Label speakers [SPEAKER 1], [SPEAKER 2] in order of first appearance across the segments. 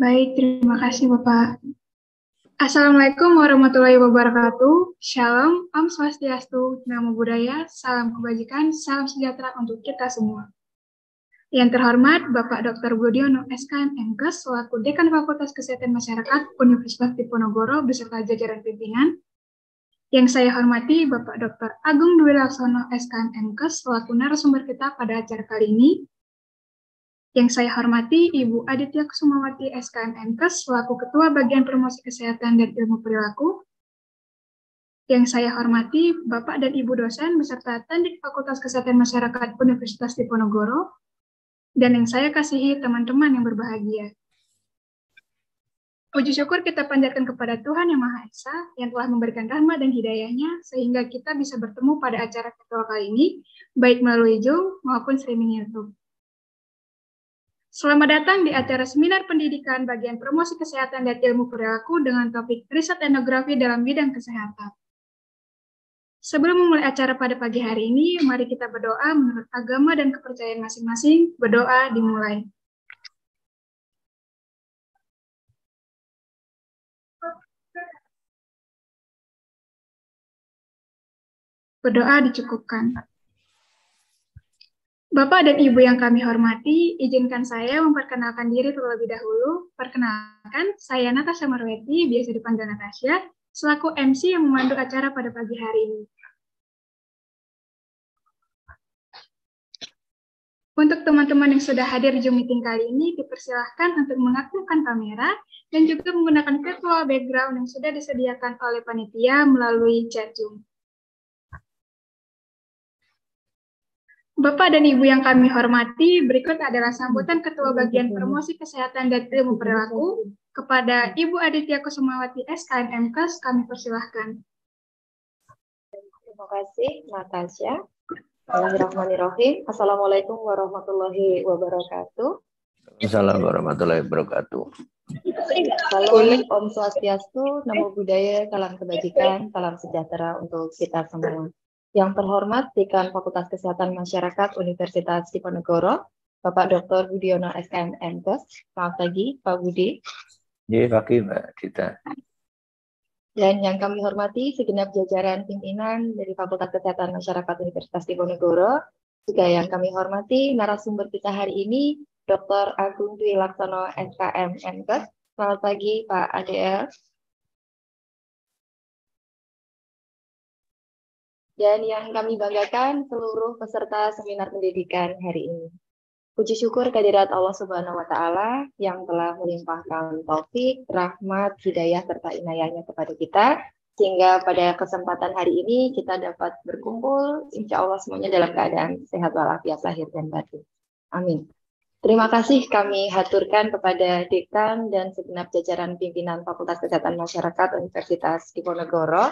[SPEAKER 1] Baik, terima kasih Bapak. Assalamualaikum warahmatullahi wabarakatuh. Shalom, Om Swastiastu, Namo Buddhaya, salam kebajikan, salam sejahtera untuk kita semua. Yang terhormat, Bapak Dr. Budiono SKM MKes, selaku Dekan Fakultas Kesehatan Masyarakat Universitas Diponegoro beserta jajaran pimpinan. Yang saya hormati, Bapak Dr. Agung Dwi Laksono SKM MKes, selaku narasumber kita pada acara kali ini. Yang saya hormati Ibu Aditya Kusumawati SKMMKes selaku Ketua Bagian Promosi Kesehatan dan Ilmu Perilaku. Yang saya hormati Bapak dan Ibu dosen beserta Tandik Fakultas Kesehatan Masyarakat Universitas Diponegoro. Dan yang saya kasihi teman-teman yang berbahagia. Puji syukur kita panjatkan kepada Tuhan Yang Maha Esa yang telah memberikan rahmat dan hidayahnya sehingga kita bisa bertemu pada acara virtual kali ini, baik melalui Zoom maupun streaming YouTube. Selamat datang di acara seminar pendidikan bagian promosi kesehatan dan ilmu perilaku dengan topik riset etnografi dalam bidang kesehatan. Sebelum memulai acara pada pagi hari ini, mari kita berdoa menurut agama dan kepercayaan masing-masing. Berdoa dimulai.
[SPEAKER 2] Berdoa dicukupkan.
[SPEAKER 1] Bapak dan Ibu yang kami hormati, izinkan saya memperkenalkan diri terlebih dahulu. Perkenalkan, saya Natasha Marweti, biasa dipanggil Natasha, selaku MC yang memandu acara pada pagi hari ini. Untuk teman-teman yang sudah hadir di Zoom meeting kali ini, dipersilahkan untuk mengaktifkan kamera dan juga menggunakan virtual background yang sudah disediakan oleh panitia melalui chat Zoom. Bapak dan Ibu yang kami hormati, berikut adalah iya, sambutan Ketua iya, Bagian iya. Promosi Kesehatan dan Ilmu Perilaku kepada Ibu Aditya Kusumawati SKN kami persilahkan.
[SPEAKER 3] Terima kasih, Natasha. Bismillahirrahmanirrahim. Assalamualaikum warahmatullahi wabarakatuh.
[SPEAKER 4] Assalamualaikum warahmatullahi wabarakatuh.
[SPEAKER 3] Salam Om Swastiastu, Namo Buddhaya, Salam Kebajikan, Salam Sejahtera untuk kita semua. Yang terhormat dekan Fakultas Kesehatan Masyarakat Universitas Diponegoro, Bapak Dr. Budiono SN Enkes. Selamat pagi, Pak Budi.
[SPEAKER 4] Ya, pagi Mbak Dita.
[SPEAKER 3] Dan yang kami hormati segenap jajaran pimpinan dari Fakultas Kesehatan Masyarakat Universitas Diponegoro, juga yang kami hormati narasumber kita hari ini, Dr. Agung Dwi Laksono SKM
[SPEAKER 2] Enkes. Selamat pagi, Pak ADL. dan yang kami banggakan seluruh peserta
[SPEAKER 3] seminar pendidikan hari ini. Puji syukur kehadirat Allah Subhanahu wa taala yang telah melimpahkan taufik, rahmat, hidayah serta inayahnya kepada kita sehingga pada kesempatan hari ini kita dapat berkumpul insya Allah semuanya dalam keadaan sehat walafiat lahir dan batin. Amin. Terima kasih kami haturkan kepada Dekan dan segenap jajaran pimpinan Fakultas Kesehatan Masyarakat Universitas Diponegoro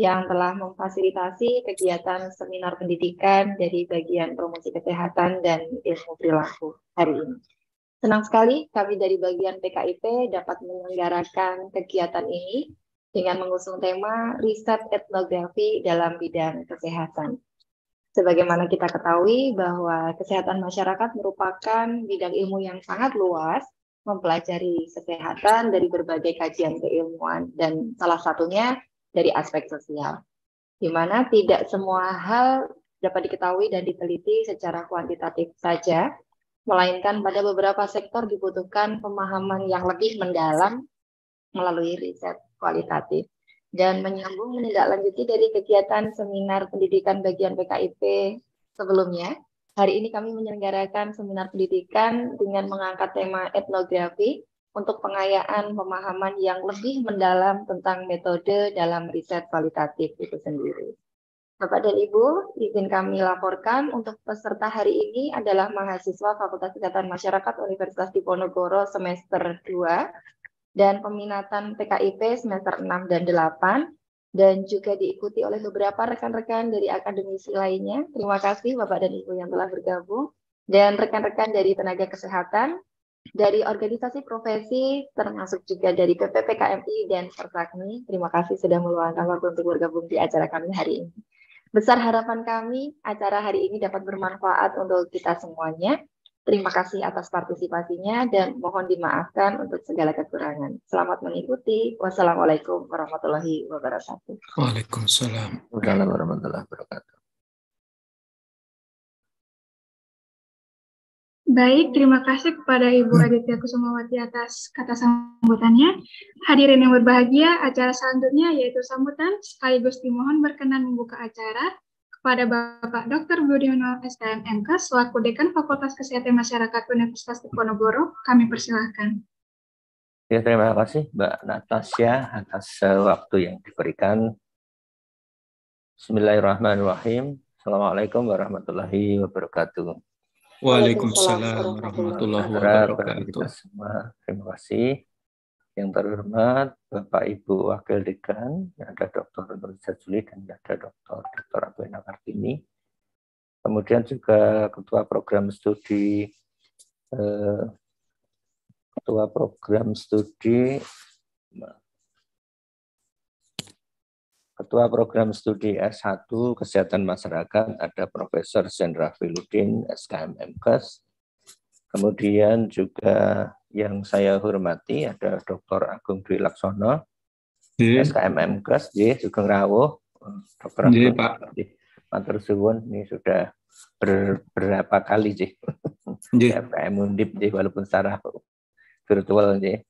[SPEAKER 3] yang telah memfasilitasi kegiatan seminar pendidikan dari bagian promosi kesehatan dan ilmu perilaku hari ini. Senang sekali kami dari bagian PKIP dapat menyelenggarakan kegiatan ini dengan mengusung tema riset etnografi dalam bidang kesehatan. Sebagaimana kita ketahui bahwa kesehatan masyarakat merupakan bidang ilmu yang sangat luas, mempelajari kesehatan dari berbagai kajian keilmuan dan salah satunya dari aspek sosial, di mana tidak semua hal dapat diketahui dan diteliti secara kuantitatif saja, melainkan pada beberapa sektor dibutuhkan pemahaman yang lebih mendalam melalui riset kualitatif. Dan menyambung menindaklanjuti dari kegiatan seminar pendidikan bagian PKIP sebelumnya, hari ini kami menyelenggarakan seminar pendidikan dengan mengangkat tema etnografi untuk pengayaan pemahaman yang lebih mendalam tentang metode dalam riset kualitatif itu sendiri. Bapak dan Ibu, izin kami laporkan untuk peserta hari ini adalah mahasiswa Fakultas Kesehatan Masyarakat Universitas Diponegoro semester 2 dan peminatan PKIP semester 6 dan 8 dan juga diikuti oleh beberapa rekan-rekan dari akademisi lainnya. Terima kasih Bapak dan Ibu yang telah bergabung dan rekan-rekan dari tenaga kesehatan dari organisasi profesi termasuk juga dari PPPKMI dan Persakni. Terima kasih sudah meluangkan waktu untuk bergabung di acara kami hari ini. Besar harapan kami acara hari ini dapat bermanfaat untuk kita semuanya. Terima kasih atas partisipasinya dan mohon dimaafkan untuk segala kekurangan. Selamat mengikuti. Wassalamualaikum warahmatullahi wabarakatuh.
[SPEAKER 5] Waalaikumsalam warahmatullahi wabarakatuh.
[SPEAKER 1] Baik, terima kasih kepada Ibu hmm. Aditya Kusumawati atas kata sambutannya. Hadirin yang berbahagia, acara selanjutnya yaitu sambutan sekaligus dimohon berkenan membuka acara kepada Bapak Dr. Budiono SKM MK selaku Dekan Fakultas Kesehatan Masyarakat Universitas Diponegoro, kami persilahkan.
[SPEAKER 4] Ya, terima kasih Mbak Natasha atas eh, waktu yang diberikan. Bismillahirrahmanirrahim. Assalamualaikum warahmatullahi wabarakatuh.
[SPEAKER 5] Waalaikumsalam warahmatullahi wabarakatuh.
[SPEAKER 4] semua Terima kasih. Yang terhormat Bapak Ibu Wakil Dekan, ada Dr. Nur Jazuli dan ada Dr. Dr. Abuena Kartini. Kemudian juga Ketua Program Studi eh, Ketua Program Studi Ketua Program Studi S1 Kesehatan Masyarakat ada Profesor Sandra Filudin, SKM e Kemudian juga yang saya hormati ada Dr. Agung Dwi Laksono, yeah. SKM MKes, di Sugeng Rawo. Eh, Dr. Agung, yeah, Pak. Matur Suwun, ini sudah beberapa kali sih? Yeah. FKM Undip, walaupun secara virtual. Sih.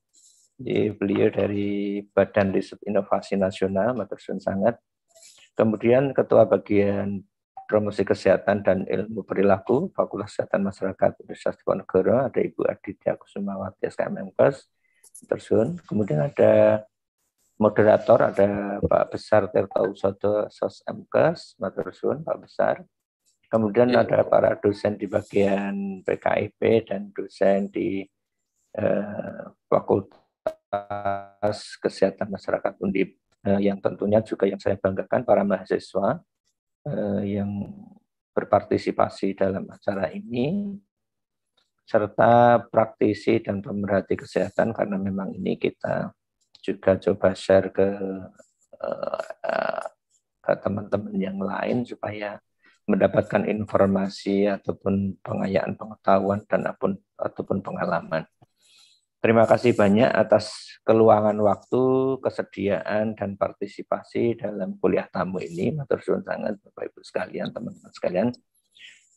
[SPEAKER 4] Jadi beliau dari Badan Riset Inovasi Nasional, Matersun Sangat. Kemudian Ketua Bagian Promosi Kesehatan dan Ilmu Perilaku, Fakultas Kesehatan Masyarakat Universitas Diponegoro, ada Ibu Aditya Kusumawati SKMMKes, Matersun. Kemudian ada moderator, ada Pak Besar Tirta Usodo, Sos MKes, Matersun, Pak Besar. Kemudian ya. ada para dosen di bagian PKIP dan dosen di eh, Fakultas Kesehatan Masyarakat Undip eh, yang tentunya juga yang saya banggakan para mahasiswa eh, yang berpartisipasi dalam acara ini serta praktisi dan pemerhati kesehatan karena memang ini kita juga coba share ke eh, ke teman-teman yang lain supaya mendapatkan informasi ataupun pengayaan pengetahuan dan ataupun pengalaman. Terima kasih banyak atas keluangan waktu, kesediaan, dan partisipasi dalam kuliah tamu ini. Matur suwun sangat Bapak-Ibu sekalian, teman-teman sekalian.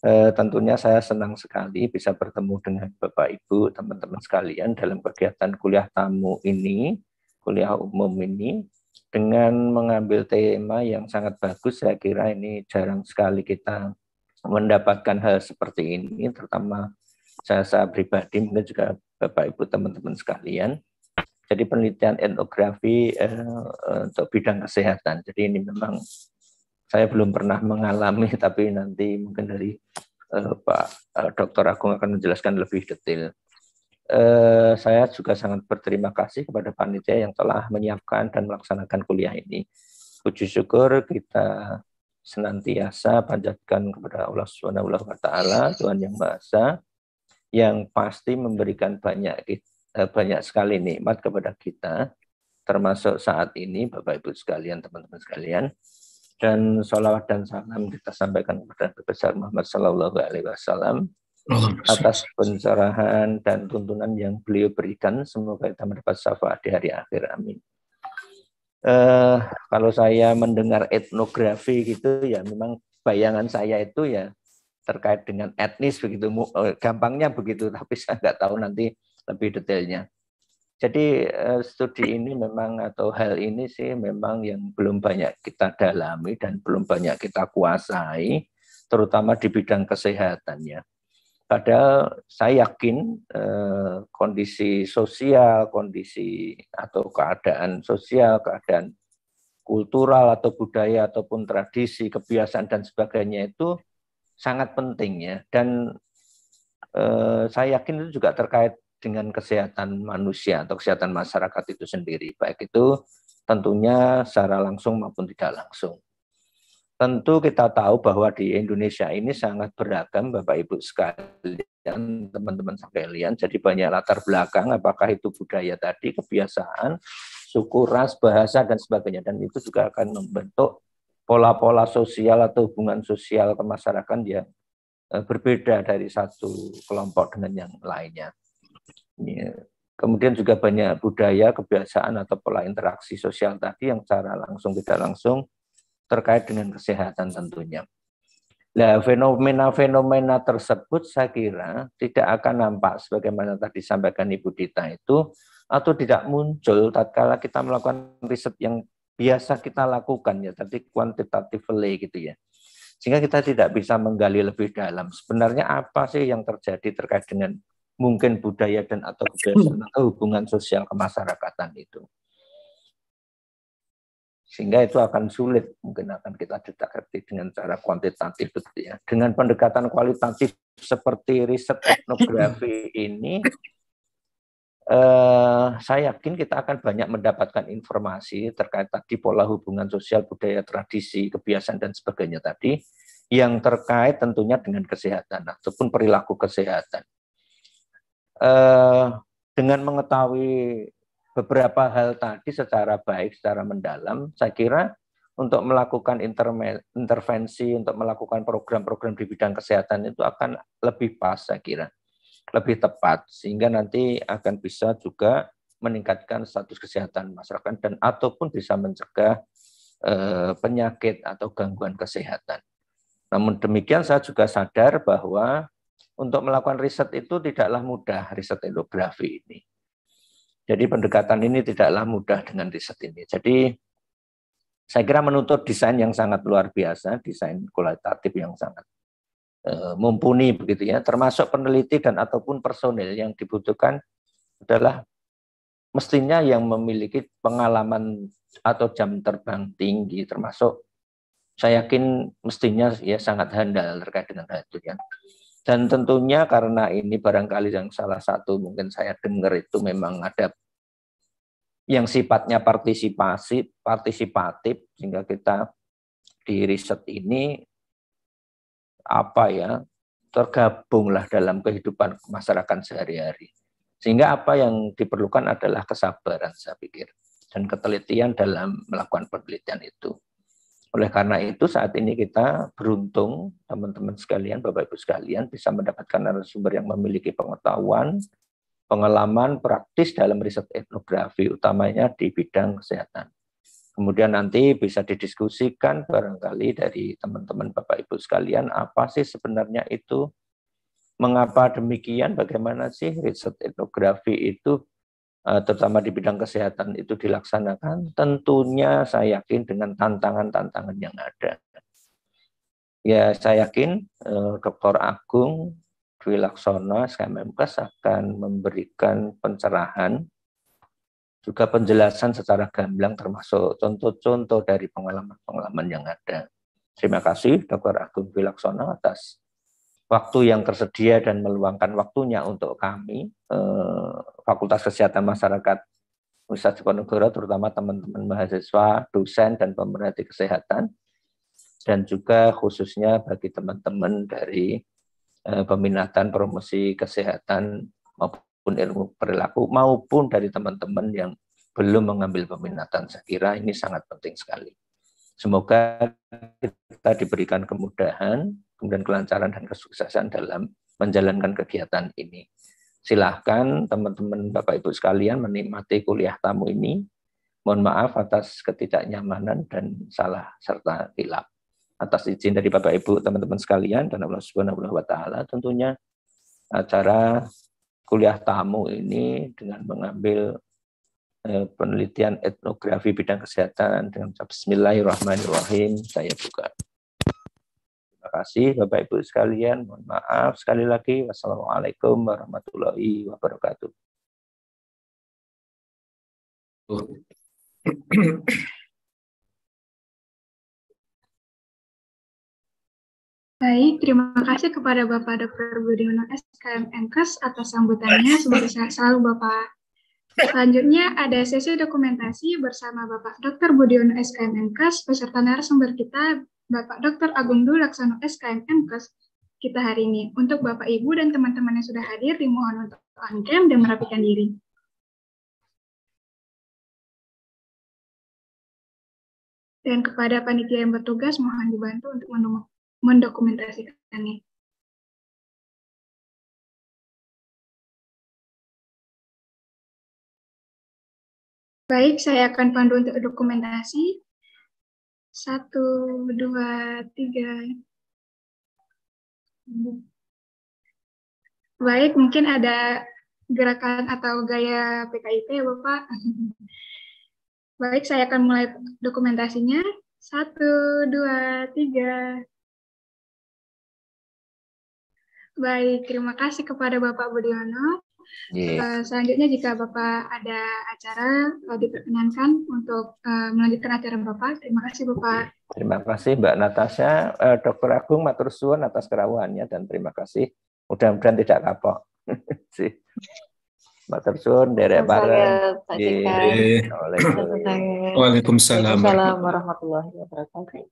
[SPEAKER 4] E, tentunya saya senang sekali bisa bertemu dengan Bapak-Ibu, teman-teman sekalian dalam kegiatan kuliah tamu ini, kuliah umum ini, dengan mengambil tema yang sangat bagus, saya kira ini jarang sekali kita mendapatkan hal seperti ini, terutama saya, saya pribadi mungkin juga Bapak Ibu teman-teman sekalian. Jadi penelitian etnografi eh, eh untuk bidang kesehatan. Jadi ini memang saya belum pernah mengalami, tapi nanti mungkin dari eh, Pak eh, dokter Agung akan menjelaskan lebih detail. Eh, saya juga sangat berterima kasih kepada panitia yang telah menyiapkan dan melaksanakan kuliah ini. Puji syukur kita senantiasa panjatkan kepada Allah Subhanahu wa taala, Tuhan yang Maha Esa, yang pasti memberikan banyak eh, banyak sekali nikmat kepada kita termasuk saat ini Bapak Ibu sekalian teman-teman sekalian dan sholawat dan salam kita sampaikan kepada besar Muhammad Sallallahu Alaihi Wasallam atas pencerahan dan tuntunan yang beliau berikan semoga kita mendapat syafaat di hari akhir amin uh, kalau saya mendengar etnografi gitu ya memang bayangan saya itu ya terkait dengan etnis begitu eh, gampangnya begitu tapi saya nggak tahu nanti lebih detailnya. Jadi eh, studi ini memang atau hal ini sih memang yang belum banyak kita dalami dan belum banyak kita kuasai terutama di bidang kesehatannya. Padahal saya yakin eh, kondisi sosial, kondisi atau keadaan sosial, keadaan kultural atau budaya ataupun tradisi, kebiasaan dan sebagainya itu sangat penting ya dan eh, saya yakin itu juga terkait dengan kesehatan manusia atau kesehatan masyarakat itu sendiri baik itu tentunya secara langsung maupun tidak langsung. Tentu kita tahu bahwa di Indonesia ini sangat beragam Bapak Ibu sekalian, teman-teman sekalian. Jadi banyak latar belakang apakah itu budaya tadi, kebiasaan, suku, ras, bahasa dan sebagainya dan itu juga akan membentuk pola-pola sosial atau hubungan sosial kemasyarakatan ya berbeda dari satu kelompok dengan yang lainnya. Eh, kemudian juga banyak budaya, kebiasaan atau pola interaksi sosial tadi yang secara langsung tidak langsung terkait dengan kesehatan tentunya. Nah, fenomena-fenomena tersebut saya kira tidak akan nampak sebagaimana tadi sampaikan Ibu Dita itu atau tidak muncul tatkala kita melakukan riset yang biasa kita lakukan ya tadi quantitatively gitu ya. Sehingga kita tidak bisa menggali lebih dalam. Sebenarnya apa sih yang terjadi terkait dengan mungkin budaya dan atau kebiasaan hubungan sosial kemasyarakatan itu. Sehingga itu akan sulit mungkin akan kita deteksi dengan cara kuantitatif gitu ya. Dengan pendekatan kualitatif seperti riset etnografi ini eh, saya yakin kita akan banyak mendapatkan informasi terkait tadi pola hubungan sosial, budaya, tradisi, kebiasaan dan sebagainya tadi yang terkait tentunya dengan kesehatan ataupun perilaku kesehatan. eh, dengan mengetahui beberapa hal tadi secara baik, secara mendalam, saya kira untuk melakukan intervensi, untuk melakukan program-program di bidang kesehatan itu akan lebih pas saya kira lebih tepat sehingga nanti akan bisa juga meningkatkan status kesehatan masyarakat dan ataupun bisa mencegah e, penyakit atau gangguan kesehatan. Namun demikian saya juga sadar bahwa untuk melakukan riset itu tidaklah mudah riset endografi ini. Jadi pendekatan ini tidaklah mudah dengan riset ini. Jadi saya kira menuntut desain yang sangat luar biasa, desain kualitatif yang sangat Eh, mumpuni begitu ya termasuk peneliti dan ataupun personil yang dibutuhkan adalah mestinya yang memiliki pengalaman atau jam terbang tinggi termasuk saya yakin mestinya ya sangat handal terkait dengan hal itu ya dan tentunya karena ini barangkali yang salah satu mungkin saya dengar itu memang ada yang sifatnya partisipasi partisipatif sehingga kita di riset ini apa ya tergabunglah dalam kehidupan masyarakat sehari-hari. Sehingga apa yang diperlukan adalah kesabaran saya pikir dan ketelitian dalam melakukan penelitian itu. Oleh karena itu saat ini kita beruntung teman-teman sekalian, Bapak Ibu sekalian bisa mendapatkan narasumber yang memiliki pengetahuan, pengalaman praktis dalam riset etnografi utamanya di bidang kesehatan. Kemudian nanti bisa didiskusikan hmm. barangkali dari teman-teman Bapak Ibu sekalian apa sih sebenarnya itu mengapa demikian bagaimana sih riset etnografi itu eh, terutama di bidang kesehatan itu dilaksanakan tentunya saya yakin dengan tantangan-tantangan yang ada. Ya saya yakin eh, Dr. Agung Dwi Laksono SKMMKes akan memberikan pencerahan juga penjelasan secara gamblang termasuk contoh-contoh dari pengalaman-pengalaman yang ada. Terima kasih Dr. Agung Wilaksono atas waktu yang tersedia dan meluangkan waktunya untuk kami eh, Fakultas Kesehatan Masyarakat Universitas Diponegoro terutama teman-teman mahasiswa, dosen dan pemerhati kesehatan dan juga khususnya bagi teman-teman dari eh, peminatan promosi kesehatan maupun maupun ilmu perilaku maupun dari teman-teman yang belum mengambil peminatan. Saya kira ini sangat penting sekali. Semoga kita diberikan kemudahan, kemudian kelancaran dan kesuksesan dalam menjalankan kegiatan ini. Silahkan teman-teman Bapak Ibu sekalian menikmati kuliah tamu ini. Mohon maaf atas ketidaknyamanan dan salah serta hilap. Atas izin dari Bapak Ibu, teman-teman sekalian dan Allah Subhanahu wa taala tentunya acara kuliah tamu ini dengan mengambil eh, penelitian etnografi bidang kesehatan dengan Bismillahirrahmanirrahim saya buka. Terima kasih Bapak Ibu sekalian. Mohon maaf
[SPEAKER 5] sekali lagi. Wassalamualaikum warahmatullahi wabarakatuh. Oh.
[SPEAKER 2] Baik, terima kasih kepada Bapak
[SPEAKER 1] Dr. Budiono SKM Enkes atas sambutannya. Semoga sehat selalu Bapak. Selanjutnya ada sesi dokumentasi bersama Bapak Dr. Budiono SKM Enkes beserta narasumber kita Bapak Dr. Agung Dwi Laksono SKM Enkes kita hari ini. Untuk Bapak Ibu dan teman-teman yang sudah hadir dimohon untuk on dan merapikan diri.
[SPEAKER 2] Dan kepada
[SPEAKER 5] panitia yang bertugas mohon dibantu untuk menemukan mendokumentasikannya.
[SPEAKER 2] Baik, saya akan pandu untuk dokumentasi. Satu, dua, tiga.
[SPEAKER 1] Baik, mungkin ada gerakan atau gaya PKIP ya Bapak. Baik, saya akan mulai dokumentasinya. Satu, dua, tiga. Baik, terima kasih kepada Bapak Budiono. Yeah. Eh, selanjutnya jika Bapak ada acara uh, diperkenankan untuk uh, melanjutkan acara Bapak. Terima kasih Bapak.
[SPEAKER 4] Terima kasih Mbak Natasha, uh, Dr. Agung matur suwun atas kerawahannya dan terima kasih. Mudah-mudahan tidak kapok. matur suwun derek bareng. Waalaikumsalam.
[SPEAKER 5] Waalaikumsalam warahmatullahi wabarakatuh.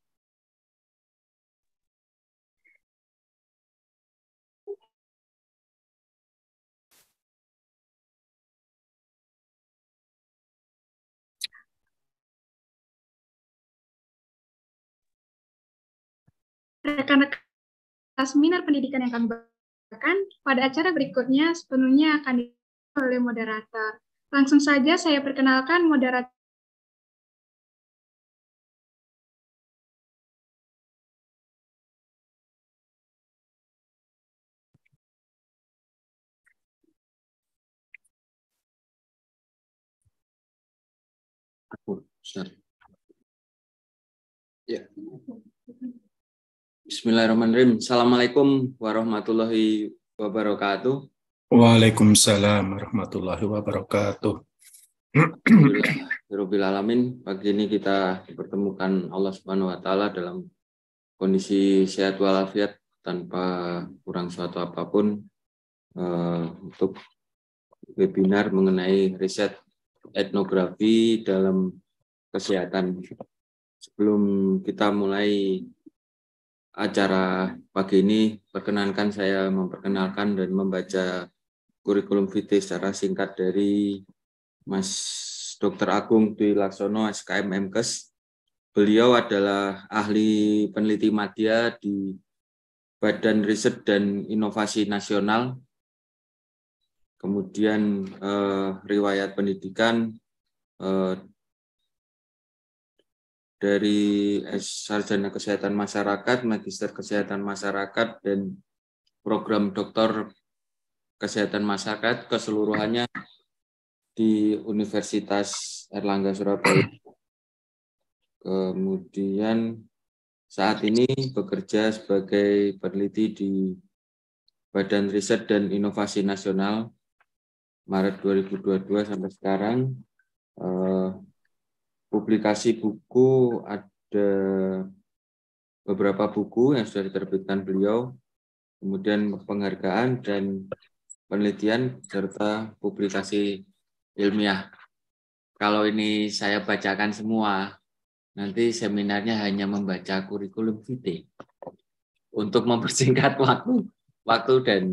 [SPEAKER 2] rekan-rekan seminar pendidikan yang kami bacakan, pada acara berikutnya sepenuhnya akan dilakukan oleh moderator. Langsung saja saya perkenalkan moderator
[SPEAKER 5] Ya. Yeah. Bismillahirrahmanirrahim. Assalamualaikum warahmatullahi
[SPEAKER 6] wabarakatuh.
[SPEAKER 7] Waalaikumsalam warahmatullahi wabarakatuh.
[SPEAKER 6] Alhamdulillah, alamin. Pagi ini kita dipertemukan Allah Subhanahu wa taala dalam kondisi sehat walafiat tanpa kurang suatu apapun uh, untuk webinar mengenai riset etnografi dalam kesehatan. Sebelum kita mulai acara pagi ini perkenankan saya memperkenalkan dan membaca kurikulum vitae secara singkat dari Mas Dr. Agung Dwi Laksono SKM MKes. Beliau adalah ahli peneliti media di Badan Riset dan Inovasi Nasional, kemudian eh, riwayat pendidikan, eh, dari sarjana kesehatan masyarakat, magister kesehatan masyarakat, dan program doktor kesehatan masyarakat keseluruhannya di Universitas Erlangga Surabaya. Kemudian saat ini bekerja sebagai peneliti di Badan Riset dan Inovasi Nasional Maret 2022 sampai sekarang. Eh, publikasi buku ada beberapa buku yang sudah diterbitkan beliau, kemudian penghargaan dan penelitian serta publikasi ilmiah. Kalau ini saya bacakan semua, nanti seminarnya hanya membaca kurikulum vitae untuk mempersingkat waktu waktu dan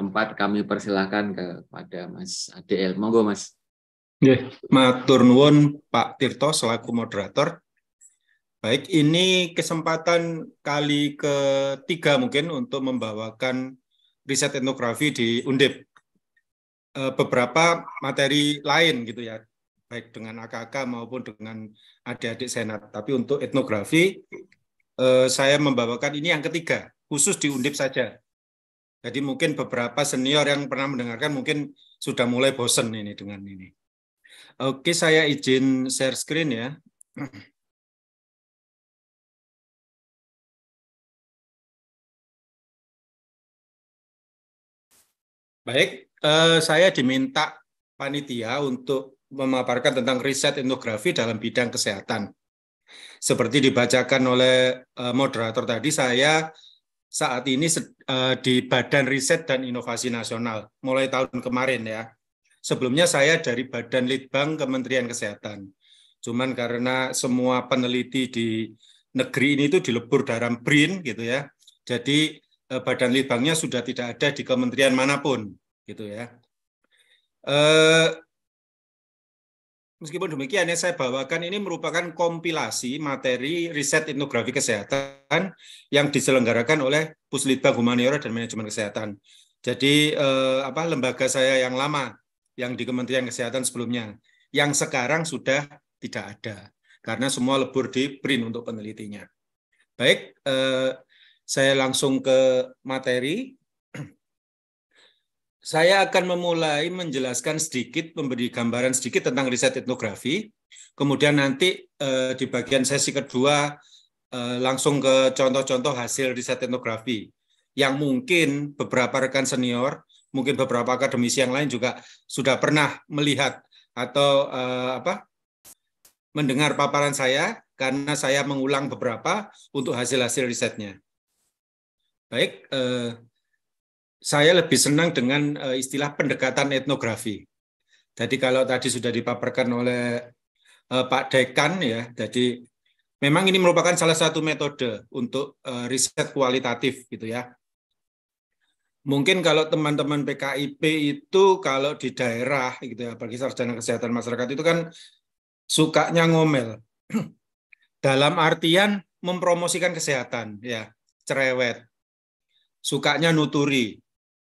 [SPEAKER 6] tempat kami persilahkan kepada Mas Adel, Monggo Mas. Yeah. Matur nuwun Pak Tirto selaku moderator.
[SPEAKER 7] Baik, ini kesempatan kali ketiga mungkin untuk membawakan riset etnografi di Undip. E, beberapa materi lain gitu ya, baik dengan AKK maupun dengan adik-adik senat. Tapi untuk etnografi, e, saya membawakan ini yang ketiga, khusus di Undip saja. Jadi mungkin beberapa senior yang pernah mendengarkan mungkin sudah mulai bosen ini dengan
[SPEAKER 5] ini. Oke, saya izin share screen ya. Baik, eh, saya diminta panitia
[SPEAKER 7] untuk memaparkan tentang riset etnografi dalam bidang kesehatan. Seperti dibacakan oleh eh, moderator tadi, saya saat ini eh, di Badan Riset dan Inovasi Nasional mulai tahun kemarin ya. Sebelumnya saya dari Badan Litbang Kementerian Kesehatan. Cuman karena semua peneliti di negeri ini itu dilebur dalam BRIN gitu ya. Jadi eh, Badan Litbangnya sudah tidak ada di kementerian manapun gitu ya. Eh, meskipun demikian ya saya bawakan ini merupakan kompilasi materi riset etnografi kesehatan yang diselenggarakan oleh Puslitbang Humaniora dan Manajemen Kesehatan. Jadi eh, apa lembaga saya yang lama yang di Kementerian Kesehatan sebelumnya, yang sekarang sudah tidak ada karena semua lebur di print untuk penelitinya. Baik, eh, saya langsung ke materi. Saya akan memulai menjelaskan sedikit, memberi gambaran sedikit tentang riset etnografi. Kemudian nanti eh, di bagian sesi kedua eh, langsung ke contoh-contoh hasil riset etnografi yang mungkin beberapa rekan senior mungkin beberapa akademisi yang lain juga sudah pernah melihat atau uh, apa mendengar paparan saya karena saya mengulang beberapa untuk hasil-hasil risetnya. Baik, eh, saya lebih senang dengan eh, istilah pendekatan etnografi. Jadi kalau tadi sudah dipaparkan oleh eh, Pak Dekan ya, jadi memang ini merupakan salah satu metode untuk eh, riset kualitatif gitu ya. Mungkin kalau teman-teman PKIP itu kalau di daerah gitu ya, bagi sarjana kesehatan masyarakat itu kan sukanya ngomel. Dalam artian mempromosikan kesehatan ya, cerewet. Sukanya nuturi.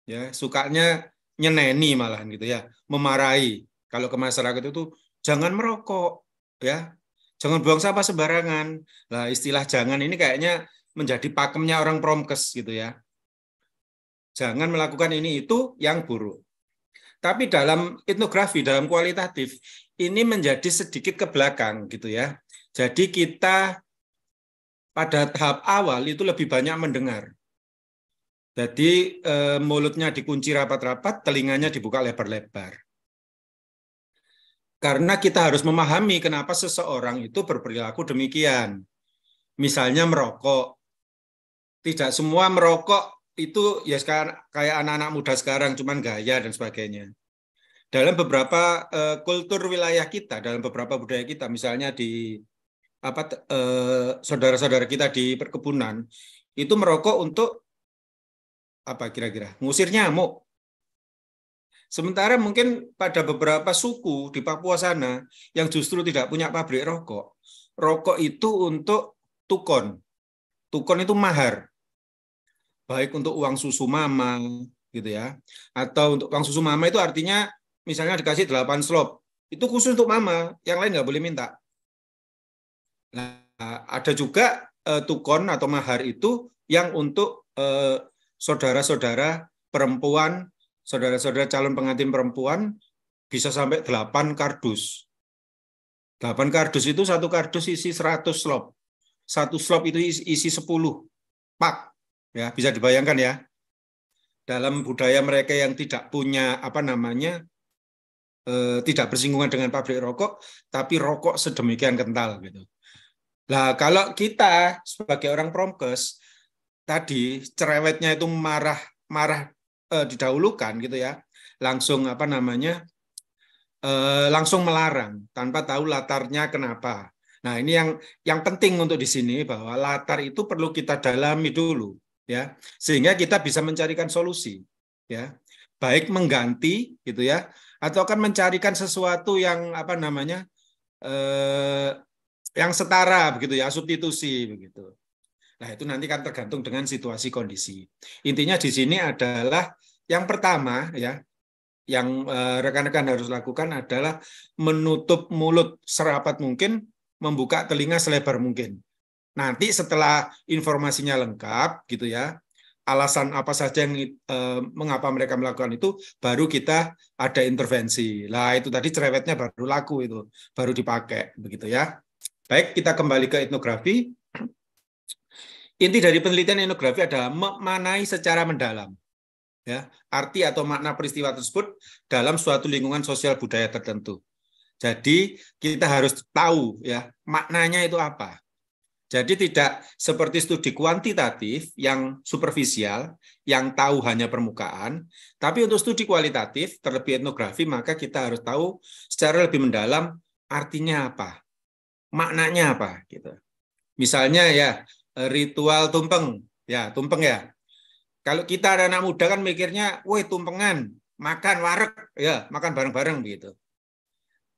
[SPEAKER 7] Ya, sukanya nyeneni malahan gitu ya, memarahi. Kalau ke masyarakat itu jangan merokok ya. Jangan buang sampah sembarangan. Lah istilah jangan ini kayaknya menjadi pakemnya orang promkes gitu ya Jangan melakukan ini itu yang buruk. Tapi dalam etnografi, dalam kualitatif, ini menjadi sedikit ke belakang gitu ya. Jadi kita pada tahap awal itu lebih banyak mendengar. Jadi eh, mulutnya dikunci rapat-rapat, telinganya dibuka lebar-lebar. Karena kita harus memahami kenapa seseorang itu berperilaku demikian. Misalnya merokok. Tidak semua merokok itu ya sekarang kayak anak-anak muda sekarang cuman gaya dan sebagainya. Dalam beberapa uh, kultur wilayah kita, dalam beberapa budaya kita, misalnya di apa eh, saudara-saudara kita di perkebunan itu merokok untuk apa kira-kira ngusir nyamuk. Sementara mungkin pada beberapa suku di Papua sana yang justru tidak punya pabrik rokok, rokok itu untuk tukon. Tukon itu mahar baik untuk uang susu mama gitu ya atau untuk uang susu mama itu artinya misalnya dikasih 8 slop itu khusus untuk mama yang lain nggak boleh minta
[SPEAKER 5] nah,
[SPEAKER 7] ada juga eh, tukon atau mahar itu yang untuk saudara eh, saudara-saudara perempuan saudara-saudara calon pengantin perempuan bisa sampai 8 kardus 8 kardus itu satu kardus isi 100 slop satu slop itu isi 10 pak Ya, bisa dibayangkan ya. Dalam budaya mereka yang tidak punya apa namanya e, tidak bersinggungan dengan pabrik rokok, tapi rokok sedemikian kental gitu. Nah, kalau kita sebagai orang promkes tadi cerewetnya itu marah marah e, didahulukan gitu ya. Langsung apa namanya? e, langsung melarang tanpa tahu latarnya kenapa. Nah, ini yang yang penting untuk di sini bahwa latar itu perlu kita dalami dulu ya sehingga kita bisa mencarikan solusi ya baik mengganti gitu ya atau kan mencarikan sesuatu yang apa namanya eh, yang setara begitu ya substitusi begitu nah itu nanti kan tergantung dengan situasi kondisi intinya di sini adalah yang pertama ya yang eh, rekan-rekan harus lakukan adalah menutup mulut serapat mungkin, membuka telinga selebar mungkin. Nanti setelah informasinya lengkap gitu ya, alasan apa saja yang e, mengapa mereka melakukan itu baru kita ada intervensi. Lah itu tadi cerewetnya baru laku itu, baru dipakai begitu ya. Baik, kita kembali ke etnografi. Inti dari penelitian etnografi adalah memanai secara mendalam ya arti atau makna peristiwa tersebut dalam suatu lingkungan sosial budaya tertentu. Jadi kita harus tahu ya maknanya itu apa. Jadi tidak seperti studi kuantitatif yang superficial, yang tahu hanya permukaan, tapi untuk studi kualitatif, terlebih etnografi, maka kita harus tahu secara lebih mendalam artinya apa, maknanya apa. Gitu. Misalnya ya ritual tumpeng, ya tumpeng ya. Kalau kita ada anak muda kan mikirnya, woi tumpengan, makan warek, ya makan bareng-bareng begitu.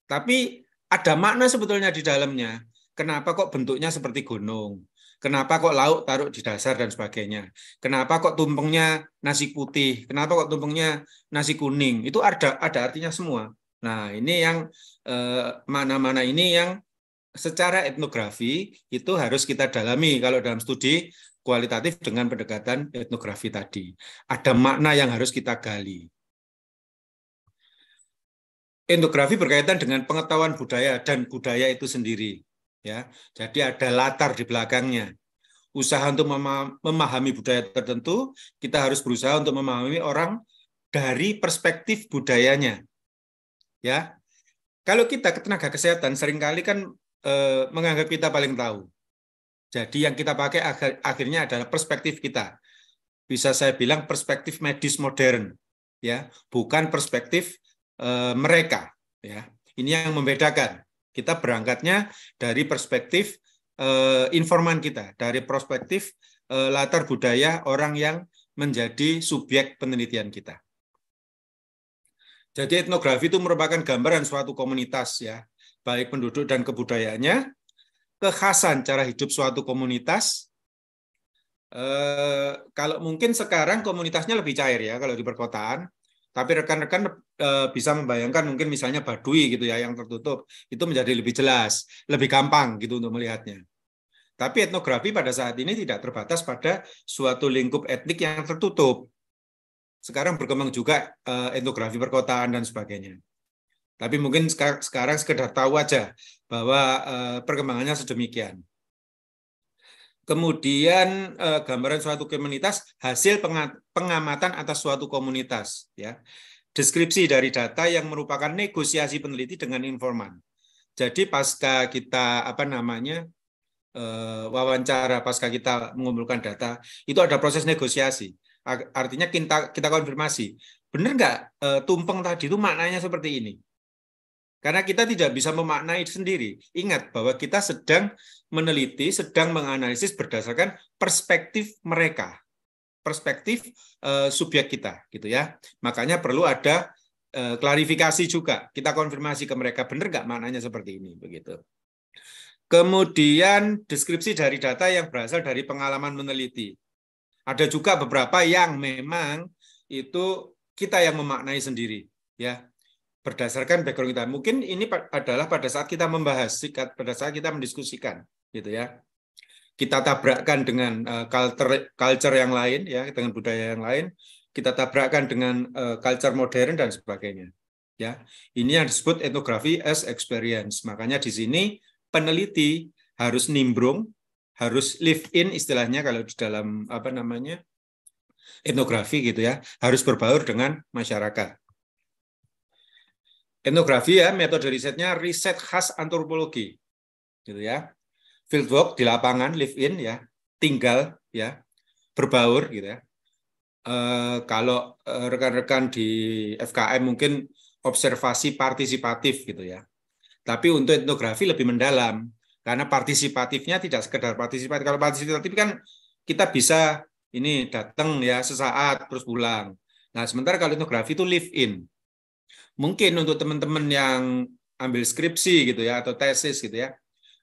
[SPEAKER 7] Tapi ada makna sebetulnya di dalamnya Kenapa kok bentuknya seperti gunung? Kenapa kok lauk taruh di dasar dan sebagainya? Kenapa kok tumpengnya nasi putih? Kenapa kok tumpengnya nasi kuning? Itu ada ada artinya semua. Nah, ini yang eh, mana-mana eh, ini yang secara etnografi itu harus kita dalami kalau dalam studi kualitatif dengan pendekatan etnografi tadi. Ada makna yang harus kita gali. Etnografi berkaitan dengan pengetahuan budaya dan budaya itu sendiri ya. Jadi ada latar di belakangnya. Usaha untuk memahami budaya tertentu, kita harus berusaha untuk memahami orang dari perspektif budayanya. Ya. Kalau kita ke tenaga kesehatan seringkali kan e, menganggap kita paling tahu. Jadi yang kita pakai akhir, akhirnya adalah perspektif kita. Bisa saya bilang perspektif medis modern, ya, bukan perspektif e, mereka, ya. Ini yang membedakan. Kita berangkatnya dari perspektif eh, informan kita, dari perspektif eh, latar budaya orang yang menjadi subjek penelitian kita. Jadi etnografi itu merupakan gambaran suatu komunitas ya, baik penduduk dan kebudayanya, kekhasan cara hidup suatu komunitas. Eh, kalau mungkin sekarang komunitasnya lebih cair ya kalau di perkotaan, tapi rekan-rekan Eh, bisa membayangkan mungkin misalnya Badui gitu ya yang tertutup itu menjadi lebih jelas, lebih gampang gitu untuk melihatnya. Tapi etnografi pada saat ini tidak terbatas pada suatu lingkup etnik yang tertutup. Sekarang berkembang juga eh, etnografi perkotaan dan sebagainya. Tapi mungkin sekarang sekedar tahu aja bahwa eh, perkembangannya sedemikian. Kemudian gambaran suatu komunitas hasil pengamatan atas suatu komunitas ya deskripsi dari data yang merupakan negosiasi peneliti dengan informan. Jadi pasca kita apa namanya eh, wawancara pasca kita mengumpulkan data itu ada proses negosiasi. Artinya kita kita konfirmasi benar nggak eh, tumpeng tadi itu maknanya seperti ini. Karena kita tidak bisa memaknai sendiri. Ingat bahwa kita sedang meneliti, sedang menganalisis berdasarkan perspektif mereka perspektif eh, subjek kita gitu ya. Makanya perlu ada eh, klarifikasi juga. Kita konfirmasi ke mereka bener nggak maknanya seperti ini begitu. Kemudian deskripsi dari data yang berasal dari pengalaman meneliti. Ada juga beberapa yang memang itu kita yang memaknai sendiri ya berdasarkan background kita. Mungkin ini adalah pada saat kita membahas, pada saat kita mendiskusikan gitu ya kita tabrakkan dengan eh, culture culture yang lain ya dengan budaya yang lain kita tabrakkan dengan eh, culture modern dan sebagainya ya ini yang disebut etnografi as experience makanya di sini peneliti harus nimbrung harus live in istilahnya kalau di dalam apa namanya etnografi gitu ya harus berbaur dengan masyarakat etnografi ya metode risetnya riset khas antropologi gitu ya fieldwork di lapangan, live in ya, tinggal ya, berbaur gitu ya. Uh, kalau eh, rekan-rekan di FKM mungkin observasi partisipatif gitu ya. Tapi untuk etnografi lebih mendalam karena partisipatifnya tidak sekedar partisipatif. Kalau partisipatif kan kita bisa ini datang ya sesaat terus pulang. Nah, sementara kalau etnografi itu live in. Mungkin untuk teman-teman yang ambil skripsi gitu ya atau tesis gitu ya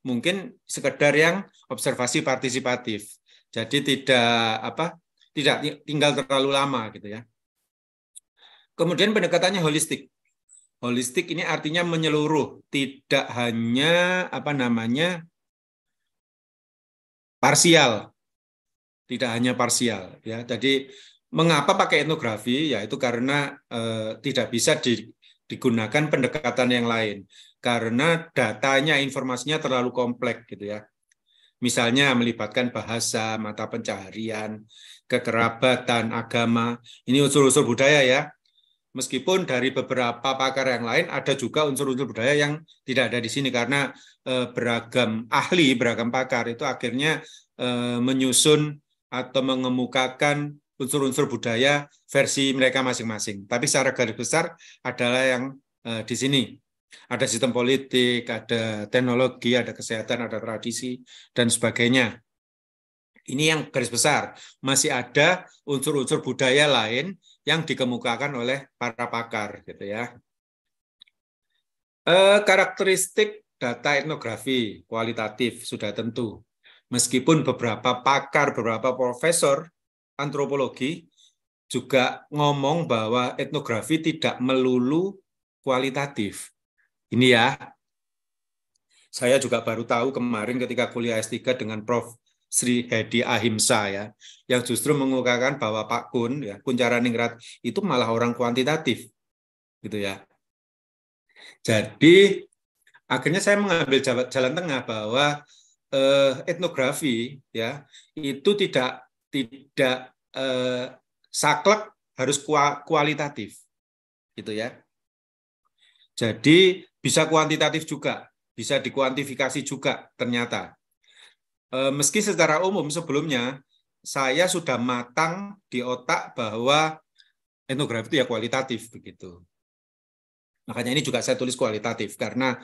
[SPEAKER 7] mungkin sekedar yang observasi partisipatif. Jadi tidak apa tidak tinggal terlalu lama gitu ya. Kemudian pendekatannya holistik. Holistik ini artinya menyeluruh, tidak hanya apa namanya parsial. Tidak hanya parsial ya. Jadi mengapa pakai etnografi? Yaitu karena eh, tidak bisa di, digunakan pendekatan yang lain karena datanya informasinya terlalu kompleks gitu ya. Misalnya melibatkan bahasa, mata pencaharian, kekerabatan, agama. Ini unsur-unsur budaya ya. Meskipun dari beberapa pakar yang lain ada juga unsur-unsur budaya yang tidak ada di sini karena eh, beragam ahli, beragam pakar itu akhirnya eh, menyusun atau mengemukakan unsur-unsur budaya versi mereka masing-masing. Tapi secara garis besar adalah yang eh, di sini ada sistem politik, ada teknologi, ada kesehatan, ada tradisi, dan sebagainya. Ini yang garis besar. Masih ada unsur-unsur budaya lain yang dikemukakan oleh para pakar, gitu ya. Eh, karakteristik data etnografi kualitatif sudah tentu. Meskipun beberapa pakar, beberapa profesor antropologi juga ngomong bahwa etnografi tidak melulu kualitatif. Ini ya. Saya juga baru tahu kemarin ketika kuliah S3 dengan Prof. Sri Hedi Ahimsa ya, yang justru mengungkapkan bahwa Pak Kun ya, Kuncara Ningrat itu malah orang kuantitatif. Gitu ya. Jadi akhirnya saya mengambil jalan tengah bahwa eh, etnografi ya itu tidak tidak eh, saklek harus kualitatif gitu ya. Jadi bisa kuantitatif juga, bisa dikuantifikasi juga ternyata. E, meski secara umum sebelumnya saya sudah matang di otak bahwa etnografi itu ya kualitatif begitu. Makanya ini juga saya tulis kualitatif karena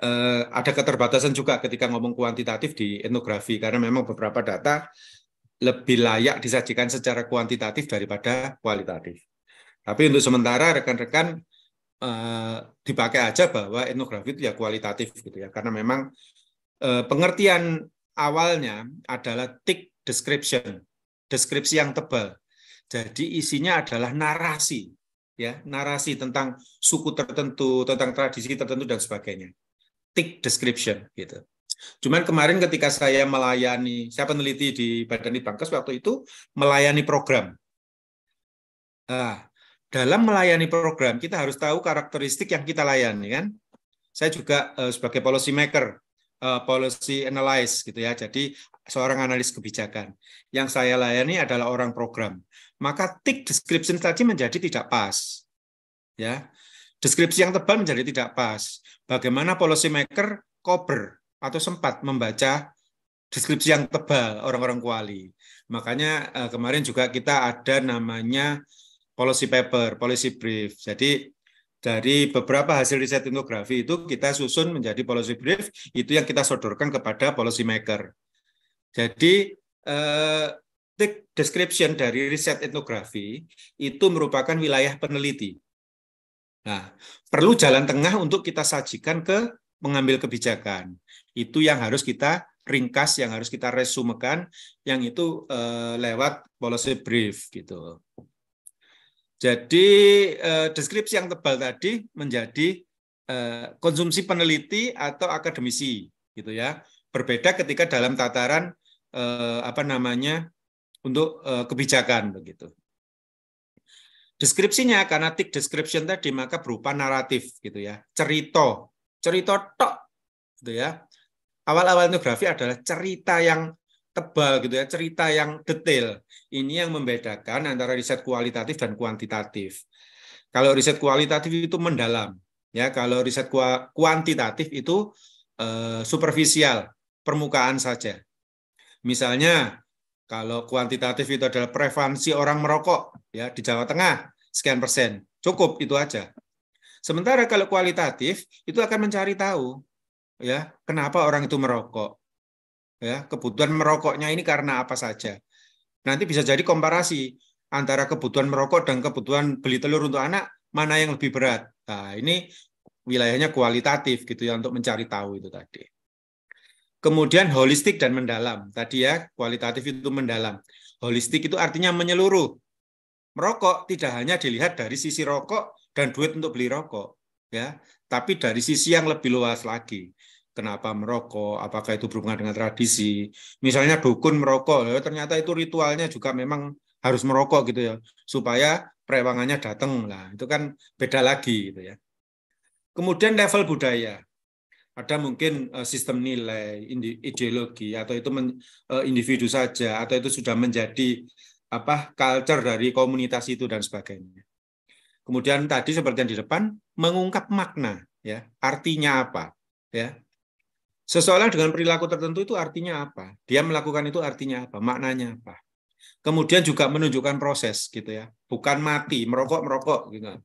[SPEAKER 7] e, ada keterbatasan juga ketika ngomong kuantitatif di etnografi karena memang beberapa data lebih layak disajikan secara kuantitatif daripada kualitatif. Tapi untuk sementara rekan-rekan Eh, dipakai aja bahwa etnografi itu ya kualitatif gitu ya karena memang eh, pengertian awalnya adalah thick description deskripsi yang tebal jadi isinya adalah narasi ya narasi tentang suku tertentu tentang tradisi tertentu dan sebagainya thick description gitu Cuman kemarin ketika saya melayani, saya peneliti di Badan Litbangkes waktu itu melayani program. Nah, dalam melayani program kita harus tahu karakteristik yang kita layani kan. Saya juga uh, sebagai policy maker, uh, policy analyst gitu ya. Jadi seorang analis kebijakan. Yang saya layani adalah orang program. Maka tick description tadi menjadi tidak pas. Ya. Deskripsi yang tebal menjadi tidak pas. Bagaimana policy maker cover atau sempat membaca deskripsi yang tebal orang-orang kuali. Makanya eh, kemarin juga kita ada namanya policy paper, policy brief. Jadi dari beberapa hasil riset etnografi itu kita susun menjadi policy brief, itu yang kita sodorkan kepada policy maker. Jadi eh, description dari riset etnografi itu merupakan wilayah peneliti. Nah, perlu jalan tengah untuk kita sajikan ke mengambil kebijakan. Itu yang harus kita ringkas, yang harus kita resumekan, yang itu eh, lewat policy brief gitu. Jadi eh, deskripsi yang tebal tadi menjadi eh, konsumsi peneliti atau akademisi, gitu ya. Berbeda ketika dalam tataran eh, apa namanya untuk kebijakan begitu. Deskripsinya karena tick description tadi maka berupa naratif, gitu ya. Cerita, cerita tok, gitu ya. Awal-awal etnografi adalah cerita yang tebal gitu ya, cerita yang detail. Ini yang membedakan antara riset kualitatif dan kuantitatif. Kalau riset kualitatif itu mendalam, ya. Kalau riset kuantitatif itu eh, superficial, permukaan saja. Misalnya kalau kuantitatif itu adalah prevalensi orang merokok ya di Jawa Tengah sekian persen. Cukup itu aja. Sementara kalau kualitatif itu akan mencari tahu ya kenapa orang itu merokok ya kebutuhan merokoknya ini karena apa saja. Nanti bisa jadi komparasi antara kebutuhan merokok dan kebutuhan beli telur untuk anak mana yang lebih berat. Nah, ini wilayahnya kualitatif gitu ya untuk mencari tahu itu tadi. Kemudian holistik dan mendalam. Tadi ya, kualitatif itu mendalam. Holistik itu artinya menyeluruh. Merokok tidak hanya dilihat dari sisi rokok dan duit untuk beli rokok, ya, tapi dari sisi yang lebih luas lagi kenapa merokok, apakah itu berhubungan dengan tradisi. Misalnya dukun merokok, ya, ternyata itu ritualnya juga memang harus merokok gitu ya, supaya perewangannya datang lah. Itu kan beda lagi gitu ya. Kemudian level budaya. Ada mungkin eh, sistem nilai, ideologi atau itu eh, individu saja atau itu sudah menjadi apa culture dari komunitas itu dan sebagainya. Kemudian tadi seperti yang di depan mengungkap makna ya, artinya apa ya Seseorang dengan perilaku tertentu itu artinya apa? Dia melakukan itu artinya apa? Maknanya apa? Kemudian juga menunjukkan proses gitu ya. Bukan mati, merokok-merokok gitu.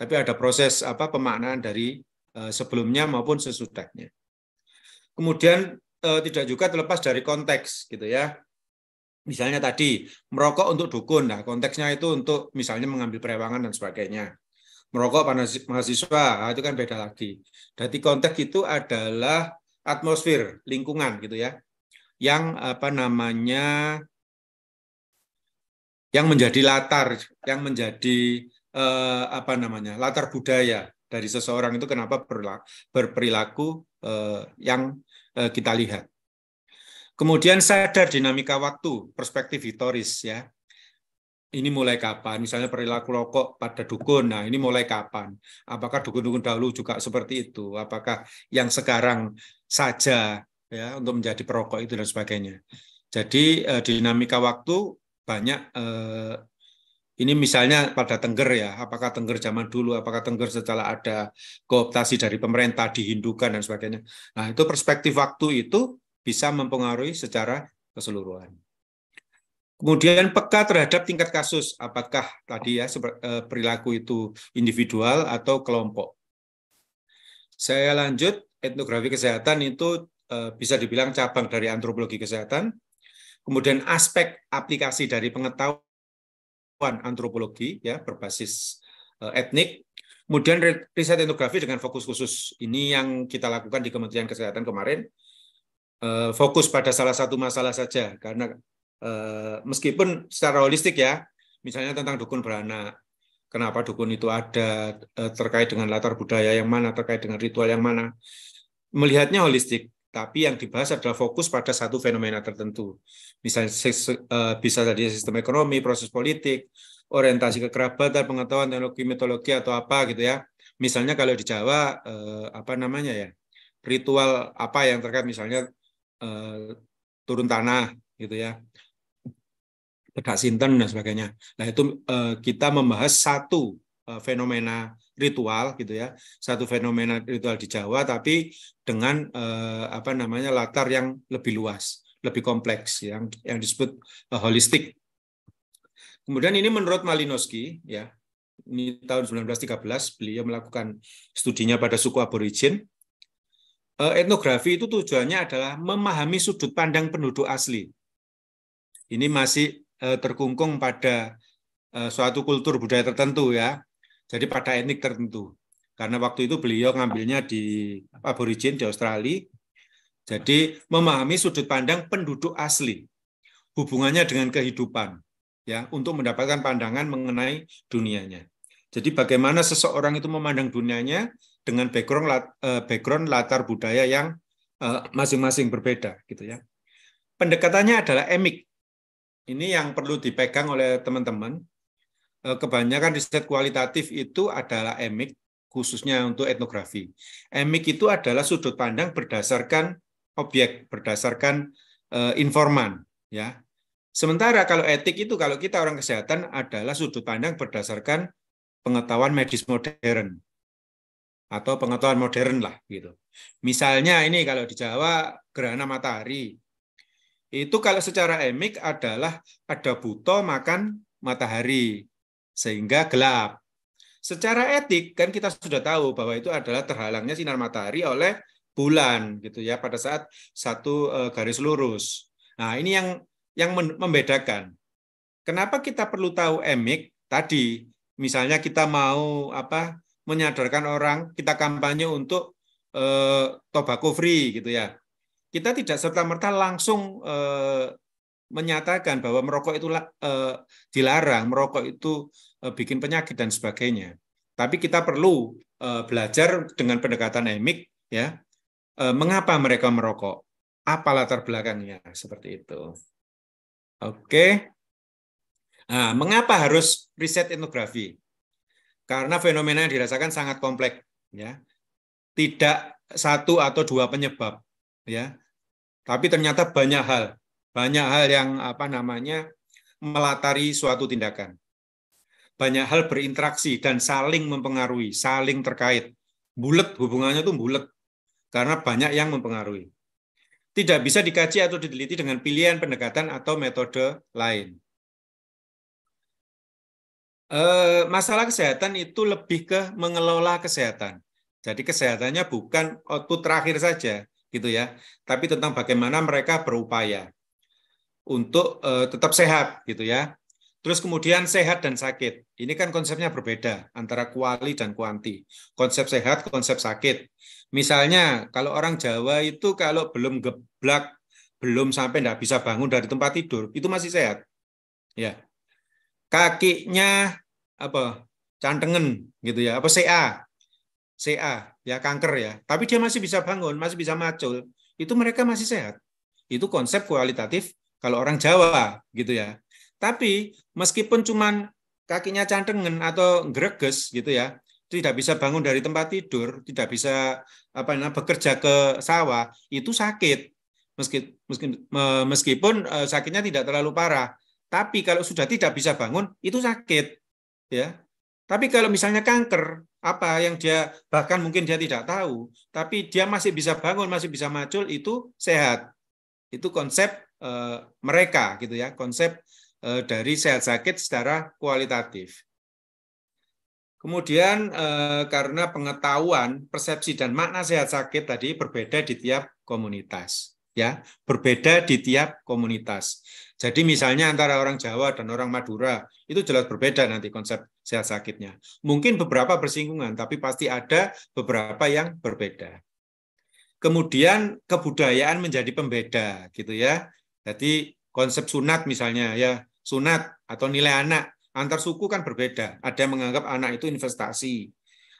[SPEAKER 7] Tapi ada proses apa pemaknaan dari eh, sebelumnya maupun sesudahnya. Kemudian eh, tidak juga terlepas dari konteks gitu ya. Misalnya tadi merokok untuk dukun, nah konteksnya itu untuk misalnya mengambil perewangan dan sebagainya. Merokok pada mahasiswa ah, itu kan beda lagi. Jadi konteks itu adalah atmosfer lingkungan gitu ya yang apa namanya yang menjadi latar yang menjadi eh, apa namanya latar budaya dari seseorang itu kenapa berlaku, berperilaku eh, yang eh, kita lihat kemudian sadar dinamika waktu perspektif historis ya ini mulai kapan? Misalnya perilaku rokok pada dukun, nah ini mulai kapan? Apakah dukun-dukun dahulu juga seperti itu? Apakah yang sekarang saja ya untuk menjadi perokok itu dan sebagainya. Jadi eh, dinamika waktu banyak eh, ini misalnya pada Tengger ya, apakah Tengger zaman dulu, apakah Tengger setelah ada kooptasi dari pemerintah dihindukan dan sebagainya. Nah, itu perspektif waktu itu bisa mempengaruhi secara keseluruhan. Kemudian peka terhadap tingkat kasus, apakah tadi ya eh, perilaku itu individual atau kelompok. Saya lanjut etnografi kesehatan itu eh, bisa dibilang cabang dari antropologi kesehatan. Kemudian aspek aplikasi dari pengetahuan antropologi ya berbasis eh, etnik. Kemudian riset etnografi dengan fokus khusus ini yang kita lakukan di Kementerian Kesehatan kemarin. Eh, fokus pada salah satu masalah saja karena meskipun secara holistik ya, misalnya tentang dukun beranak, kenapa dukun itu ada terkait dengan latar budaya yang mana, terkait dengan ritual yang mana melihatnya holistik, tapi yang dibahas adalah fokus pada satu fenomena tertentu. Misalnya eh, bisa tadi sistem ekonomi, proses politik, orientasi kekerabatan, pengetahuan teknologi, mitologi atau apa gitu ya. Misalnya kalau di Jawa eh, apa namanya ya? ritual apa yang terkait misalnya eh, turun tanah gitu ya. Bedak sinten dan sebagainya. Nah, itu kita membahas satu fenomena ritual gitu ya satu fenomena ritual di Jawa tapi dengan eh, apa namanya latar yang lebih luas lebih kompleks yang yang disebut eh, holistik kemudian ini menurut Malinowski ya ini tahun 1913 beliau melakukan studinya pada suku aborigin eh, etnografi itu tujuannya adalah memahami sudut pandang penduduk asli ini masih eh, terkungkung pada eh, suatu kultur budaya tertentu ya jadi pada etnik tertentu. Karena waktu itu beliau ngambilnya di aborigin di Australia. Jadi memahami sudut pandang penduduk asli, hubungannya dengan kehidupan, ya untuk mendapatkan pandangan mengenai dunianya. Jadi bagaimana seseorang itu memandang dunianya dengan background eh, background latar budaya yang eh, masing-masing berbeda, gitu ya. Pendekatannya adalah emik. Ini yang perlu dipegang oleh teman-teman Eh, kebanyakan riset kualitatif itu adalah emik, khususnya untuk etnografi. Emik itu adalah sudut pandang berdasarkan objek, berdasarkan uh, informan, ya. Sementara kalau etik itu kalau kita orang kesehatan adalah sudut pandang berdasarkan pengetahuan medis modern atau pengetahuan modern lah gitu. Misalnya ini kalau di Jawa gerhana matahari itu kalau secara emik adalah ada buto makan matahari sehingga gelap. Secara etik kan kita sudah tahu bahwa itu adalah terhalangnya sinar matahari oleh bulan gitu ya pada saat satu eh, garis lurus. Nah, ini yang yang membedakan. Kenapa kita perlu tahu emik tadi? Misalnya kita mau apa menyadarkan orang, kita kampanye untuk eh, tobacco free gitu ya. Kita tidak serta merta langsung eh, menyatakan bahwa merokok itu eh, dilarang, merokok itu Eh, bikin penyakit dan sebagainya. Tapi kita perlu eh, belajar dengan pendekatan emik ya eh, mengapa mereka merokok apa latar belakangnya seperti itu oke nah, mengapa harus riset etnografi karena fenomena yang dirasakan sangat kompleks ya tidak satu atau dua penyebab ya tapi ternyata banyak hal banyak hal yang apa namanya melatari suatu tindakan banyak hal berinteraksi dan saling mempengaruhi, saling terkait. Bulat hubungannya itu bulat karena banyak yang mempengaruhi. Tidak bisa dikaji atau diteliti dengan pilihan pendekatan atau metode lain. Eh, masalah kesehatan itu lebih ke mengelola kesehatan. Jadi kesehatannya bukan output terakhir saja gitu ya, tapi tentang bagaimana mereka berupaya untuk eh, tetap sehat gitu ya Terus kemudian sehat dan sakit. Ini kan konsepnya berbeda antara kuali dan kuanti. Konsep sehat, konsep sakit. Misalnya kalau orang Jawa itu kalau belum geblak, belum sampai tidak bisa bangun dari tempat tidur, itu masih sehat. Ya. Kakinya apa? Cantengen gitu ya, apa CA. CA ya kanker ya. Tapi dia masih bisa bangun, masih bisa macul. Itu mereka masih sehat. Itu konsep kualitatif kalau orang Jawa gitu ya tapi meskipun cuman kakinya cantengan atau greges gitu ya, tidak bisa bangun dari tempat tidur, tidak bisa apa namanya bekerja ke sawah, itu sakit. Meskipun, meskipun sakitnya tidak terlalu parah, tapi kalau sudah tidak bisa bangun itu sakit, ya. Tapi kalau misalnya kanker, apa yang dia bahkan mungkin dia tidak tahu, tapi dia masih bisa bangun, masih bisa macul itu sehat. Itu konsep e, mereka gitu ya, konsep Eh, dari sehat sakit secara kualitatif. Kemudian eh, karena pengetahuan, persepsi dan makna sehat sakit tadi berbeda di tiap komunitas, ya, berbeda di tiap komunitas. Jadi misalnya antara orang Jawa dan orang Madura itu jelas berbeda nanti konsep sehat sakitnya. Mungkin beberapa bersinggungan, tapi pasti ada beberapa yang berbeda. Kemudian kebudayaan menjadi pembeda gitu ya. Jadi konsep sunat misalnya ya sunat atau nilai anak. Antar suku kan berbeda. Ada yang menganggap anak itu investasi.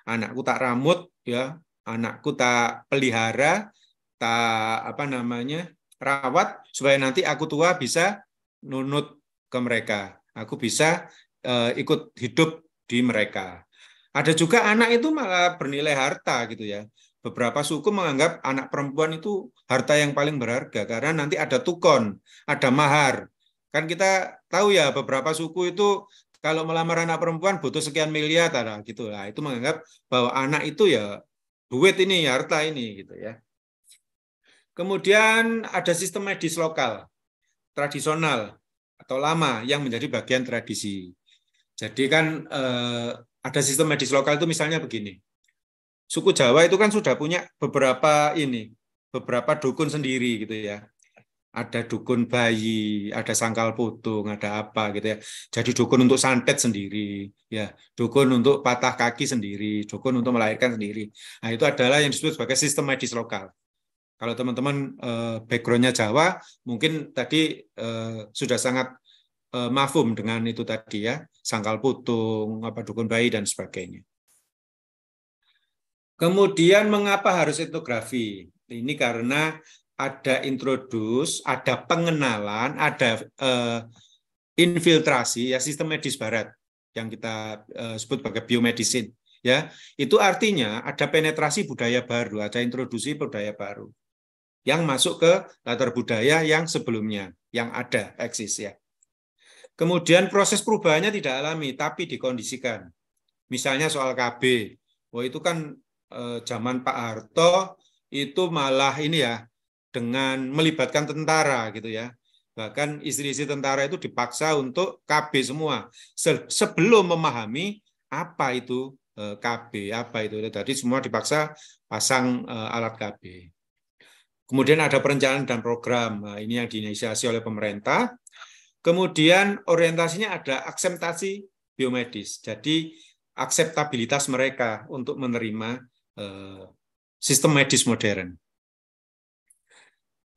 [SPEAKER 7] Anakku tak ramut, ya, anakku tak pelihara, tak apa namanya rawat supaya nanti aku tua bisa nunut ke mereka. Aku bisa uh, ikut hidup di mereka. Ada juga anak itu malah bernilai harta gitu ya. Beberapa suku menganggap anak perempuan itu harta yang paling berharga karena nanti ada tukon, ada mahar. Kan kita tahu ya beberapa suku itu kalau melamar anak perempuan butuh sekian miliar tara gitu lah. Itu menganggap bahwa anak itu ya duit ini, harta ini gitu ya. Kemudian ada sistem medis lokal, tradisional atau lama yang menjadi bagian tradisi. Jadi kan eh, ada sistem medis lokal itu misalnya begini. Suku Jawa itu kan sudah punya beberapa ini, beberapa dukun sendiri gitu ya ada dukun bayi, ada sangkal putung, ada apa gitu ya. Jadi dukun untuk santet sendiri, ya, dukun untuk patah kaki sendiri, dukun untuk melahirkan sendiri. Nah itu adalah yang disebut sebagai sistem medis lokal. Kalau teman-teman eh, backgroundnya Jawa, mungkin tadi eh, sudah sangat eh, mafum dengan itu tadi ya, sangkal putung, apa dukun bayi dan sebagainya. Kemudian mengapa harus etnografi? Ini karena ada introduce, ada pengenalan, ada uh, infiltrasi ya sistem medis barat yang kita uh, sebut sebagai biomedicine ya. Itu artinya ada penetrasi budaya baru, ada introduksi budaya baru yang masuk ke latar budaya yang sebelumnya yang ada eksis ya. Kemudian proses perubahannya tidak alami tapi dikondisikan. Misalnya soal KB. Oh itu kan eh, zaman Pak Harto itu malah ini ya dengan melibatkan tentara gitu ya. Bahkan istri-istri tentara itu dipaksa untuk KB semua sebelum memahami apa itu eh, KB, apa itu. Tadi semua dipaksa pasang eh, alat KB. Kemudian ada perencanaan dan program. Nah, ini yang diinisiasi oleh pemerintah. Kemudian orientasinya ada akseptasi biomedis. Jadi akseptabilitas mereka untuk menerima eh, sistem medis modern.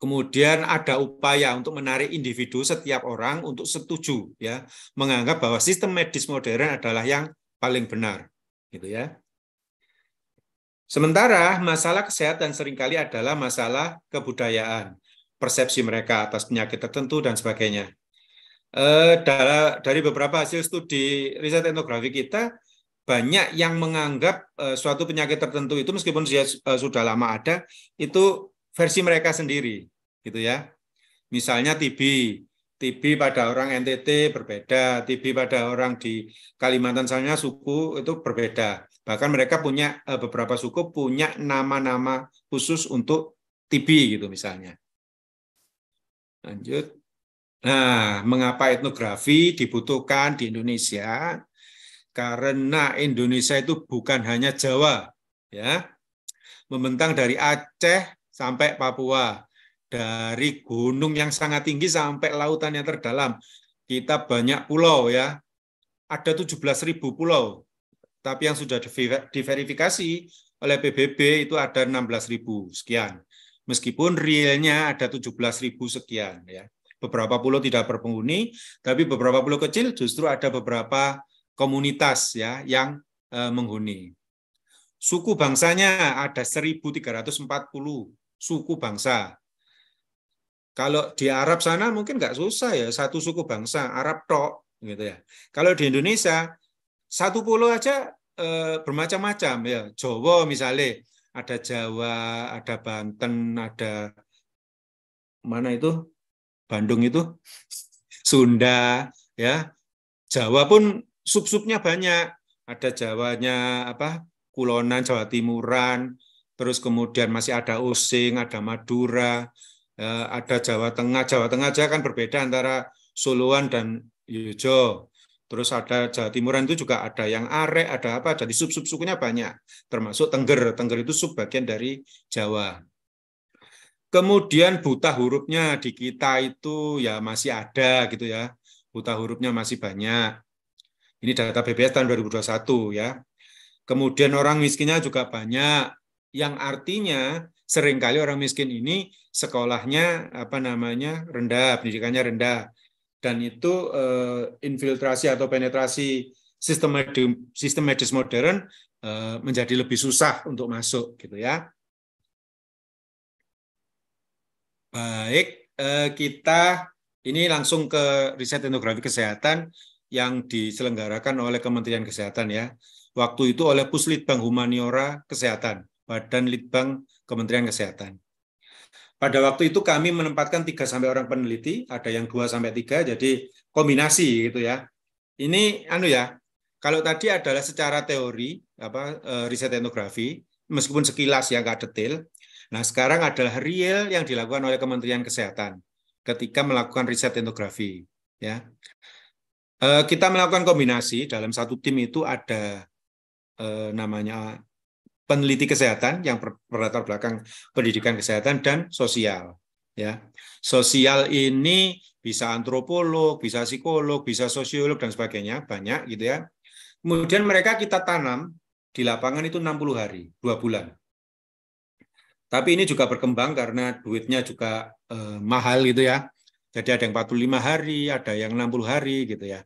[SPEAKER 7] Kemudian ada upaya untuk menarik individu setiap orang untuk setuju ya, menganggap bahwa sistem medis modern adalah yang paling benar, gitu ya. Sementara masalah kesehatan seringkali adalah masalah kebudayaan, persepsi mereka atas penyakit tertentu dan sebagainya. Eh dari beberapa hasil studi riset etnografi kita, banyak yang menganggap eh, suatu penyakit tertentu itu meskipun eh, sudah lama ada, itu versi mereka sendiri gitu ya. Misalnya TB, TB pada orang NTT berbeda, TB pada orang di Kalimantan sana suku itu berbeda. Bahkan mereka punya eh, beberapa suku punya nama-nama khusus untuk TB gitu misalnya. Lanjut. Nah, mengapa etnografi dibutuhkan di Indonesia? Karena Indonesia itu bukan hanya Jawa, ya. Membentang dari Aceh sampai Papua dari gunung yang sangat tinggi sampai lautan yang terdalam. Kita banyak pulau ya. Ada 17.000 pulau. Tapi yang sudah diverifikasi oleh PBB itu ada 16.000 sekian. Meskipun realnya ada 17.000 sekian ya. Beberapa pulau tidak berpenghuni, tapi beberapa pulau kecil justru ada beberapa komunitas ya yang e, menghuni. Suku bangsanya ada 1340 suku bangsa kalau di Arab sana mungkin nggak susah ya, satu suku bangsa Arab tok gitu ya. Kalau di Indonesia satu pulau aja e, bermacam-macam ya. Jawa misalnya ada Jawa, ada Banten, ada mana itu? Bandung itu, Sunda, ya. Jawa pun sub-subnya banyak. Ada Jawanya apa? Kulonan, Jawa Timuran, terus kemudian masih ada Osing, ada Madura, Eh, ada Jawa Tengah. Jawa Tengah aja kan berbeda antara Soloan dan Yujo. Terus ada Jawa Timuran itu juga ada yang arek, ada apa, jadi sub-sub sukunya banyak. Termasuk Tengger. Tengger itu sub bagian dari Jawa. Kemudian buta hurufnya di kita itu ya masih ada gitu ya. Buta hurufnya masih banyak. Ini data BPS tahun 2021 ya. Kemudian orang miskinnya juga banyak. Yang artinya Seringkali orang miskin ini sekolahnya apa namanya rendah, pendidikannya rendah, dan itu uh, infiltrasi atau penetrasi sistem medis, sistem medis modern uh, menjadi lebih susah untuk masuk, gitu ya. Baik, uh, kita ini langsung ke riset etnografi kesehatan yang diselenggarakan oleh Kementerian Kesehatan ya. Waktu itu oleh puslit Puslitbang Humaniora Kesehatan. Badan Litbang Kementerian Kesehatan. Pada waktu itu kami menempatkan 3 sampai orang peneliti, ada yang 2 sampai 3, jadi kombinasi gitu ya. Ini anu ya, kalau tadi adalah secara teori apa eh, riset etnografi, meskipun sekilas ya nggak detail. Nah, sekarang adalah real yang dilakukan oleh Kementerian Kesehatan ketika melakukan riset etnografi ya. Eh, kita melakukan kombinasi dalam satu tim itu ada eh, namanya peneliti kesehatan yang berlatar belakang pendidikan kesehatan dan sosial. Ya, sosial ini bisa antropolog, bisa psikolog, bisa sosiolog dan sebagainya banyak gitu ya. Kemudian mereka kita tanam di lapangan itu 60 hari, dua bulan. Tapi ini juga berkembang karena duitnya juga eh, mahal gitu ya. Jadi ada yang 45 hari, ada yang 60 hari gitu ya.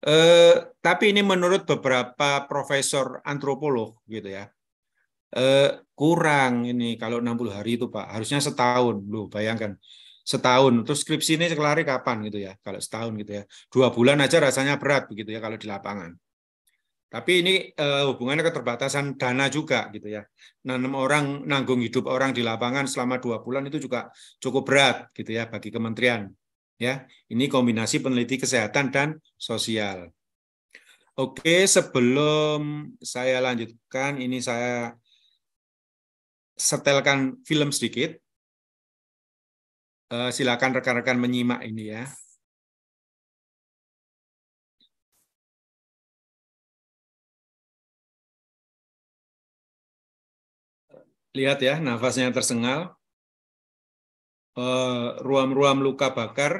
[SPEAKER 7] Eh, tapi ini menurut beberapa profesor antropolog gitu ya. Eh, kurang ini kalau 60 hari itu Pak, harusnya setahun. Loh, bayangkan setahun. Terus skripsi ini kelari kapan gitu ya? Kalau setahun gitu ya. Dua bulan aja rasanya berat begitu ya kalau di lapangan. Tapi ini eh, hubungannya keterbatasan dana juga gitu ya. Nanam orang nanggung hidup orang di lapangan selama dua bulan itu juga cukup berat gitu ya bagi kementerian. Ya, ini kombinasi peneliti kesehatan dan sosial. Oke, sebelum saya lanjutkan, ini saya
[SPEAKER 5] setelkan film sedikit. Eh, silakan rekan-rekan menyimak ini ya. Lihat ya, nafasnya tersengal. Eh, ruam-ruam luka bakar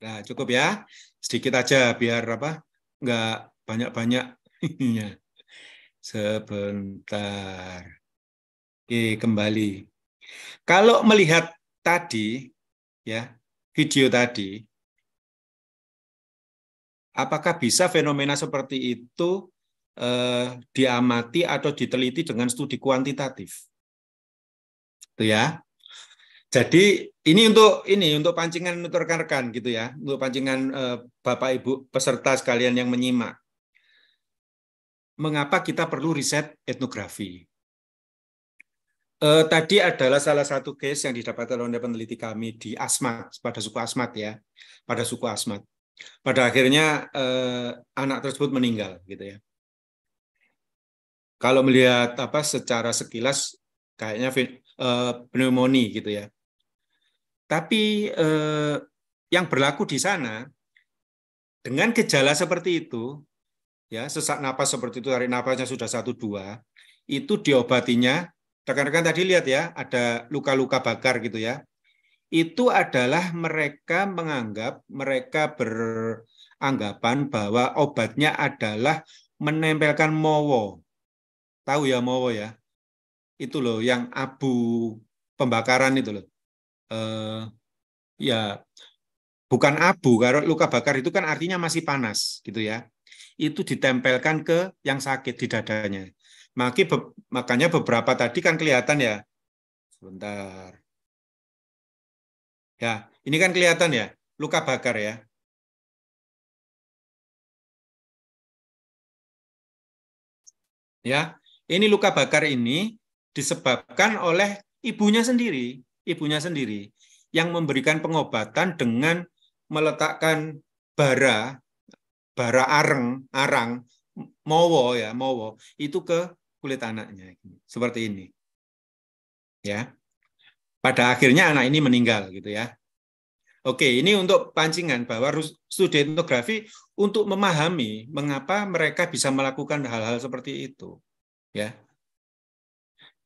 [SPEAKER 8] Nah, cukup ya.
[SPEAKER 5] Sedikit aja biar apa?
[SPEAKER 8] Enggak banyak-banyak. Sebentar. Oke, kembali. Kalau melihat tadi ya, video tadi apakah bisa fenomena seperti
[SPEAKER 7] itu Eh, diamati atau diteliti dengan studi kuantitatif. Itu ya. Jadi ini untuk ini untuk pancingan untuk rekan-rekan gitu ya, untuk pancingan eh, Bapak Ibu peserta sekalian yang menyimak. Mengapa kita perlu riset etnografi? Eh, tadi adalah salah satu case yang didapatkan oleh peneliti kami di Asmat pada suku Asmat ya, pada suku Asmat. Pada akhirnya eh, anak tersebut meninggal gitu ya kalau melihat apa secara sekilas kayaknya uh, pneumonia gitu ya. Tapi eh, yang berlaku di sana dengan gejala seperti itu, ya sesak napas seperti itu, tarik napasnya sudah satu dua, itu diobatinya. Rekan-rekan tadi lihat ya, ada luka-luka bakar gitu ya. Itu adalah mereka menganggap, mereka beranggapan bahwa obatnya adalah menempelkan mowo Tahu ya Mowo ya? Itu loh yang abu pembakaran itu loh. Eh, ya bukan abu, kalau luka bakar itu kan artinya masih panas gitu ya. Itu ditempelkan ke yang sakit di dadanya. Maki, be, makanya beberapa tadi kan kelihatan
[SPEAKER 5] ya. Sebentar. Ya, ini kan kelihatan ya, luka bakar ya. ya ini luka bakar ini disebabkan
[SPEAKER 7] oleh ibunya sendiri, ibunya sendiri yang memberikan pengobatan dengan meletakkan bara bara areng, arang, mowo ya, mowo itu ke kulit anaknya seperti ini. Ya. Pada akhirnya anak ini meninggal gitu ya. Oke, ini untuk pancingan bahwa studi etnografi untuk memahami mengapa mereka bisa melakukan hal-hal seperti itu. Ya.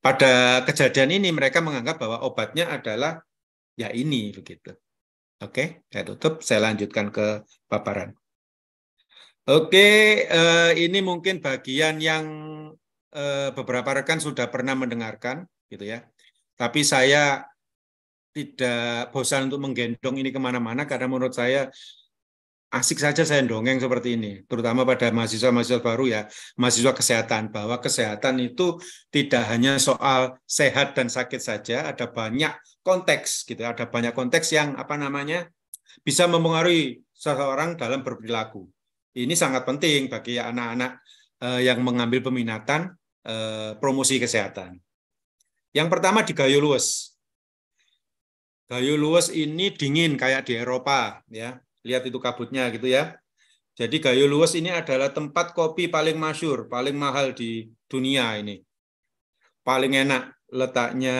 [SPEAKER 7] Pada kejadian ini mereka menganggap bahwa obatnya adalah ya ini begitu. Oke, saya tutup, saya lanjutkan ke paparan. Oke, eh, ini mungkin bagian yang eh, beberapa rekan sudah pernah mendengarkan, gitu ya. Tapi saya tidak bosan untuk menggendong ini kemana-mana karena menurut saya asik saja saya dongeng seperti ini, terutama pada mahasiswa-mahasiswa baru ya, mahasiswa kesehatan, bahwa kesehatan itu tidak hanya soal sehat dan sakit saja, ada banyak konteks gitu, ya, ada banyak konteks yang apa namanya bisa mempengaruhi seseorang dalam berperilaku. Ini sangat penting bagi anak-anak eh, yang mengambil peminatan eh, promosi kesehatan. Yang pertama di Gayo Luwes. Gayo Luwes ini dingin kayak di Eropa ya Lihat itu kabutnya gitu ya. Jadi Gayo Luwes ini adalah tempat kopi paling masyur, paling mahal di dunia ini. Paling enak letaknya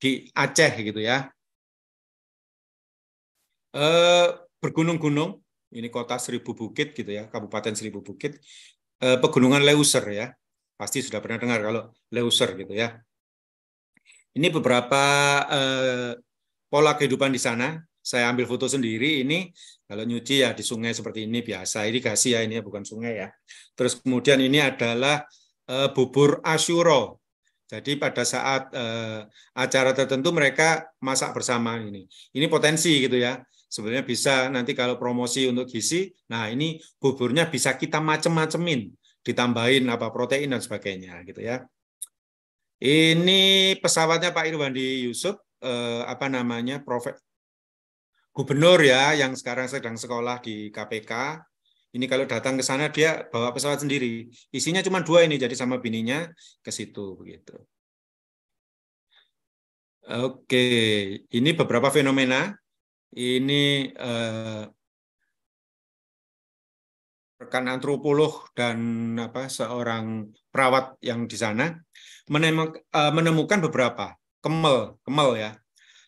[SPEAKER 7] di Aceh gitu ya. E, bergunung-gunung, ini kota seribu bukit gitu ya, kabupaten seribu bukit. E, pegunungan Leuser ya, pasti sudah pernah dengar kalau Leuser gitu ya. Ini beberapa e, pola kehidupan di sana saya ambil foto sendiri ini kalau nyuci ya di sungai seperti ini biasa ini irigasi ya ini ya, bukan sungai ya terus kemudian ini adalah e, bubur asyuro jadi pada saat e, acara tertentu mereka masak bersama ini ini potensi gitu ya sebenarnya bisa nanti kalau promosi untuk gizi nah ini buburnya bisa kita macem-macemin ditambahin apa protein dan sebagainya gitu ya ini pesawatnya Pak Irwandi Yusuf eh, apa namanya gubernur ya yang sekarang sedang sekolah di KPK. Ini kalau datang ke sana dia bawa pesawat sendiri. Isinya cuma dua ini, jadi sama bininya ke situ begitu.
[SPEAKER 8] Oke, ini beberapa fenomena. Ini eh, rekan antropolog dan
[SPEAKER 7] apa seorang perawat yang di sana eh, menemukan beberapa kemel, kemel ya.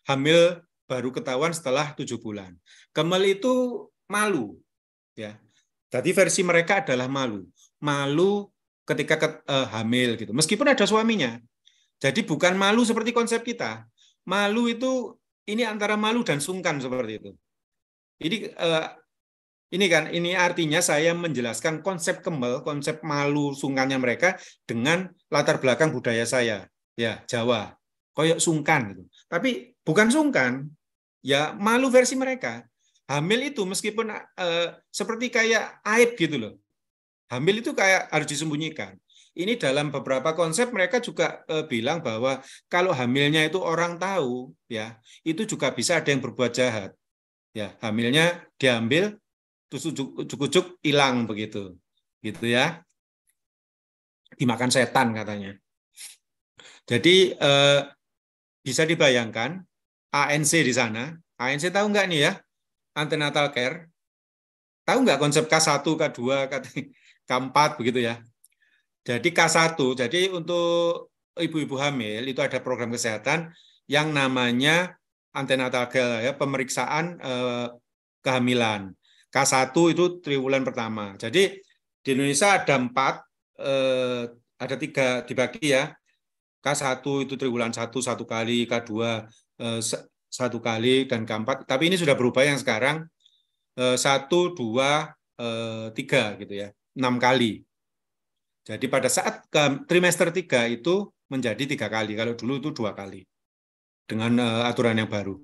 [SPEAKER 7] Hamil baru ketahuan setelah tujuh bulan. Kemel itu malu, ya. Tadi versi mereka adalah malu, malu ketika ke, eh, hamil gitu. Meskipun ada suaminya, jadi bukan malu seperti konsep kita. Malu itu ini antara malu dan sungkan seperti itu. Jadi eh, ini kan, ini artinya saya menjelaskan konsep kemel, konsep malu sungkannya mereka dengan latar belakang budaya saya, ya Jawa, koyok sungkan. Gitu. Tapi Bukan sungkan, ya malu versi mereka. Hamil itu meskipun eh, seperti kayak aib gitu loh. Hamil itu kayak harus disembunyikan. Ini dalam beberapa konsep mereka juga eh, bilang bahwa kalau hamilnya itu orang tahu, ya itu juga bisa ada yang berbuat jahat. Ya hamilnya diambil, terus ujuk-ujuk hilang begitu, gitu ya. Dimakan setan katanya.
[SPEAKER 8] Jadi eh,
[SPEAKER 7] bisa dibayangkan ANC di sana. ANC tahu nggak nih ya? Antenatal care. Tahu nggak konsep K1, K2, K4 begitu ya? Jadi K1, jadi untuk ibu-ibu hamil itu ada program kesehatan yang namanya antenatal care ya, pemeriksaan eh, kehamilan. K1 itu triwulan pertama. Jadi di Indonesia ada empat, eh, ada tiga dibagi ya. K1 itu triwulan satu satu kali, K2 Eh, satu kali dan keempat. Tapi ini sudah berubah yang sekarang eh, satu, dua, eh, tiga gitu ya, enam kali. Jadi pada saat trimester tiga itu menjadi tiga kali. Kalau dulu itu dua kali dengan aturan yang baru.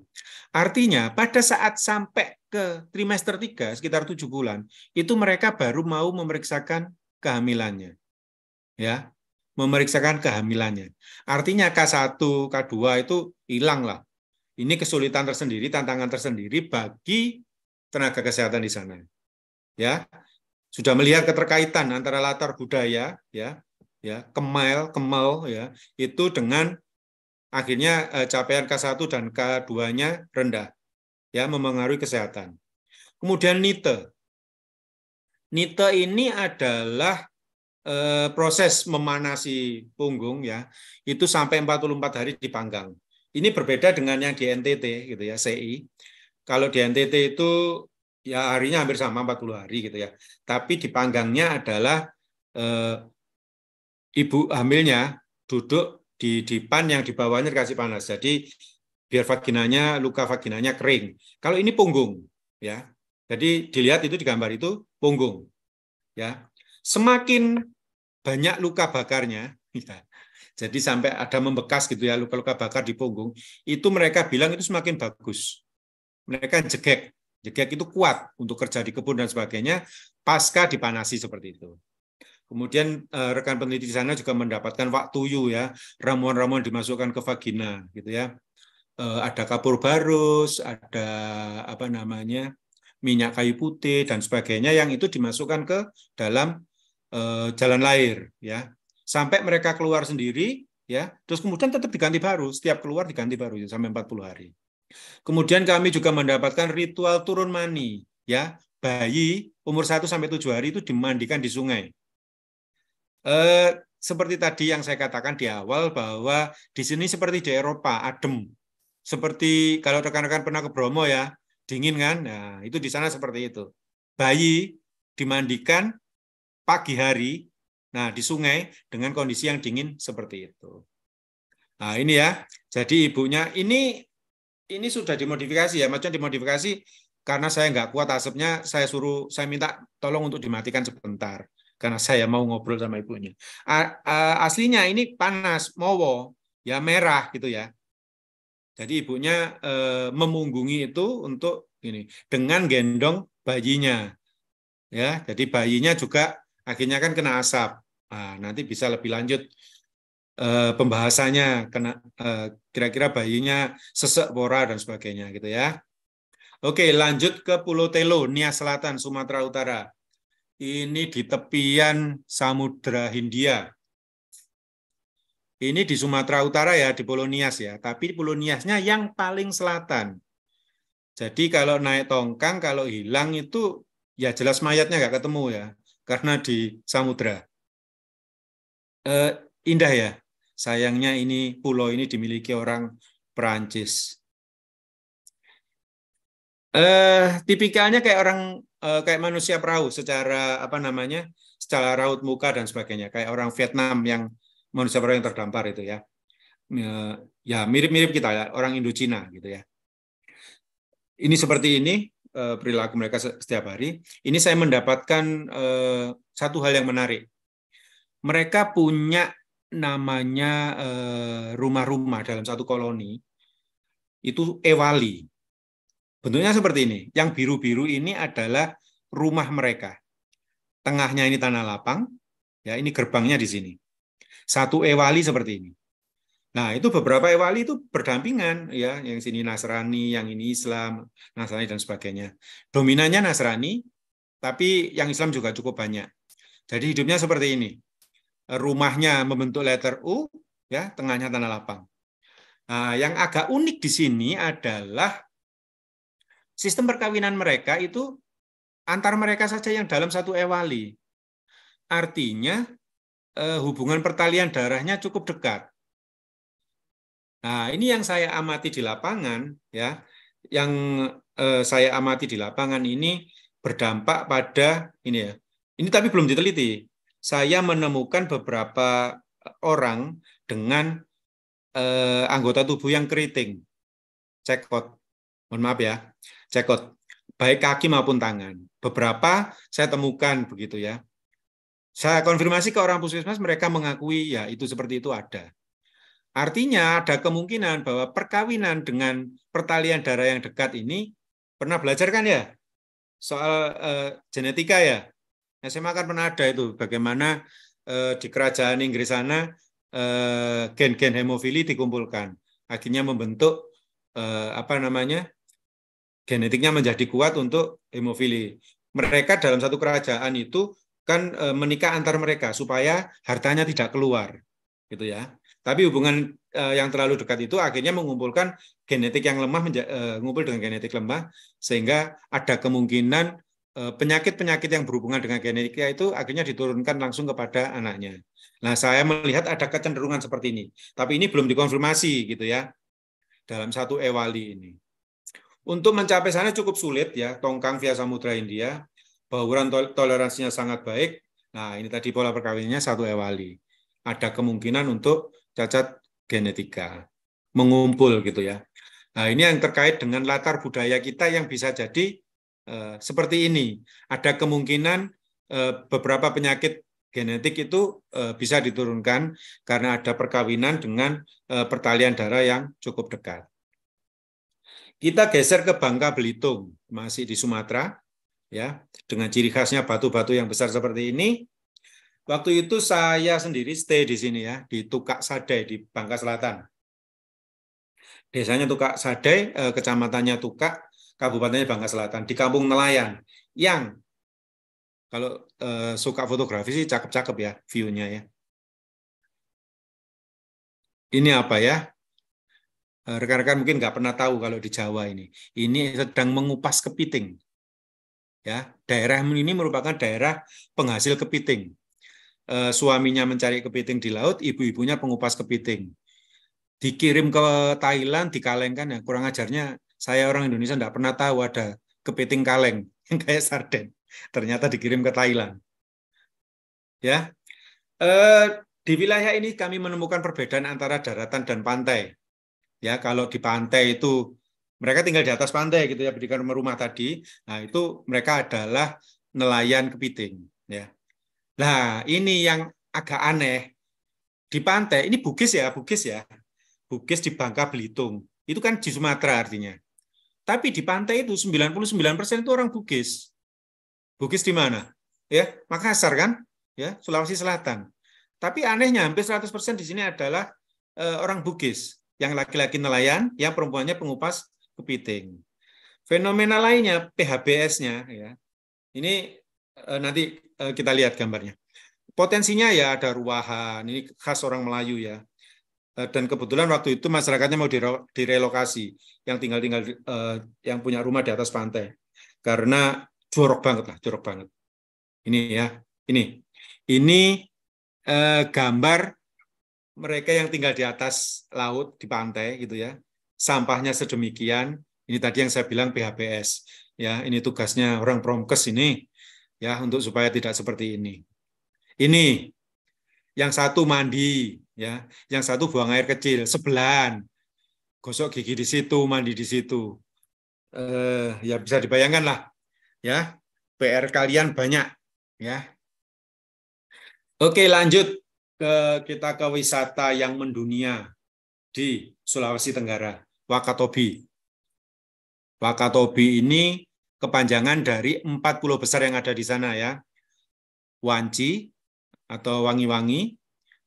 [SPEAKER 7] Artinya pada saat sampai ke trimester tiga sekitar tujuh bulan itu mereka baru mau memeriksakan kehamilannya. Ya, memeriksakan kehamilannya. Artinya K1, K2 itu hilang lah. Ini kesulitan tersendiri, tantangan tersendiri bagi tenaga kesehatan di sana. Ya, sudah melihat keterkaitan antara latar budaya, ya, ya, kemel, kemel, ya, itu dengan akhirnya eh, capaian K1 dan K2-nya rendah, ya, memengaruhi kesehatan. Kemudian NITE. NITE ini adalah Eh, proses memanasi punggung ya itu sampai 44 hari dipanggang. Ini berbeda dengan yang di NTT gitu ya, CI. Kalau di NTT itu ya harinya hampir sama 40 hari gitu ya. Tapi dipanggangnya adalah eh, ibu hamilnya duduk di depan yang di bawahnya dikasih panas. Jadi biar vaginanya luka vaginanya kering. Kalau ini punggung ya. Jadi dilihat itu di gambar itu punggung. Ya semakin banyak luka bakarnya, ya, jadi sampai ada membekas gitu ya luka-luka bakar di punggung, itu mereka bilang itu semakin bagus. Mereka jegek, jegek itu kuat untuk kerja di kebun dan sebagainya, pasca dipanasi seperti itu. Kemudian eh, rekan peneliti di sana juga mendapatkan waktuyu ya, ramuan-ramuan dimasukkan ke vagina gitu ya. Eh, ada kapur barus, ada apa namanya minyak kayu putih dan sebagainya yang itu dimasukkan ke dalam Eh, jalan lahir ya sampai mereka keluar sendiri ya terus kemudian tetap diganti baru setiap keluar diganti baru ya, sampai 40 hari kemudian kami juga mendapatkan ritual turun mani ya bayi umur 1 sampai 7 hari itu dimandikan di sungai eh, seperti tadi yang saya katakan di awal bahwa di sini seperti di Eropa adem seperti kalau rekan-rekan pernah ke Bromo ya dingin kan nah itu di sana seperti itu bayi dimandikan pagi hari, nah di sungai dengan kondisi yang dingin seperti itu. Nah ini ya, jadi ibunya ini ini sudah dimodifikasi ya, macam dimodifikasi karena saya nggak kuat asapnya, saya suruh saya minta tolong untuk dimatikan sebentar karena saya mau ngobrol sama ibunya. Aslinya ini panas, mowo, ya merah gitu ya. Jadi ibunya e, memunggungi itu untuk ini dengan gendong bayinya. Ya, jadi bayinya juga akhirnya kan kena asap. Nah, nanti bisa lebih lanjut e, pembahasannya kena eh, kira-kira bayinya sesek pora dan sebagainya gitu ya. Oke, lanjut ke Pulau Telo, Nia Selatan, Sumatera Utara. Ini di tepian Samudra Hindia. Ini di Sumatera Utara ya, di Pulau Nias ya. Tapi Pulau Niasnya yang paling selatan. Jadi kalau naik tongkang, kalau hilang itu ya jelas mayatnya nggak ketemu ya karena di samudra.
[SPEAKER 8] Eh, indah ya. Sayangnya ini pulau ini dimiliki orang Perancis. Eh,
[SPEAKER 7] tipikalnya kayak orang eh, kayak manusia perahu secara apa namanya? secara raut muka dan sebagainya. Kayak orang Vietnam yang manusia perahu yang terdampar itu ya. Eh, ya mirip-mirip kita ya, orang Indo Cina gitu ya. Ini seperti ini, Eh, perilaku mereka setiap hari, ini saya mendapatkan eh, satu hal yang menarik. Mereka punya namanya eh, rumah-rumah dalam satu koloni, itu ewali. Bentuknya seperti ini. Yang biru-biru ini adalah rumah mereka. Tengahnya ini tanah lapang, ya ini gerbangnya di sini. Satu ewali seperti ini. Nah, itu beberapa wali itu berdampingan ya, yang sini Nasrani, yang ini Islam, Nasrani dan sebagainya. Dominannya Nasrani, tapi yang Islam juga cukup banyak. Jadi hidupnya seperti ini. Rumahnya membentuk letter U, ya, tengahnya tanah lapang. Nah, yang agak unik di sini adalah sistem perkawinan mereka itu antar mereka saja yang dalam satu ewali. Artinya eh, hubungan pertalian darahnya cukup dekat Nah, ini yang saya amati di lapangan ya, yang eh, saya amati di lapangan ini berdampak pada ini ya. Ini tapi belum diteliti. Saya menemukan beberapa eh, orang dengan eh, anggota tubuh yang keriting. Cekot. Mohon maaf ya. Cekot. Baik kaki maupun tangan. Beberapa saya temukan begitu ya. Saya konfirmasi ke orang puskesmas, mereka mengakui ya itu seperti itu ada. Artinya ada kemungkinan bahwa perkawinan dengan pertalian darah yang dekat ini pernah belajar kan ya soal eh, genetika ya. Nah, SMA kan pernah ada itu bagaimana eh, di kerajaan Inggris sana gen eh, gen-gen hemofili dikumpulkan, akhirnya membentuk apa namanya genetiknya menjadi kuat untuk hemofili. Mereka dalam satu kerajaan itu kan e, menikah antar mereka supaya hartanya tidak keluar, gitu ya. Tapi hubungan uh, yang terlalu dekat itu akhirnya mengumpulkan genetik yang lemah uh, ngumpul dengan genetik lemah sehingga ada kemungkinan eh, penyakit-penyakit yang berhubungan dengan genetika itu akhirnya diturunkan langsung kepada anaknya. Nah, saya melihat ada kecenderungan seperti ini. Tapi ini belum dikonfirmasi gitu ya dalam satu ewali ini. Untuk mencapai sana cukup sulit ya, tongkang via samudra India, bauran toleransinya sangat baik. Nah, ini tadi pola perkawinannya satu ewali. Ada kemungkinan untuk cacat genetika, mengumpul gitu ya. Nah, ini yang terkait dengan latar budaya kita yang bisa jadi e, seperti ini. Ada kemungkinan e, beberapa penyakit genetik itu e, bisa diturunkan karena ada perkawinan dengan e, pertalian darah yang cukup dekat. Kita geser ke Bangka Belitung, masih di Sumatera, ya, dengan ciri khasnya batu-batu yang besar seperti ini. Waktu itu saya sendiri stay di sini ya, di Tukak Sadai, di Bangka Selatan. Desanya Tukak Sadai, eh, kecamatannya Tukak, kabupatennya Bangka Selatan, di
[SPEAKER 8] kampung nelayan. Yang, kalau eh, suka fotografi sih cakep-cakep ya view-nya ya. Ini apa ya?
[SPEAKER 7] Eh, rekan-rekan mungkin nggak pernah tahu kalau di Jawa ini. Ini sedang mengupas kepiting. Ya, daerah ini merupakan daerah penghasil kepiting Eh, suaminya mencari kepiting di laut, ibu-ibunya pengupas kepiting. Dikirim ke Thailand, dikalengkan ya kurang ajarnya. Saya orang Indonesia tidak pernah tahu ada kepiting kaleng yang kayak sarden. Ternyata dikirim ke Thailand. Ya, eh, di wilayah ini kami menemukan perbedaan antara daratan dan pantai. Ya, kalau di pantai itu mereka tinggal di atas pantai gitu ya, rumah rumah tadi. Nah, itu mereka adalah nelayan kepiting, ya. Nah, ini yang agak aneh. Di pantai, ini Bugis ya, Bugis ya. Bugis di Bangka Belitung. Itu kan di Sumatera artinya. Tapi di pantai itu 99% itu orang Bugis. Bugis di mana? Ya, Makassar kan? Ya, Sulawesi Selatan. Tapi anehnya hampir 100% di sini adalah e, orang Bugis, yang laki-laki nelayan, yang perempuannya pengupas kepiting. Fenomena lainnya PHBS-nya ya. Ini e, nanti Eh, kita lihat gambarnya. Potensinya ya ada ruahan, ini khas orang Melayu ya. Eh, dan kebetulan waktu itu masyarakatnya mau direlokasi, yang tinggal-tinggal eh, yang punya rumah di atas pantai. Karena jorok banget lah, jorok banget. Ini ya, ini. Ini gambar mereka yang tinggal di atas laut, di pantai gitu ya. Sampahnya sedemikian, ini tadi yang saya bilang PHBS. Ya, ini tugasnya orang promkes ini ya untuk supaya tidak seperti ini. Ini yang satu mandi, ya, yang satu buang air kecil, sebelan, gosok gigi di situ, mandi di situ. Eh, ya bisa dibayangkan lah, ya. PR kalian banyak, ya. Oke, lanjut ke kita ke wisata yang mendunia di Sulawesi Tenggara, Wakatobi. Wakatobi ini kepanjangan dari 40 besar yang ada di sana ya. Wanci atau wangi-wangi,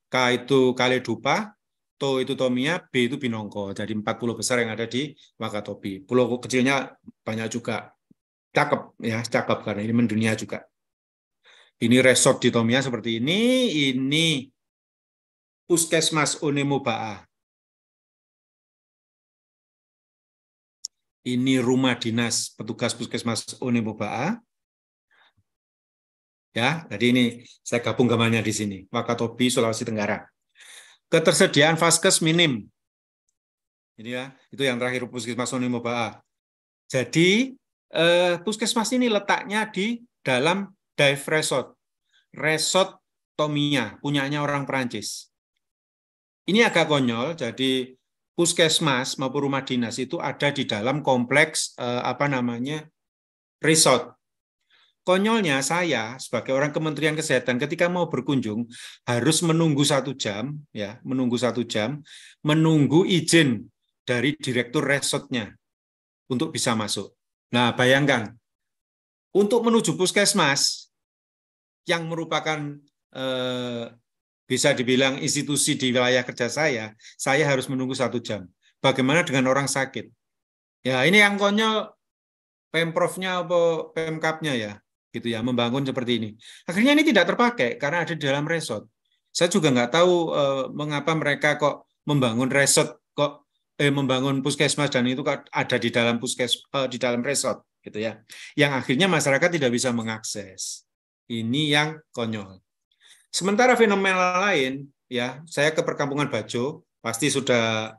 [SPEAKER 7] K itu Kaledupa, To itu Tomia, B itu Binongko. Jadi 40 besar yang ada di Wakatobi. Pulau kecilnya banyak juga. Cakep ya, cakep karena ini mendunia juga. Ini resort di Tomia seperti ini,
[SPEAKER 8] ini Puskesmas Onemobaa. ini rumah dinas petugas puskesmas Onebobaa. Ya, jadi ini saya gabung gambarnya di
[SPEAKER 7] sini, Wakatobi, Sulawesi Tenggara. Ketersediaan vaskes minim. Ini ya, itu yang terakhir puskesmas Onebobaa. Jadi eh, puskesmas ini letaknya di dalam dive resort, resort Tomia, punyanya orang Perancis. Ini agak konyol, jadi puskesmas maupun rumah dinas itu ada di dalam kompleks eh, apa namanya resort. Konyolnya saya sebagai orang Kementerian Kesehatan ketika mau berkunjung harus menunggu satu jam, ya menunggu satu jam, menunggu izin dari direktur resortnya untuk bisa masuk. Nah bayangkan untuk menuju puskesmas yang merupakan eh, bisa dibilang institusi di wilayah kerja saya, saya harus menunggu satu jam. Bagaimana dengan orang sakit? Ya ini yang konyol pemprovnya apa pemkapnya ya, gitu ya, membangun seperti ini. Akhirnya ini tidak terpakai karena ada di dalam resort. Saya juga nggak tahu eh, mengapa mereka kok membangun resort kok eh, membangun puskesmas dan itu kok ada di dalam puskes eh, di dalam resort gitu ya. Yang akhirnya masyarakat tidak bisa mengakses. Ini yang konyol. Sementara fenomena lain, ya saya ke perkampungan Bajo, pasti sudah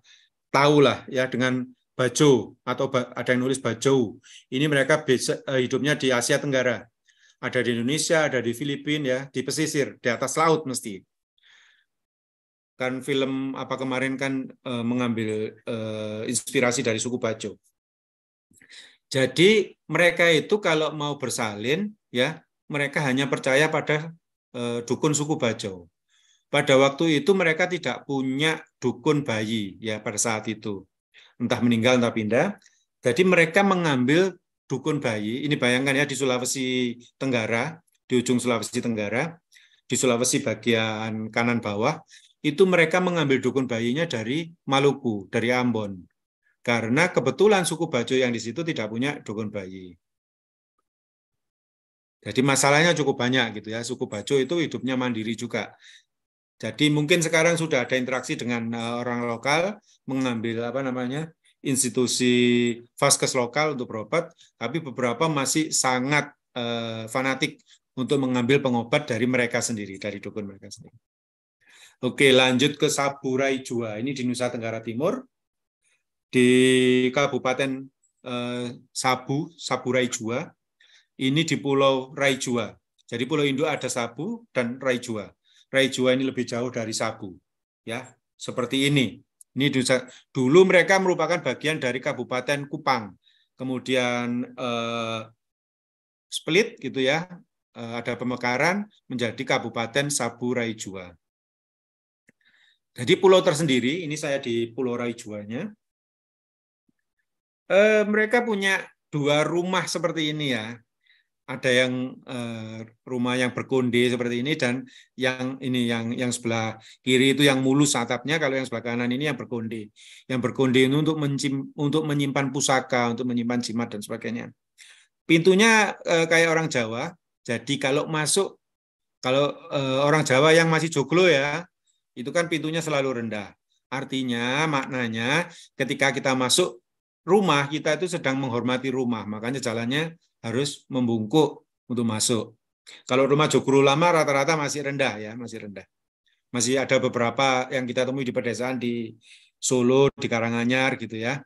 [SPEAKER 7] tahu lah ya dengan Bajo atau ada yang nulis Bajo. Ini mereka eh, hidupnya di Asia Tenggara. Ada di Indonesia, ada di Filipina ya, di pesisir, di atas laut mesti. Kan film apa kemarin kan eh, mengambil eh, inspirasi dari suku Bajo. Jadi mereka itu kalau mau bersalin ya, mereka hanya percaya pada Eh, dukun suku Bajo. Pada waktu itu mereka tidak punya dukun bayi ya pada saat itu. Entah meninggal entah pindah. Jadi mereka mengambil dukun bayi. Ini bayangkan ya di Sulawesi Tenggara, di ujung Sulawesi Tenggara, di Sulawesi bagian kanan bawah, itu mereka mengambil dukun bayinya dari Maluku, dari Ambon. Karena kebetulan suku Bajo yang di situ tidak punya dukun bayi. Jadi masalahnya cukup banyak gitu ya. Suku Bajo itu hidupnya mandiri juga. Jadi mungkin sekarang sudah ada interaksi dengan eh, orang lokal mengambil apa namanya institusi vaskes lokal untuk berobat, tapi beberapa masih sangat uh, fanatik untuk mengambil pengobat dari mereka sendiri, dari dukun mereka sendiri. Oke, lanjut ke Saburai Jua. Ini di Nusa Tenggara Timur, di Kabupaten uh, Sabu, Saburai Jua ini di Pulau Raijua. Jadi Pulau Induk ada Sabu dan Raijua. Raijua ini lebih jauh dari Sabu. Ya, seperti ini. Ini dulu mereka merupakan bagian dari Kabupaten Kupang. Kemudian eh, split gitu ya. Eh, ada pemekaran menjadi Kabupaten Sabu Raijua. Jadi pulau tersendiri, ini saya di Pulau Raijuanya. Eh, mereka punya dua rumah seperti ini ya ada yang uh, rumah yang berkonde seperti ini dan yang ini yang yang sebelah kiri itu yang mulus atapnya kalau yang sebelah kanan ini yang berkonde yang berkonde ini untuk mencim, untuk menyimpan pusaka untuk menyimpan jimat dan sebagainya pintunya uh, kayak orang Jawa jadi kalau masuk kalau uh, orang Jawa yang masih joglo ya itu kan pintunya selalu rendah artinya maknanya ketika kita masuk rumah kita itu sedang menghormati rumah makanya jalannya harus membungkuk untuk masuk. Kalau rumah Joglo lama rata-rata masih rendah ya, masih rendah. Masih ada beberapa yang kita temui di pedesaan di Solo, di Karanganyar gitu ya.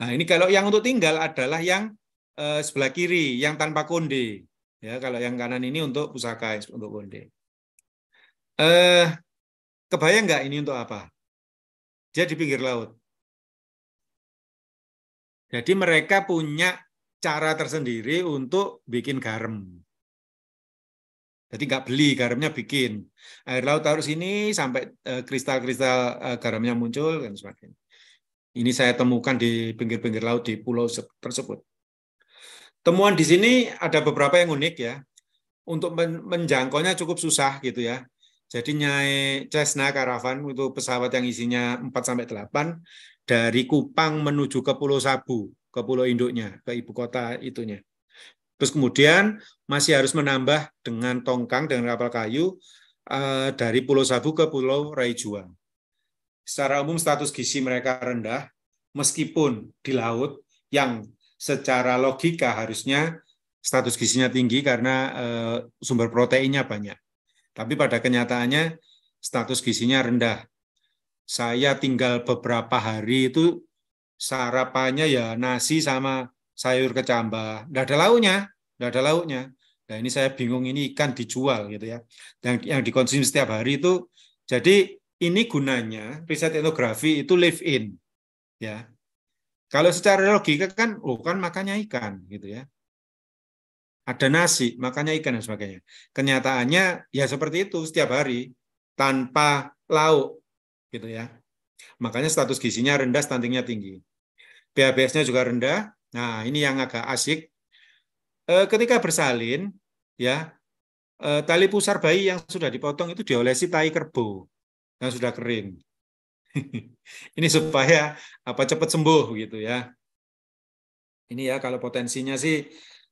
[SPEAKER 7] Nah, ini kalau yang untuk tinggal adalah yang eh, sebelah kiri, yang tanpa konde. Ya, kalau yang kanan ini untuk pusaka, untuk konde.
[SPEAKER 8] Eh, kebayang nggak ini untuk apa? Dia di pinggir laut. Jadi mereka punya cara tersendiri untuk bikin garam. Jadi nggak beli garamnya bikin.
[SPEAKER 7] Air laut taruh sini sampai eh, kristal-kristal eh, garamnya muncul dan sebagainya. Ini saya temukan di pinggir-pinggir laut di pulau tersebut. Temuan di sini ada beberapa yang unik ya. Untuk menjangkaunya cukup susah gitu ya. Jadi Nyai Cessna Caravan itu pesawat yang isinya 4 sampai 8 dari Kupang menuju ke Pulau Sabu ke pulau induknya, ke ibu kota itunya. Terus kemudian masih harus menambah dengan tongkang dengan kapal kayu eh, dari Pulau Sabu ke Pulau Rai Secara umum status gizi mereka rendah, meskipun di laut yang secara logika harusnya status gizinya tinggi karena eh, sumber proteinnya banyak. Tapi pada kenyataannya status gizinya rendah. Saya tinggal beberapa hari itu sarapannya ya nasi sama sayur kecambah. Nggak ada lauknya, nggak ada lauknya. Nah ini saya bingung ini ikan dijual gitu ya. Dan yang dikonsumsi setiap hari itu, jadi ini gunanya riset etnografi itu live in. ya. Kalau secara logika kan, oh kan makannya ikan gitu ya. Ada nasi, makannya ikan dan sebagainya. Kenyataannya ya seperti itu setiap hari tanpa lauk gitu ya. Makanya status gizinya rendah, stuntingnya tinggi. BHBS-nya juga rendah. Nah, ini yang agak asik. Eh, ketika bersalin, ya eh, tali pusar bayi yang sudah dipotong itu diolesi tahi kerbau yang sudah kering. ini supaya apa cepat sembuh gitu ya. Ini ya kalau potensinya sih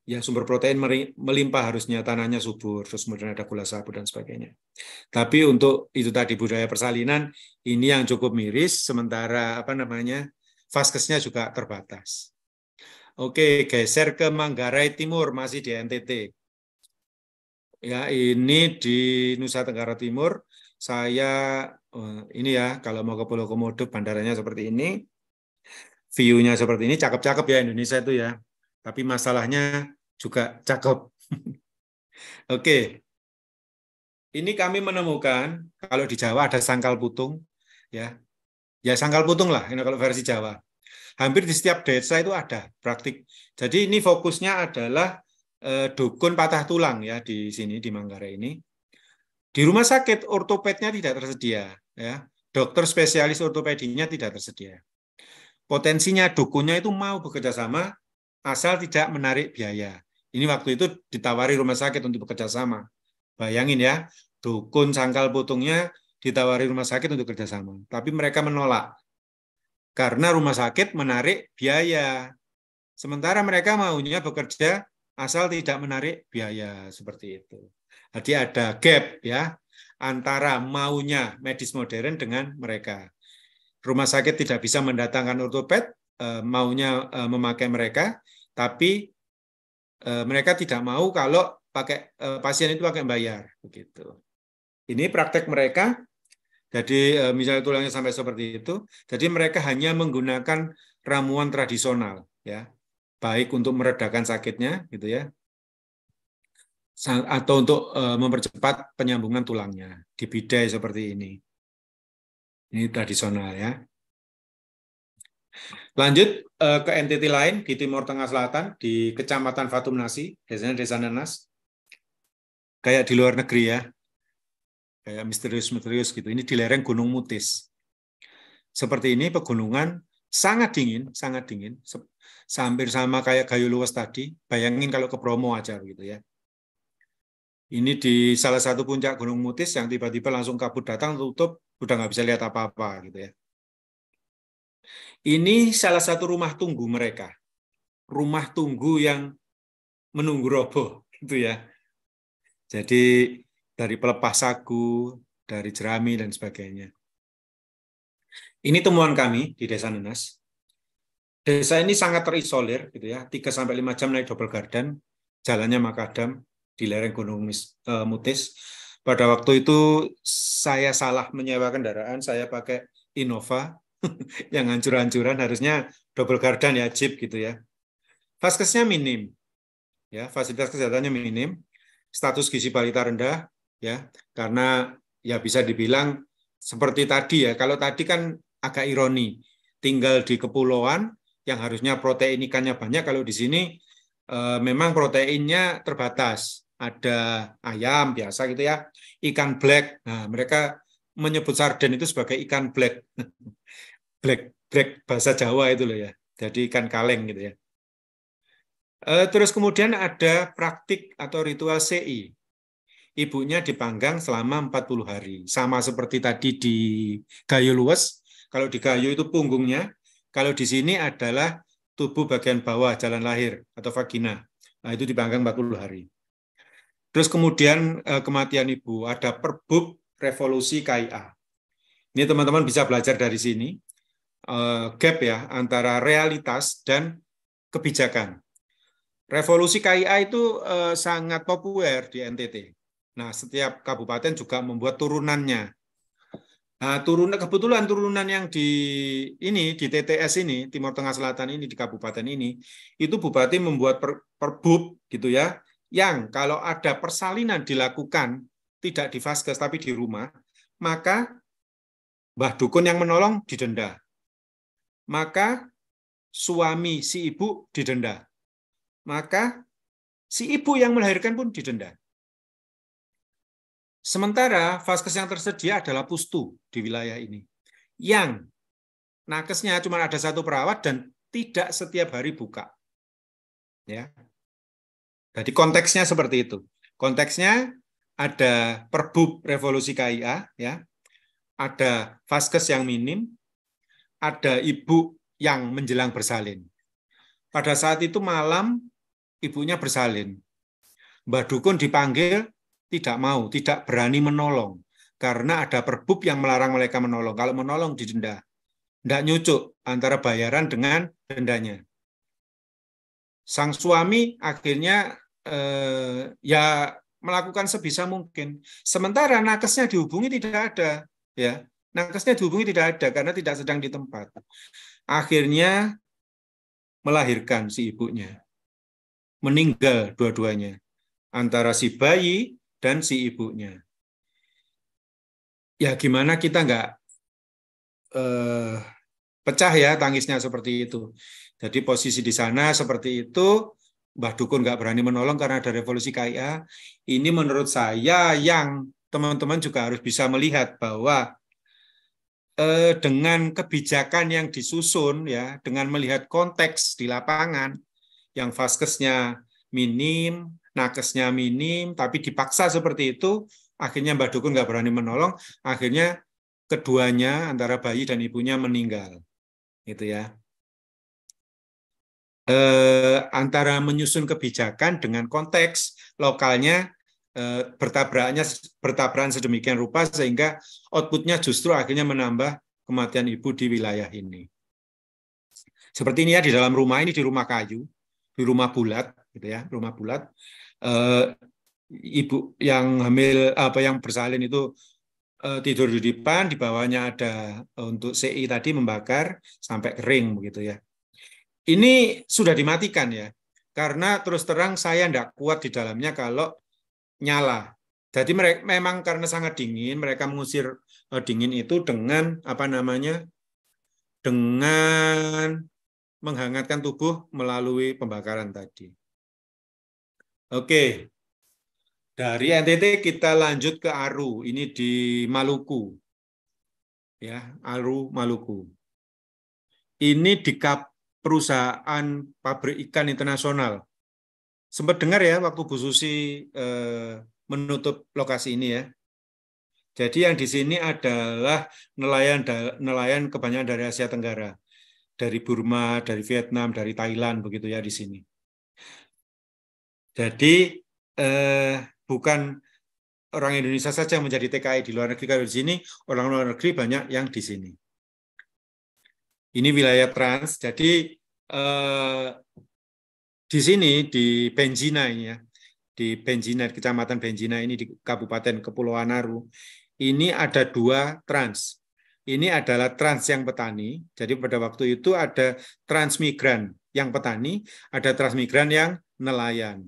[SPEAKER 7] ya sumber protein melimpah harusnya tanahnya subur terus kemudian ada gula sabu dan sebagainya. Tapi untuk itu tadi budaya persalinan ini yang cukup miris sementara apa namanya vaskesnya juga terbatas. Oke, geser ke Manggarai Timur masih di NTT. Ya, ini di Nusa Tenggara Timur. Saya eh, ini ya, kalau mau ke Pulau Komodo bandaranya seperti ini. View-nya seperti ini, cakep-cakep ya Indonesia itu ya. Tapi masalahnya juga cakep. Oke. Ini kami menemukan kalau di Jawa ada sangkal putung ya ya sangkal putung lah ini kalau versi Jawa. Hampir di setiap desa itu ada praktik. Jadi ini fokusnya adalah eh, dukun patah tulang ya di sini di Manggarai ini. Di rumah sakit ortopednya tidak tersedia ya. Dokter spesialis ortopedinya tidak tersedia. Potensinya dukunnya itu mau bekerja sama asal tidak menarik biaya. Ini waktu itu ditawari rumah sakit untuk bekerja sama. Bayangin ya, dukun sangkal putungnya ditawari rumah sakit untuk kerjasama, tapi mereka menolak karena rumah sakit menarik biaya. Sementara mereka maunya bekerja asal tidak menarik biaya seperti itu. Jadi ada gap ya antara maunya medis modern dengan mereka. Rumah sakit tidak bisa mendatangkan ortoped, eh, maunya eh, memakai mereka, tapi eh, mereka tidak mau kalau pakai pasien itu pakai bayar begitu. Ini praktek mereka jadi eh, misalnya tulangnya sampai seperti itu, jadi mereka hanya menggunakan ramuan tradisional, ya, baik untuk meredakan sakitnya, gitu
[SPEAKER 8] ya, atau untuk eh, mempercepat penyambungan tulangnya, di bidai seperti ini. Ini tradisional ya.
[SPEAKER 7] Lanjut eh, ke entiti lain di Timur Tengah Selatan, di Kecamatan Fatum Nasi, Desa Desa Nenas. Kayak di luar negeri ya, kayak misterius-misterius gitu. Ini di lereng Gunung Mutis. Seperti ini pegunungan sangat dingin, sangat dingin. Sampir sama kayak kayu luas tadi. Bayangin kalau ke Bromo aja gitu ya. Ini di salah satu puncak Gunung Mutis yang tiba-tiba langsung kabut datang tutup, udah nggak bisa lihat apa-apa gitu ya. Ini salah satu rumah tunggu mereka. Rumah tunggu yang menunggu roboh gitu ya. Jadi dari pelepas sagu, dari jerami, dan sebagainya. Ini temuan kami di Desa Nenas. Desa ini sangat terisolir, gitu ya. 3-5 jam naik double garden, jalannya makadam di lereng Gunung e, Mutis. Pada waktu itu saya salah menyewa kendaraan, saya pakai Innova yang hancur-hancuran, harusnya double garden ya, jeep gitu ya. Faskesnya minim, ya fasilitas kesehatannya minim, status gizi balita rendah, ya karena ya bisa dibilang seperti tadi ya kalau tadi kan agak ironi tinggal di kepulauan yang harusnya protein ikannya banyak kalau di sini e, memang proteinnya terbatas ada ayam biasa gitu ya ikan black nah mereka menyebut sarden itu sebagai ikan black black black bahasa Jawa itu loh ya jadi ikan kaleng gitu ya eh, Terus kemudian ada praktik atau ritual CI ibunya dipanggang selama 40 hari. Sama seperti tadi di Gayo Luwes, kalau di Gayo itu punggungnya, kalau di sini adalah tubuh bagian bawah jalan lahir atau vagina. Nah, itu dipanggang 40 hari. Terus kemudian eh, kematian ibu, ada perbuk revolusi KIA. Ini teman-teman bisa belajar dari sini. Eh, gap ya, antara realitas dan kebijakan. Revolusi KIA itu eh, sangat populer di NTT. Nah, setiap kabupaten juga membuat turunannya. Nah, turun kebetulan turunan yang di ini di TTS ini Timur Tengah Selatan ini di kabupaten ini itu bupati membuat per, perbub gitu ya yang kalau ada persalinan dilakukan tidak di vaskes tapi di rumah maka mbah dukun yang menolong didenda.
[SPEAKER 8] Maka suami si ibu didenda. Maka si ibu yang melahirkan pun didenda. Sementara
[SPEAKER 7] vaskes yang tersedia adalah pustu di wilayah ini. Yang nakesnya cuma ada satu perawat dan tidak setiap hari buka. Ya. Jadi konteksnya seperti itu. Konteksnya ada perbub revolusi KIA ya. Ada vaskes yang minim, ada ibu yang menjelang bersalin. Pada saat itu malam ibunya bersalin. mbak Dukun dipanggil tidak mau, tidak berani menolong karena ada perbub yang melarang mereka menolong. Kalau menolong didenda. Tidak nyucuk antara bayaran dengan dendanya. Sang suami akhirnya eh, ya melakukan sebisa mungkin. Sementara nakesnya dihubungi tidak ada, ya. Nakesnya dihubungi tidak ada karena tidak sedang di tempat. Akhirnya melahirkan si ibunya. Meninggal dua-duanya. Antara si bayi dan si ibunya. Ya gimana kita nggak eh, pecah ya tangisnya seperti itu. Jadi posisi di sana seperti itu, Mbah Dukun nggak berani menolong karena ada revolusi KIA. Ini menurut saya yang teman-teman juga harus bisa melihat bahwa eh, dengan kebijakan yang disusun ya, dengan melihat konteks di lapangan, yang faskesnya minim, nakesnya minim, tapi dipaksa seperti itu, akhirnya Mbak Dukun nggak berani menolong, akhirnya keduanya antara bayi dan ibunya meninggal, gitu ya. E, antara menyusun kebijakan dengan konteks lokalnya e, eh, bertabraknya bertabrakan sedemikian rupa sehingga outputnya justru akhirnya menambah kematian ibu di wilayah ini. Seperti ini ya di dalam rumah ini di rumah kayu, di rumah bulat gitu ya, rumah bulat uh, ibu yang hamil apa yang bersalin itu uh, tidur di depan, di bawahnya ada eh, untuk CI tadi membakar sampai kering begitu ya. Ini sudah dimatikan ya, karena terus terang saya tidak kuat di dalamnya kalau nyala. Jadi mereka, memang karena sangat dingin, mereka mengusir dingin itu dengan apa namanya, dengan menghangatkan tubuh melalui pembakaran tadi. Oke, dari NTT kita lanjut ke Aru. Ini di Maluku. Ya, Aru Maluku. Ini di kap perusahaan pabrik ikan internasional. Sempat dengar ya waktu Bu Susi eh, menutup lokasi ini ya. Jadi yang di sini adalah nelayan nelayan kebanyakan dari Asia Tenggara, dari Burma, dari Vietnam, dari Thailand begitu ya di sini. Jadi eh, bukan orang Indonesia saja yang menjadi TKI di luar negeri kalau di sini orang luar negeri banyak yang di sini. Ini wilayah trans, jadi eh, di sini di Benjina ini ya, di Benjina kecamatan Benjina ini di Kabupaten Kepulauan Naru ini ada dua trans. Ini adalah trans yang petani. Jadi pada waktu itu ada transmigran yang petani, ada transmigran yang nelayan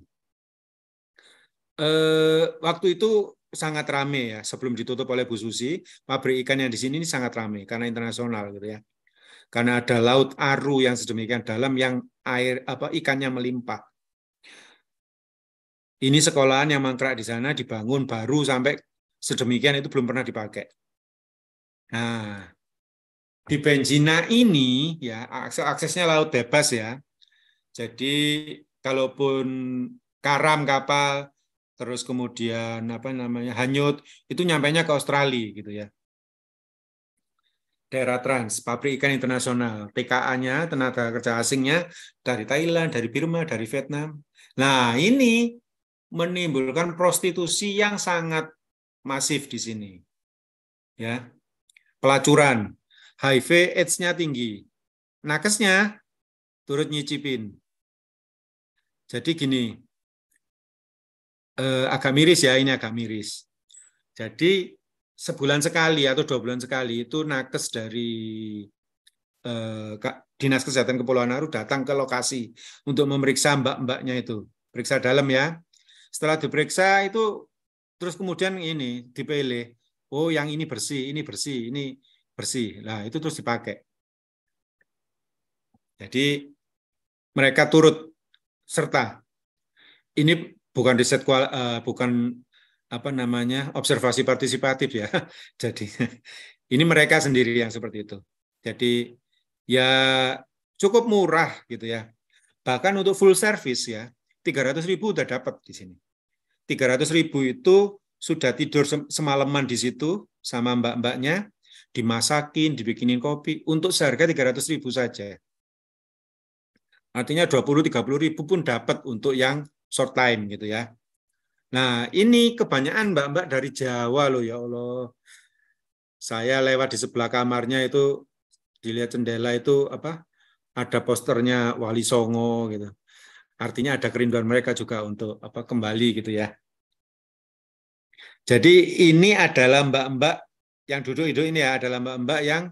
[SPEAKER 7] eh, waktu itu sangat rame ya sebelum ditutup oleh Bu Susi pabrik ikan yang di sini ini sangat rame karena internasional gitu ya karena ada laut aru yang sedemikian dalam yang air apa ikannya melimpah ini sekolahan yang mangkrak di sana dibangun baru sampai sedemikian itu belum pernah dipakai nah di Benjina ini ya akses aksesnya laut bebas ya jadi kalaupun karam kapal terus kemudian apa namanya hanyut itu nyampainya ke Australia gitu ya daerah trans pabrik ikan internasional TKA-nya tenaga kerja asingnya dari Thailand dari Burma dari Vietnam nah ini menimbulkan prostitusi yang sangat masif di sini
[SPEAKER 8] ya pelacuran HIV AIDS-nya tinggi nakesnya turut nyicipin jadi gini eh, agak miris ya, ini agak miris. Jadi
[SPEAKER 7] sebulan sekali atau dua bulan sekali itu nakes dari eh, dinas kesehatan Kepulauan Aru datang ke lokasi untuk memeriksa mbak-mbaknya itu, periksa dalam ya. Setelah diperiksa itu terus kemudian ini dipilih, oh yang ini bersih, ini bersih, ini bersih. Nah itu terus dipakai. Jadi mereka turut serta. Ini bukan riset kual, uh, bukan apa namanya observasi partisipatif ya. Jadi ini mereka sendiri yang seperti itu. Jadi ya cukup murah gitu ya. Bahkan untuk full service ya, 300 ribu udah dapat di sini. 300 ribu itu sudah tidur semalaman di situ sama mbak-mbaknya, dimasakin, dibikinin kopi, untuk seharga 300 ribu saja. Artinya 20-30 ribu pun dapat untuk yang short time gitu ya. Nah, ini kebanyakan mbak-mbak dari Jawa loh ya Allah. Saya lewat di sebelah kamarnya itu dilihat jendela itu apa? Ada posternya Wali Songo gitu. Artinya ada kerinduan mereka juga untuk apa kembali gitu ya. Jadi ini adalah mbak-mbak yang duduk itu ini ya adalah mbak-mbak yang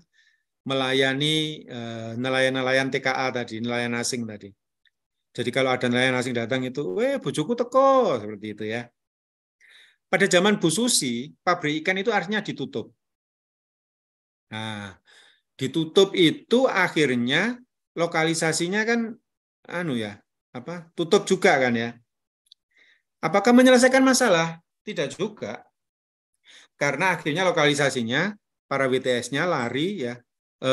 [SPEAKER 7] melayani eh, nelayan-nelayan TKA tadi, nelayan asing tadi. Jadi kalau ada nelayan asing datang itu, weh bujuku teko, seperti itu ya. Pada zaman Bu Susi, pabrik ikan itu artinya ditutup. Nah, ditutup itu akhirnya lokalisasinya kan anu ya, apa? Tutup juga kan ya. Apakah menyelesaikan masalah? Tidak juga. Karena akhirnya lokalisasinya para WTS-nya lari ya. E,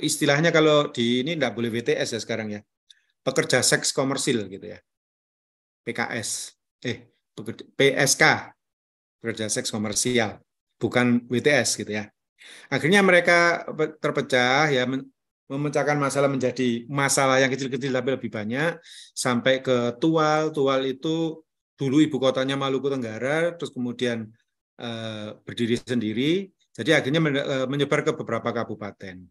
[SPEAKER 7] istilahnya kalau di ini tidak boleh WTS ya sekarang ya pekerja seks komersil gitu ya. PKS. Eh, PSK. Pekerja seks komersial, bukan WTS gitu ya. Akhirnya mereka terpecah ya memecahkan masalah menjadi masalah yang kecil-kecil tapi lebih banyak sampai ke Tual. Tual itu dulu ibu kotanya Maluku Tenggara, terus kemudian eh, berdiri sendiri. Jadi akhirnya eh, menyebar ke beberapa kabupaten.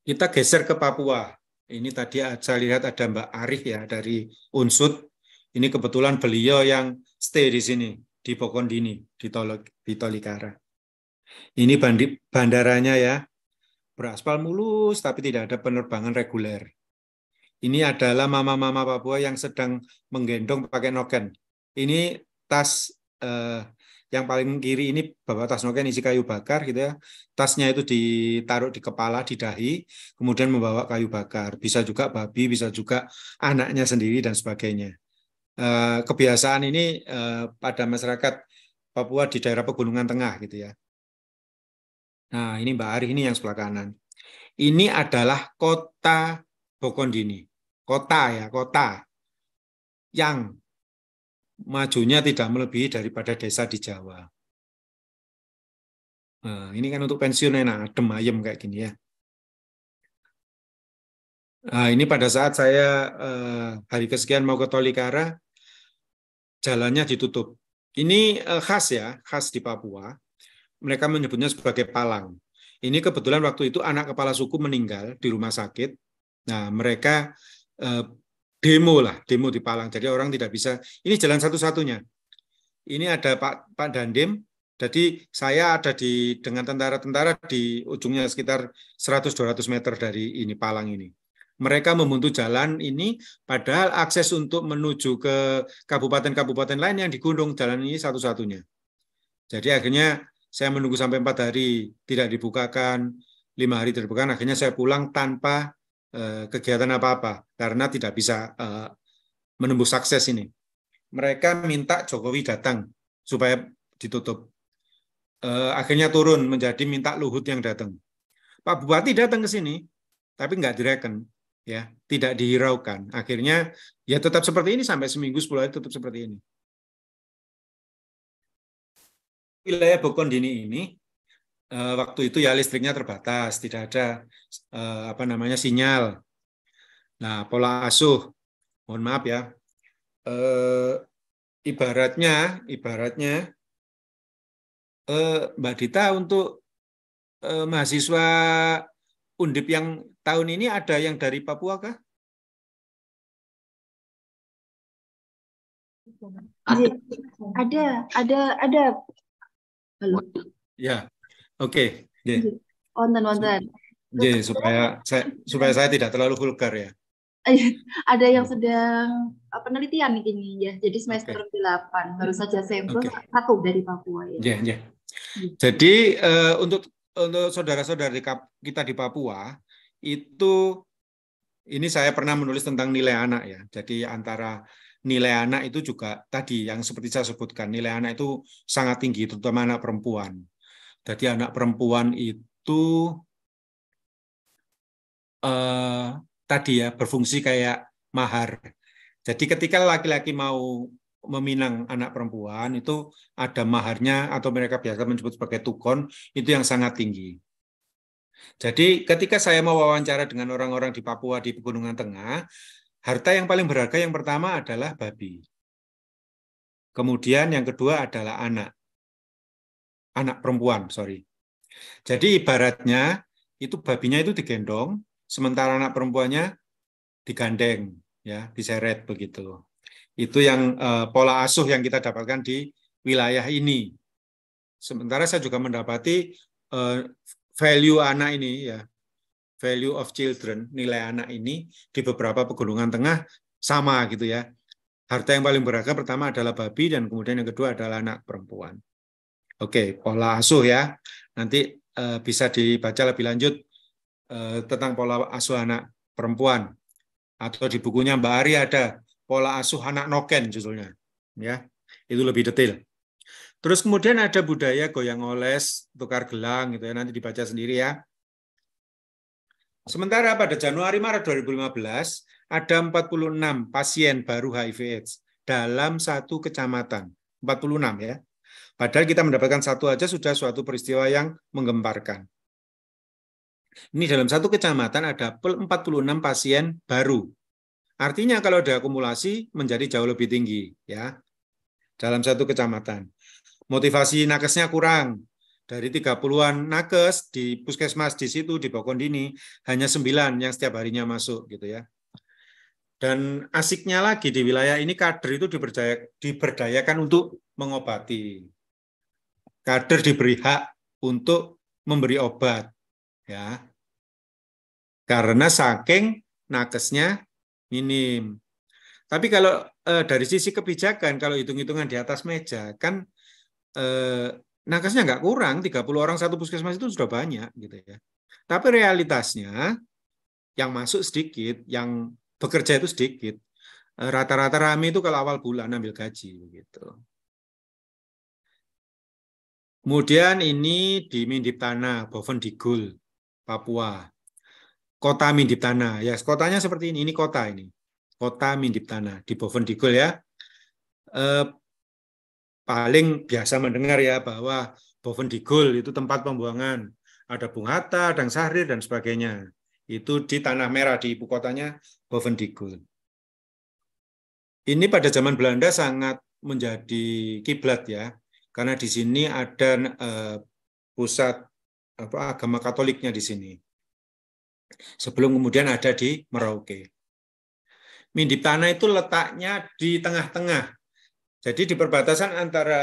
[SPEAKER 7] Kita geser ke Papua. Ini tadi saya lihat ada Mbak Arif ya dari Unsud. Ini kebetulan beliau yang stay di sini di Pokondini di, di Tolikara. Ini bandi, bandaranya ya beraspal mulus tapi tidak ada penerbangan reguler. Ini adalah mama-mama Papua yang sedang menggendong pakai noken. Ini tas eh, yang paling kiri ini Bapak Tasnoken isi kayu bakar gitu ya. Tasnya itu ditaruh di kepala, di dahi, kemudian membawa kayu bakar. Bisa juga babi, bisa juga anaknya sendiri dan sebagainya. Eh, kebiasaan ini eh, pada masyarakat Papua di daerah Pegunungan Tengah gitu ya. Nah ini Mbak Ari ini yang sebelah kanan. Ini adalah kota Bokondini.
[SPEAKER 8] Kota ya, kota yang majunya tidak melebihi daripada desa di Jawa. Nah, ini kan untuk pensiun enak, adem ayem kayak gini ya.
[SPEAKER 5] Nah, ini pada saat
[SPEAKER 7] saya eh, hari kesekian mau ke Tolikara, jalannya ditutup. Ini eh, khas ya, khas di Papua. Mereka menyebutnya sebagai palang. Ini kebetulan waktu itu anak kepala suku meninggal di rumah sakit. Nah, mereka eh, demo lah, demo di Palang. Jadi orang tidak bisa, ini jalan satu-satunya. Ini ada Pak, Pak Dandim, jadi saya ada di dengan tentara-tentara di ujungnya sekitar 100-200 meter dari ini Palang ini. Mereka membuntu jalan ini, padahal akses untuk menuju ke kabupaten-kabupaten lain yang di digundung jalan ini satu-satunya. Jadi akhirnya saya menunggu sampai empat hari tidak dibukakan, lima hari terbuka, akhirnya saya pulang tanpa Eh, kegiatan apa-apa karena tidak bisa eh, menembus sukses ini. Mereka minta Jokowi datang supaya ditutup. Eh, akhirnya turun menjadi minta Luhut yang datang. Pak Bupati datang ke sini, tapi nggak direken, ya tidak
[SPEAKER 8] dihiraukan. Akhirnya ya tetap seperti ini sampai seminggu sepuluh hari tetap seperti ini. Wilayah Bokondini ini Eh, waktu itu
[SPEAKER 7] ya listriknya terbatas, tidak ada eh, apa namanya sinyal. Nah,
[SPEAKER 8] pola asuh, mohon maaf ya, eh, ibaratnya, ibaratnya Mbak Dita untuk mahasiswa undip yang tahun ini ada yang dari Papua kah?
[SPEAKER 5] Ada, iya, ada, ada, ada. Halo. Ya, Oke. Okay.
[SPEAKER 3] Yeah. Wonten-wonten.
[SPEAKER 7] Yeah, supaya saya supaya saya tidak terlalu vulgar ya.
[SPEAKER 3] Iya, ada yang sedang penelitian nih gini ya. Jadi semester okay. 8 baru saja sampel okay. satu dari Papua ya. Yeah,
[SPEAKER 7] yeah. Jadi uh, untuk untuk saudara-saudara kita di Papua itu ini saya pernah menulis tentang nilai anak ya. Jadi antara nilai anak itu juga tadi yang seperti saya sebutkan nilai anak itu sangat tinggi terutama anak perempuan. Jadi anak perempuan itu eh, tadi ya berfungsi kayak mahar. Jadi ketika laki-laki mau meminang anak perempuan itu ada maharnya atau mereka biasa menyebut sebagai tukon itu yang sangat tinggi. Jadi ketika saya mau wawancara dengan orang-orang di Papua di Pegunungan Tengah, harta yang paling berharga yang pertama adalah babi. Kemudian yang kedua adalah anak anak perempuan, sorry. Jadi ibaratnya itu babinya itu digendong, sementara anak perempuannya digandeng, ya, diseret begitu. Itu yang eh, pola asuh yang kita dapatkan di wilayah ini. Sementara saya juga mendapati eh, value anak ini, ya, value of children, nilai anak ini di beberapa pegunungan tengah sama gitu ya. Harta yang paling berharga pertama adalah babi dan kemudian yang kedua adalah anak perempuan. Oke, pola asuh ya. Nanti eh, bisa dibaca lebih lanjut eh, tentang pola asuh anak perempuan atau di bukunya Mbak Ari ada pola asuh anak noken judulnya. Ya, itu lebih detail. Terus kemudian ada budaya goyang oles, tukar gelang gitu ya nanti dibaca sendiri ya. Sementara pada Januari Maret 2015 ada 46 pasien baru HIV AIDS dalam satu kecamatan. 46 ya. Padahal kita mendapatkan satu aja sudah suatu peristiwa yang menggemparkan. Ini dalam satu kecamatan ada 46 pasien baru. Artinya kalau ada akumulasi menjadi jauh lebih tinggi ya. Dalam satu kecamatan. Motivasi nakesnya kurang. Dari 30-an nakes di puskesmas di situ di Bokondini hanya 9 yang setiap harinya masuk gitu ya. Dan asiknya lagi di wilayah ini kader itu diberdayakan untuk mengobati kader diberi hak untuk memberi obat ya karena saking nakesnya minim tapi kalau eh, dari sisi kebijakan kalau hitung-hitungan di atas meja kan eh, nakesnya nggak kurang 30 orang satu puskesmas itu sudah banyak gitu ya tapi realitasnya yang masuk sedikit yang bekerja itu sedikit eh, rata-rata rame itu kalau awal bulan ambil gaji begitu Kemudian ini di Tanah, Mindiptana, Digul, Papua. Kota Tanah. Ya, kotanya seperti ini. Ini kota ini. Kota Tanah di Boven Digul ya. E, paling biasa mendengar ya bahwa Boven Digul itu tempat pembuangan. Ada Bung Hatta, Dang Sahrir, dan sebagainya. Itu di Tanah Merah, di ibu kotanya Boven Digul. Ini pada zaman Belanda sangat menjadi kiblat ya karena di sini ada eh, pusat apa, agama Katoliknya di sini. Sebelum kemudian ada di Merauke. Mindiptana itu letaknya di tengah-tengah. Jadi di perbatasan antara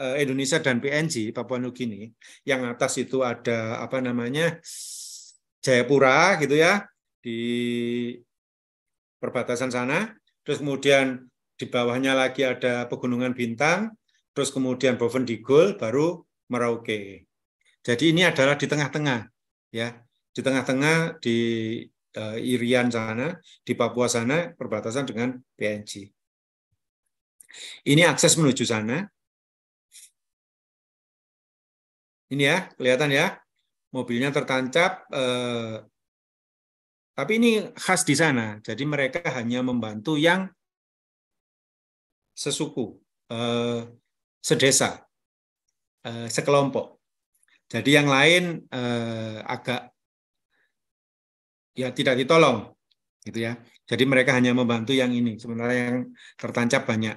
[SPEAKER 7] eh, Indonesia dan PNG, Papua Nugini, yang atas itu ada apa namanya Jayapura gitu ya di perbatasan sana. Terus kemudian di bawahnya lagi ada Pegunungan Bintang, terus kemudian Boven di gol, baru Merauke. Jadi ini adalah di tengah-tengah, ya, di tengah-tengah di uh, Irian sana, di Papua
[SPEAKER 8] sana, perbatasan dengan PNG. Ini akses menuju sana. Ini ya, kelihatan ya, mobilnya tertancap. Eh, tapi ini khas di sana, jadi
[SPEAKER 7] mereka hanya membantu yang sesuku. Eh, sedesa, eh, sekelompok. Jadi yang lain eh, agak ya tidak ditolong, gitu ya. Jadi mereka hanya membantu yang ini, sementara yang tertancap banyak.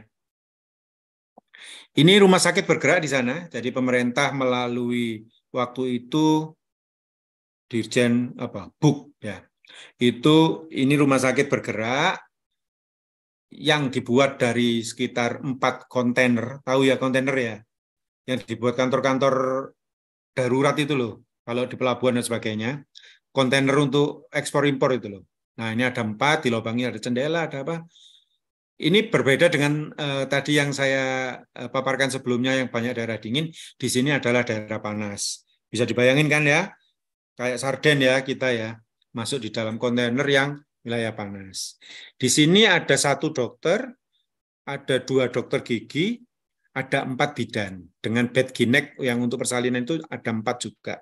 [SPEAKER 7] Ini rumah sakit bergerak di sana, jadi pemerintah melalui waktu itu Dirjen apa Buk ya. Itu ini rumah sakit bergerak yang dibuat dari sekitar empat kontainer, tahu ya kontainer ya, yang dibuat kantor-kantor darurat itu loh, kalau di pelabuhan dan sebagainya, kontainer untuk ekspor impor itu loh. Nah ini ada empat, di lubangnya ada jendela, ada apa? Ini berbeda dengan uh, tadi yang saya uh, paparkan sebelumnya yang banyak daerah dingin. Di sini adalah daerah panas. Bisa dibayangin kan ya, kayak sarden ya kita ya, masuk di dalam kontainer yang wilayah panas. Di sini ada satu dokter, ada dua dokter gigi, ada empat bidan. Dengan bed ginek yang untuk persalinan itu ada empat juga.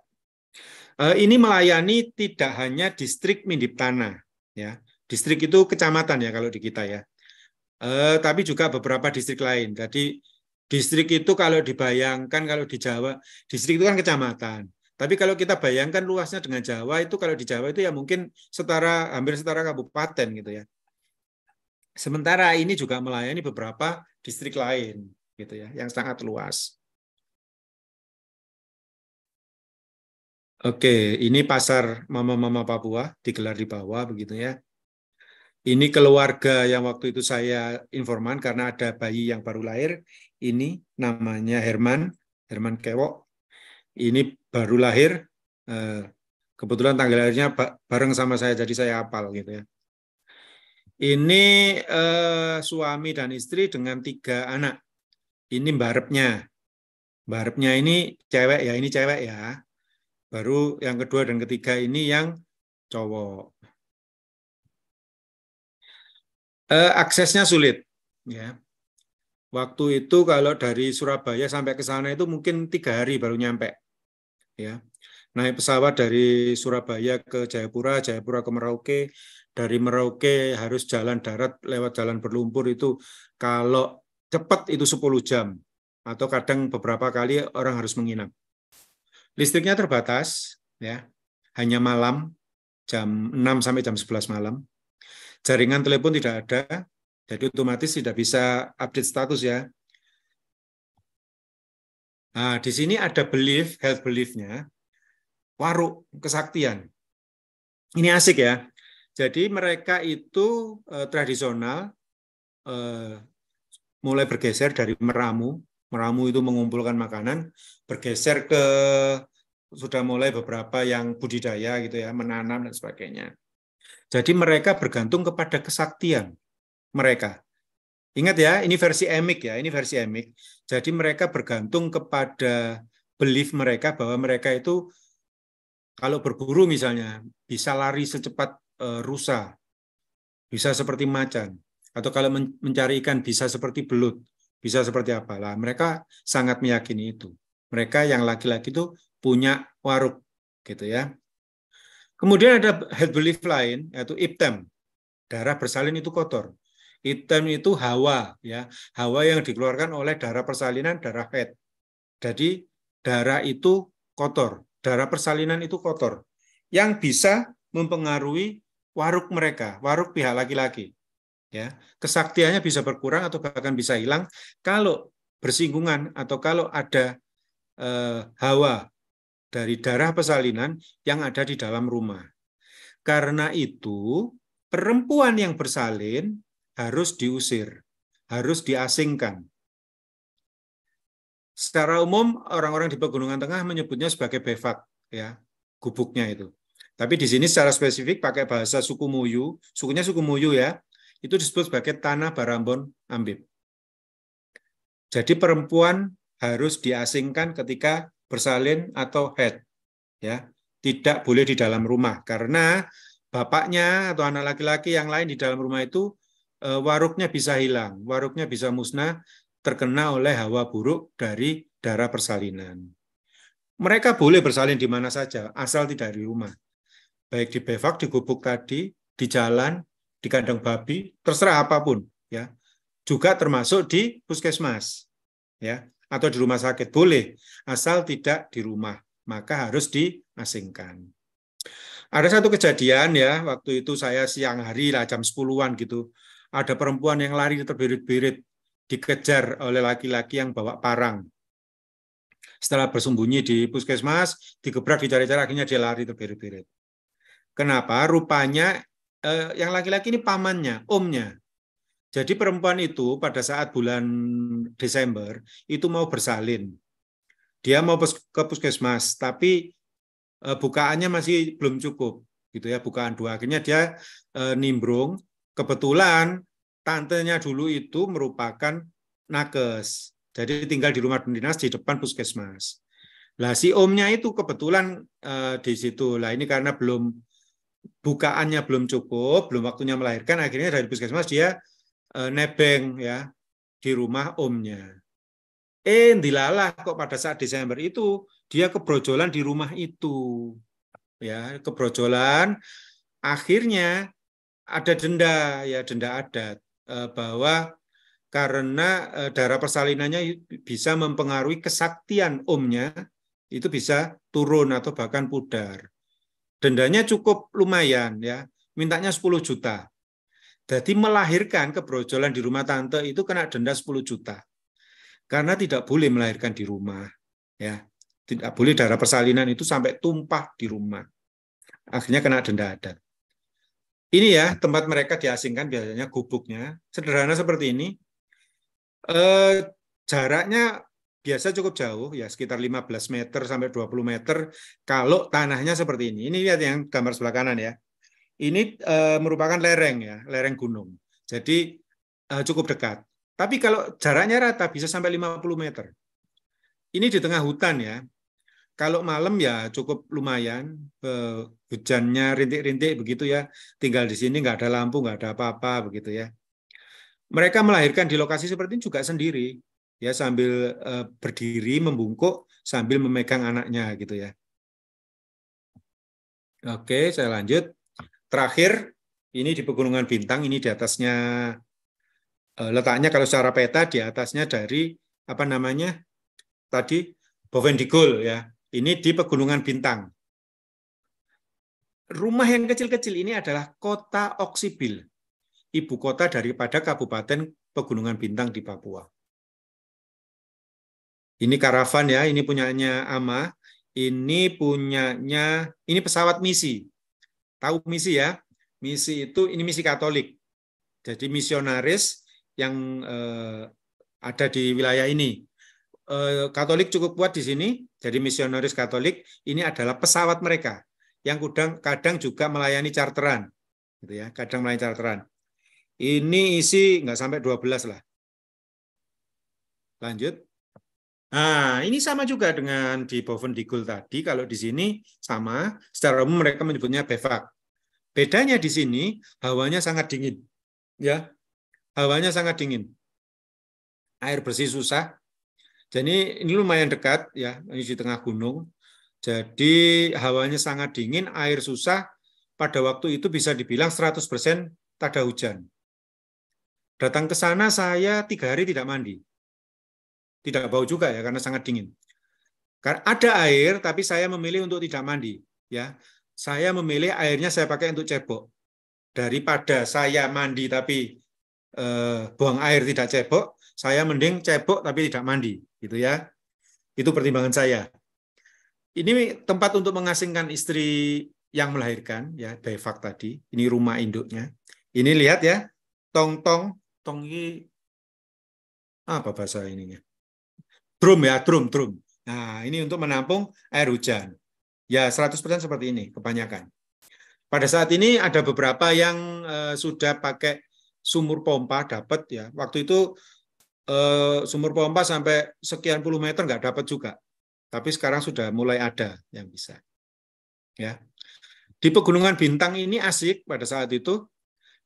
[SPEAKER 7] Eh, ini melayani tidak hanya distrik Tanah. ya. Distrik itu kecamatan ya kalau di kita ya. Eh, tapi juga beberapa distrik lain. Jadi distrik itu kalau dibayangkan kalau di Jawa, distrik itu kan kecamatan. Tapi kalau kita bayangkan luasnya dengan Jawa itu kalau di Jawa itu ya mungkin setara hampir setara kabupaten gitu ya.
[SPEAKER 8] Sementara ini juga melayani beberapa distrik lain gitu ya yang sangat luas. Oke, ini pasar mama-mama Papua digelar di bawah begitu ya. Ini
[SPEAKER 7] keluarga yang waktu itu saya informan karena ada bayi yang baru lahir. Ini namanya Herman, Herman Kewok. Ini baru lahir eh, kebetulan tanggal lahirnya bareng sama saya jadi saya apal gitu ya ini eh, suami dan istri dengan tiga anak ini
[SPEAKER 8] barepnya barepnya ini cewek ya ini cewek ya baru yang kedua dan ketiga ini yang cowok eh, aksesnya sulit ya waktu itu kalau dari
[SPEAKER 7] Surabaya sampai ke sana itu mungkin tiga hari baru nyampe ya naik pesawat dari Surabaya ke Jayapura, Jayapura ke Merauke, dari Merauke harus jalan darat lewat jalan berlumpur itu kalau cepat itu 10 jam atau kadang beberapa kali orang harus menginap. Listriknya terbatas ya. Hanya malam jam 6 sampai jam 11 malam. Jaringan telepon tidak ada. Jadi otomatis tidak bisa update status ya. Nah, di sini ada belief, health belief-nya, waruk, kesaktian. Ini asik ya. Jadi mereka itu eh, tradisional eh, mulai bergeser dari meramu. Meramu itu mengumpulkan makanan, bergeser ke sudah mulai beberapa yang budidaya gitu ya, menanam dan sebagainya. Jadi mereka bergantung kepada kesaktian mereka. Ingat ya, ini versi emik ya, ini versi emik. Jadi mereka bergantung kepada belief mereka bahwa mereka itu kalau berburu misalnya bisa lari secepat eh, rusa, bisa seperti macan, atau kalau mencari ikan bisa seperti belut, bisa seperti apalah. mereka sangat meyakini itu. Mereka yang laki-laki itu punya waruk gitu ya. Kemudian ada head belief lain yaitu iptem. Darah bersalin itu kotor. Item itu hawa, ya hawa yang dikeluarkan oleh darah persalinan, darah head. Jadi darah itu kotor, darah persalinan itu kotor, yang bisa mempengaruhi waruk mereka, waruk pihak laki-laki. Ya, kesaktiannya bisa berkurang atau bahkan bisa hilang kalau bersinggungan atau kalau ada eh, hawa dari darah persalinan yang ada di dalam rumah. Karena itu, perempuan yang bersalin harus diusir, harus diasingkan. Secara umum orang-orang di Pegunungan Tengah menyebutnya sebagai bevak, ya gubuknya itu. Tapi di sini secara spesifik pakai bahasa suku Muyu, sukunya suku Muyu ya, itu disebut sebagai tanah Barambon Ambib. Jadi perempuan harus diasingkan ketika bersalin atau head, ya tidak boleh di dalam rumah karena bapaknya atau anak laki-laki yang lain di dalam rumah itu Eh, waruknya bisa hilang, waruknya bisa musnah terkena oleh hawa buruk dari darah persalinan. Mereka boleh bersalin di mana saja, asal tidak di rumah. Baik di bevak, di gubuk tadi, di jalan, di kandang babi, terserah apapun, ya. Juga termasuk di puskesmas, ya, atau di rumah sakit boleh, asal tidak di rumah, maka harus diasingkan. Ada satu kejadian ya, waktu itu saya siang hari lah jam 10-an gitu ada perempuan yang lari terbirit-birit, dikejar oleh laki-laki yang bawa parang. Setelah bersembunyi di puskesmas, digebrak, dicari-cari, akhirnya dia lari terbirit-birit. Kenapa? Rupanya eh, yang laki-laki ini pamannya, omnya. Jadi perempuan itu pada saat bulan Desember itu mau bersalin. Dia mau ke puskesmas, tapi eh, bukaannya masih belum cukup gitu ya bukaan dua akhirnya dia eh, nimbrung Kebetulan tantenya dulu itu merupakan nakes. Jadi tinggal di rumah dinas di depan puskesmas. Lah si omnya itu kebetulan eh, di situ. Lah ini karena belum bukaannya belum cukup, belum waktunya melahirkan, akhirnya dari puskesmas dia eh, nebeng ya di rumah omnya. Eh dilalah kok pada saat Desember itu dia kebrojolan di rumah itu. Ya, kebrojolan akhirnya ada denda ya denda adat eh, bahwa karena eh, darah persalinannya bisa mempengaruhi kesaktian omnya itu bisa turun atau bahkan pudar. Dendanya cukup lumayan ya, mintanya 10 juta. Jadi melahirkan kebrojolan di rumah tante itu kena denda 10 juta. Karena tidak boleh melahirkan di rumah ya. Tidak boleh darah persalinan itu sampai tumpah di rumah. Akhirnya kena denda adat. Ini ya tempat mereka diasingkan biasanya gubuknya sederhana seperti ini. Eh, jaraknya biasa cukup jauh ya sekitar 15 meter sampai 20 meter kalau tanahnya seperti ini. Ini lihat yang gambar sebelah kanan ya. Ini e, merupakan lereng ya, lereng gunung. Jadi e, cukup dekat. Tapi kalau jaraknya rata bisa sampai 50 meter. Ini di tengah hutan ya. Kalau malam ya cukup lumayan, eh, hujannya rintik-rintik begitu ya. Tinggal di sini nggak ada lampu, nggak ada apa-apa begitu ya. Mereka melahirkan di lokasi seperti ini juga sendiri, ya sambil eh, berdiri membungkuk sambil memegang anaknya gitu ya. Oke, saya lanjut. Terakhir, ini di Pegunungan Bintang, ini di atasnya eh, letaknya kalau secara peta di atasnya dari apa namanya tadi Bovendigul ya. Ini di Pegunungan Bintang. Rumah yang kecil-kecil ini adalah kota Oksibil, ibu kota daripada Kabupaten Pegunungan Bintang di Papua. Ini karavan ya, ini punyanya Ama, ini punyanya, ini pesawat misi. Tahu misi ya? Misi itu, ini misi Katolik. Jadi misionaris yang eh, ada di wilayah ini. Eh, Katolik cukup kuat di sini, jadi misionaris Katolik ini adalah pesawat mereka yang kadang, kadang juga melayani charteran, gitu ya, kadang melayani charteran. Ini isi nggak sampai 12 lah. Lanjut. Nah, ini sama juga dengan di Boven Digul tadi. Kalau di sini sama, secara umum mereka menyebutnya bevak. Bedanya di sini, hawanya sangat dingin. ya Hawanya sangat dingin. Air bersih susah, jadi ini lumayan dekat ya, ini di tengah gunung. Jadi hawanya sangat dingin, air susah. Pada waktu itu bisa dibilang 100% tak ada hujan. Datang ke sana saya tiga hari tidak mandi. Tidak bau juga ya karena sangat dingin. Karena ada air tapi saya memilih untuk tidak mandi. Ya, saya memilih airnya saya pakai untuk cebok. Daripada saya mandi tapi eh, buang air tidak cebok, saya mending cebok tapi tidak mandi, gitu ya. Itu pertimbangan saya. Ini tempat untuk mengasingkan istri yang melahirkan ya, Bevak tadi. Ini rumah induknya. Ini lihat ya, tong-tong, tongi apa bahasa ininya? Drum ya, drum, drum. Nah, ini untuk menampung air hujan. Ya, 100% seperti ini kebanyakan. Pada saat ini ada beberapa yang eh, sudah pakai sumur pompa dapat ya. Waktu itu Eh, sumur pompa sampai sekian puluh meter nggak dapat juga. Tapi sekarang sudah mulai ada yang bisa. Ya. Di Pegunungan Bintang ini asik pada saat itu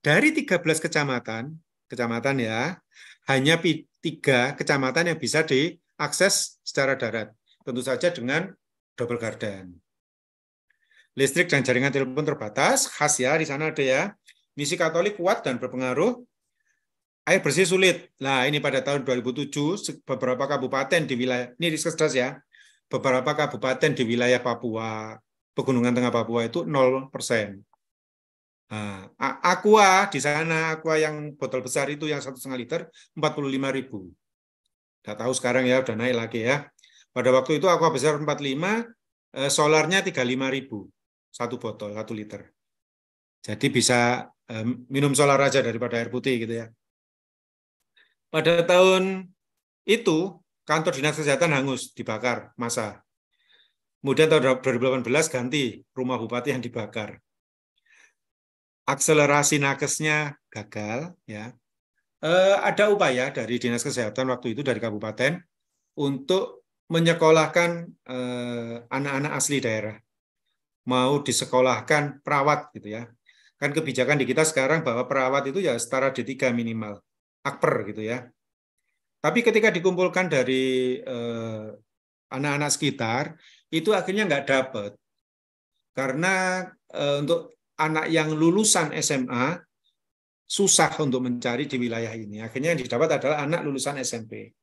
[SPEAKER 7] dari 13 kecamatan, kecamatan ya, hanya tiga kecamatan yang bisa diakses secara darat. Tentu saja dengan double garden. Listrik dan jaringan telepon terbatas, khas ya di sana ada ya. Misi Katolik kuat dan berpengaruh air bersih sulit. Nah, ini pada tahun 2007 beberapa kabupaten di wilayah ini stres ya. Beberapa kabupaten di wilayah Papua, Pegunungan Tengah Papua itu 0%. Nah, aqua di sana, aqua yang botol besar itu yang satu setengah liter 45 ribu. Tidak tahu sekarang ya, udah naik lagi ya. Pada waktu itu aqua besar 45, eh, solarnya 35 ribu satu botol, satu liter. Jadi bisa eh, minum solar aja daripada air putih gitu ya. Pada tahun itu kantor dinas kesehatan hangus dibakar masa. Kemudian tahun 2018 ganti rumah bupati yang dibakar. Akselerasi nakesnya gagal, ya. E, ada upaya dari dinas kesehatan waktu itu dari kabupaten untuk menyekolahkan eh, anak-anak e, asli daerah mau disekolahkan perawat gitu ya kan kebijakan di kita sekarang bahwa perawat itu ya setara D3 minimal akper gitu ya. Tapi ketika dikumpulkan dari eh, anak-anak eh, sekitar, itu akhirnya nggak dapet Karena eh, untuk anak yang lulusan SMA, susah untuk mencari di wilayah ini. Akhirnya yang didapat adalah anak lulusan SMP.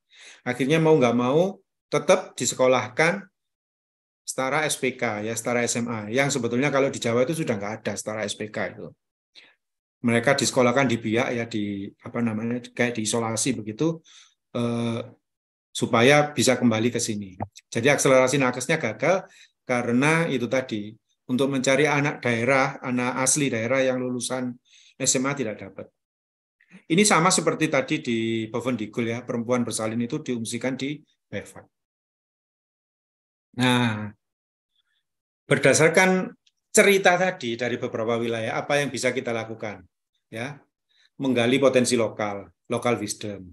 [SPEAKER 7] Akhirnya mau nggak mau tetap disekolahkan setara SPK ya setara SMA yang sebetulnya kalau di Jawa itu sudah nggak ada setara SPK itu mereka disekolahkan di biak ya di apa namanya kayak diisolasi begitu eh, supaya bisa kembali ke sini. Jadi akselerasi nakesnya gagal karena itu tadi untuk mencari anak daerah, anak asli daerah yang lulusan SMA tidak dapat. Ini sama seperti tadi di Bovendigul ya, perempuan bersalin itu diungsikan di
[SPEAKER 8] Bevak. Nah, berdasarkan
[SPEAKER 7] cerita tadi dari beberapa wilayah, apa yang bisa kita lakukan? ya menggali potensi lokal, lokal wisdom.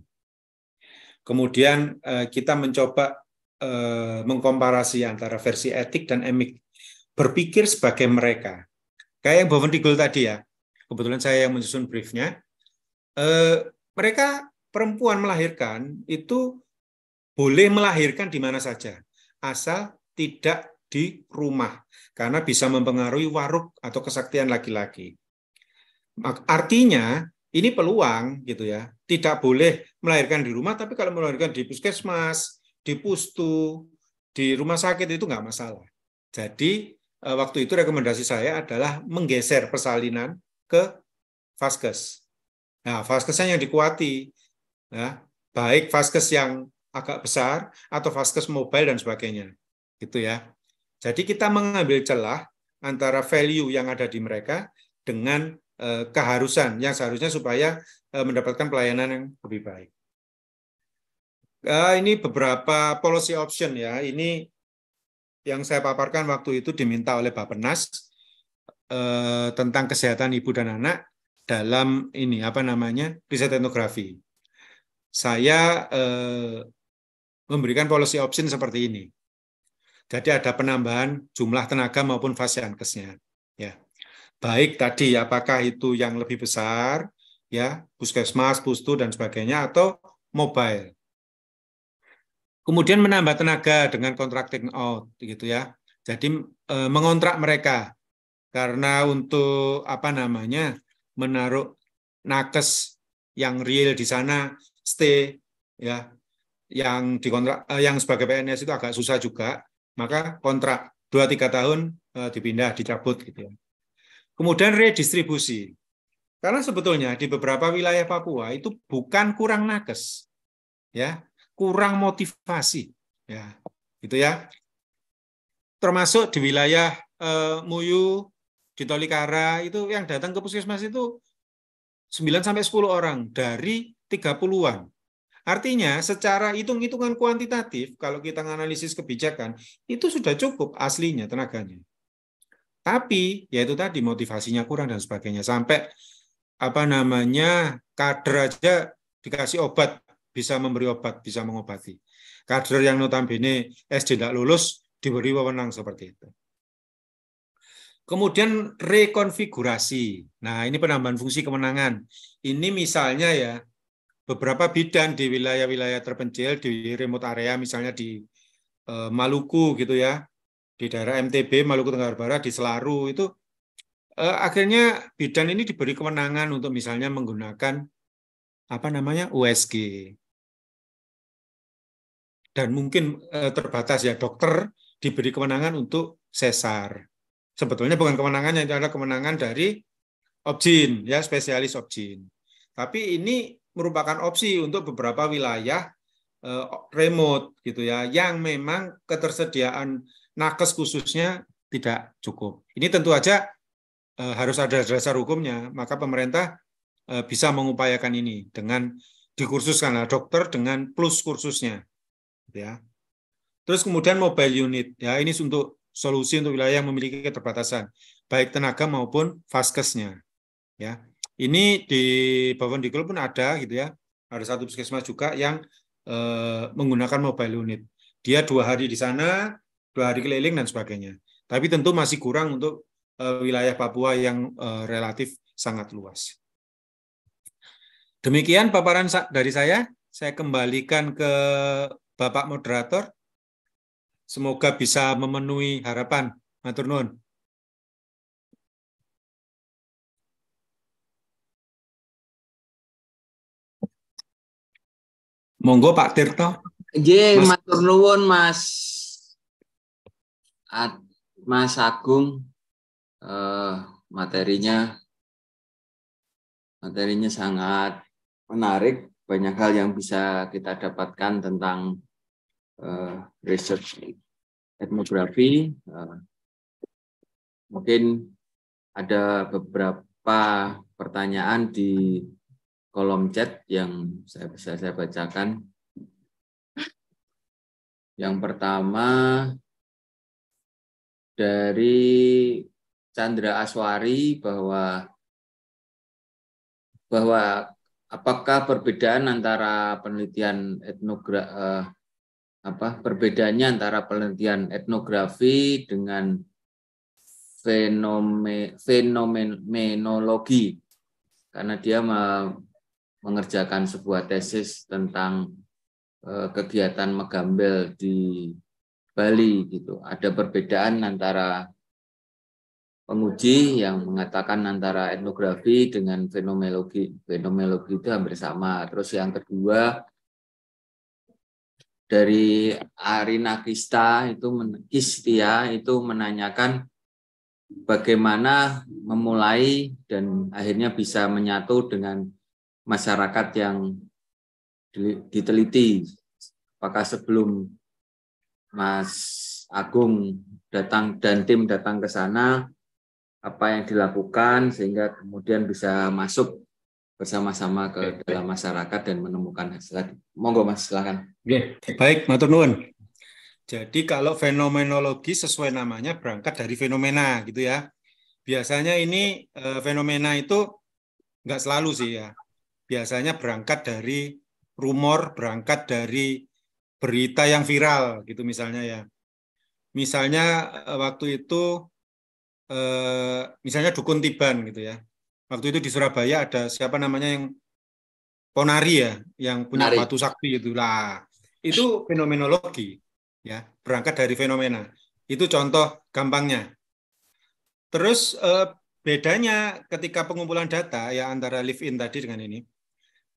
[SPEAKER 7] Kemudian eh, kita mencoba eh, mengkomparasi antara versi etik dan emik, berpikir sebagai mereka. Kayak yang Tigul tadi ya, kebetulan saya yang menyusun briefnya. Eh, mereka perempuan melahirkan itu boleh melahirkan di mana saja, asal tidak di rumah, karena bisa mempengaruhi waruk atau kesaktian laki-laki. Artinya ini peluang gitu ya. Tidak boleh melahirkan di rumah, tapi kalau melahirkan di puskesmas, di pustu, di rumah sakit itu nggak masalah. Jadi eh, waktu itu rekomendasi saya adalah menggeser persalinan ke vaskes. Nah, vaskesnya yang dikuati, ya, baik vaskes yang agak besar atau vaskes mobile dan sebagainya, gitu ya. Jadi kita mengambil celah antara value yang ada di mereka dengan Eh, keharusan yang seharusnya supaya eh, mendapatkan pelayanan yang lebih baik. Eh, ini beberapa policy option ya. Ini yang saya paparkan waktu itu diminta oleh Bappenas tentang kesehatan ibu dan anak dalam ini apa namanya riset etnografi. Saya memberikan policy option seperti ini. Jadi ada penambahan jumlah tenaga maupun fasiankesnya baik tadi apakah itu yang lebih besar ya puskesmas, pustu dan sebagainya atau mobile. Kemudian menambah tenaga dengan contracting out gitu ya. Jadi e, mengontrak mereka karena untuk apa namanya menaruh nakes yang real di sana stay ya yang dikontrak e, yang sebagai PNS itu agak susah juga maka kontrak dua tiga tahun e, dipindah dicabut gitu ya Kemudian redistribusi. Karena sebetulnya di beberapa wilayah Papua itu bukan kurang nakes, ya, kurang motivasi, ya, gitu ya. Termasuk di wilayah eh, Muyu, di Tolikara itu yang datang ke puskesmas itu 9 sampai 10 orang dari 30-an. Artinya secara hitung-hitungan kuantitatif kalau kita analisis kebijakan itu sudah cukup aslinya tenaganya. Tapi yaitu tadi motivasinya kurang dan sebagainya sampai apa namanya kader aja dikasih obat bisa memberi obat, bisa mengobati. Kader yang notabene SD tidak lulus diberi wewenang seperti itu. Kemudian rekonfigurasi. Nah, ini penambahan fungsi kemenangan Ini misalnya ya beberapa bidan di wilayah-wilayah terpencil di remote area misalnya di eh, Maluku gitu ya di daerah MTB Maluku Tenggara Barat di Selaru
[SPEAKER 8] itu eh, akhirnya bidan ini diberi kewenangan untuk misalnya menggunakan apa namanya USG dan mungkin eh, terbatas ya dokter diberi kewenangan untuk sesar sebetulnya
[SPEAKER 7] bukan kewenangannya itu adalah kewenangan dari objin ya spesialis objin tapi ini merupakan opsi untuk beberapa wilayah eh, remote gitu ya yang memang ketersediaan nakes khususnya tidak cukup. Ini tentu saja e, harus ada dasar hukumnya, maka pemerintah e, bisa mengupayakan ini dengan dikursuskanlah dokter dengan plus kursusnya. Ya. Terus kemudian mobile unit, ya ini untuk solusi untuk wilayah yang memiliki keterbatasan, baik tenaga maupun faskesnya, Ya. Ini di Dikul pun ada gitu ya. Ada satu puskesmas juga yang e, menggunakan mobile unit. Dia dua hari di sana, dua hari keliling dan sebagainya. Tapi tentu masih kurang untuk eh, wilayah Papua yang eh, relatif sangat luas. Demikian paparan dari saya. Saya kembalikan ke Bapak moderator.
[SPEAKER 5] Semoga bisa memenuhi harapan. Matur nuwun. Monggo Pak Tirto. Nggih, matur
[SPEAKER 6] nuwun Mas Mas Agung uh, materinya materinya sangat menarik, banyak hal yang bisa kita dapatkan tentang uh, research etnografi. uh, mungkin ada beberapa pertanyaan di kolom chat yang saya bisa saya bacakan.
[SPEAKER 5] Yang pertama dari Chandra Aswari bahwa bahwa
[SPEAKER 6] apakah perbedaan antara penelitian etnogra eh, apa perbedaannya antara penelitian etnografi dengan fenome, fenomenologi karena dia mengerjakan sebuah tesis tentang eh, kegiatan megambel di Bali gitu. Ada perbedaan antara penguji yang mengatakan antara etnografi dengan fenomenologi. Fenomenologi itu hampir sama. Terus yang kedua dari Arina Kista itu Kistia itu menanyakan bagaimana memulai dan akhirnya bisa menyatu dengan masyarakat yang diteliti apakah sebelum Mas Agung datang dan tim datang ke sana, apa yang dilakukan sehingga kemudian bisa masuk bersama-sama ke dalam masyarakat dan menemukan hasil. Monggo Mas, silakan.
[SPEAKER 7] Oke, baik, matur nuwun. Jadi kalau fenomenologi sesuai namanya berangkat dari fenomena gitu ya. Biasanya ini e, fenomena itu nggak selalu sih ya. Biasanya berangkat dari rumor, berangkat dari berita yang viral gitu misalnya ya. Misalnya eh, waktu itu eh, misalnya dukun tiban gitu ya. Waktu itu di Surabaya ada siapa namanya yang Ponari ya, yang punya Nari. batu sakti itulah. Itu fenomenologi ya, berangkat dari fenomena. Itu contoh gampangnya. Terus eh, bedanya ketika pengumpulan data ya antara live in tadi dengan ini.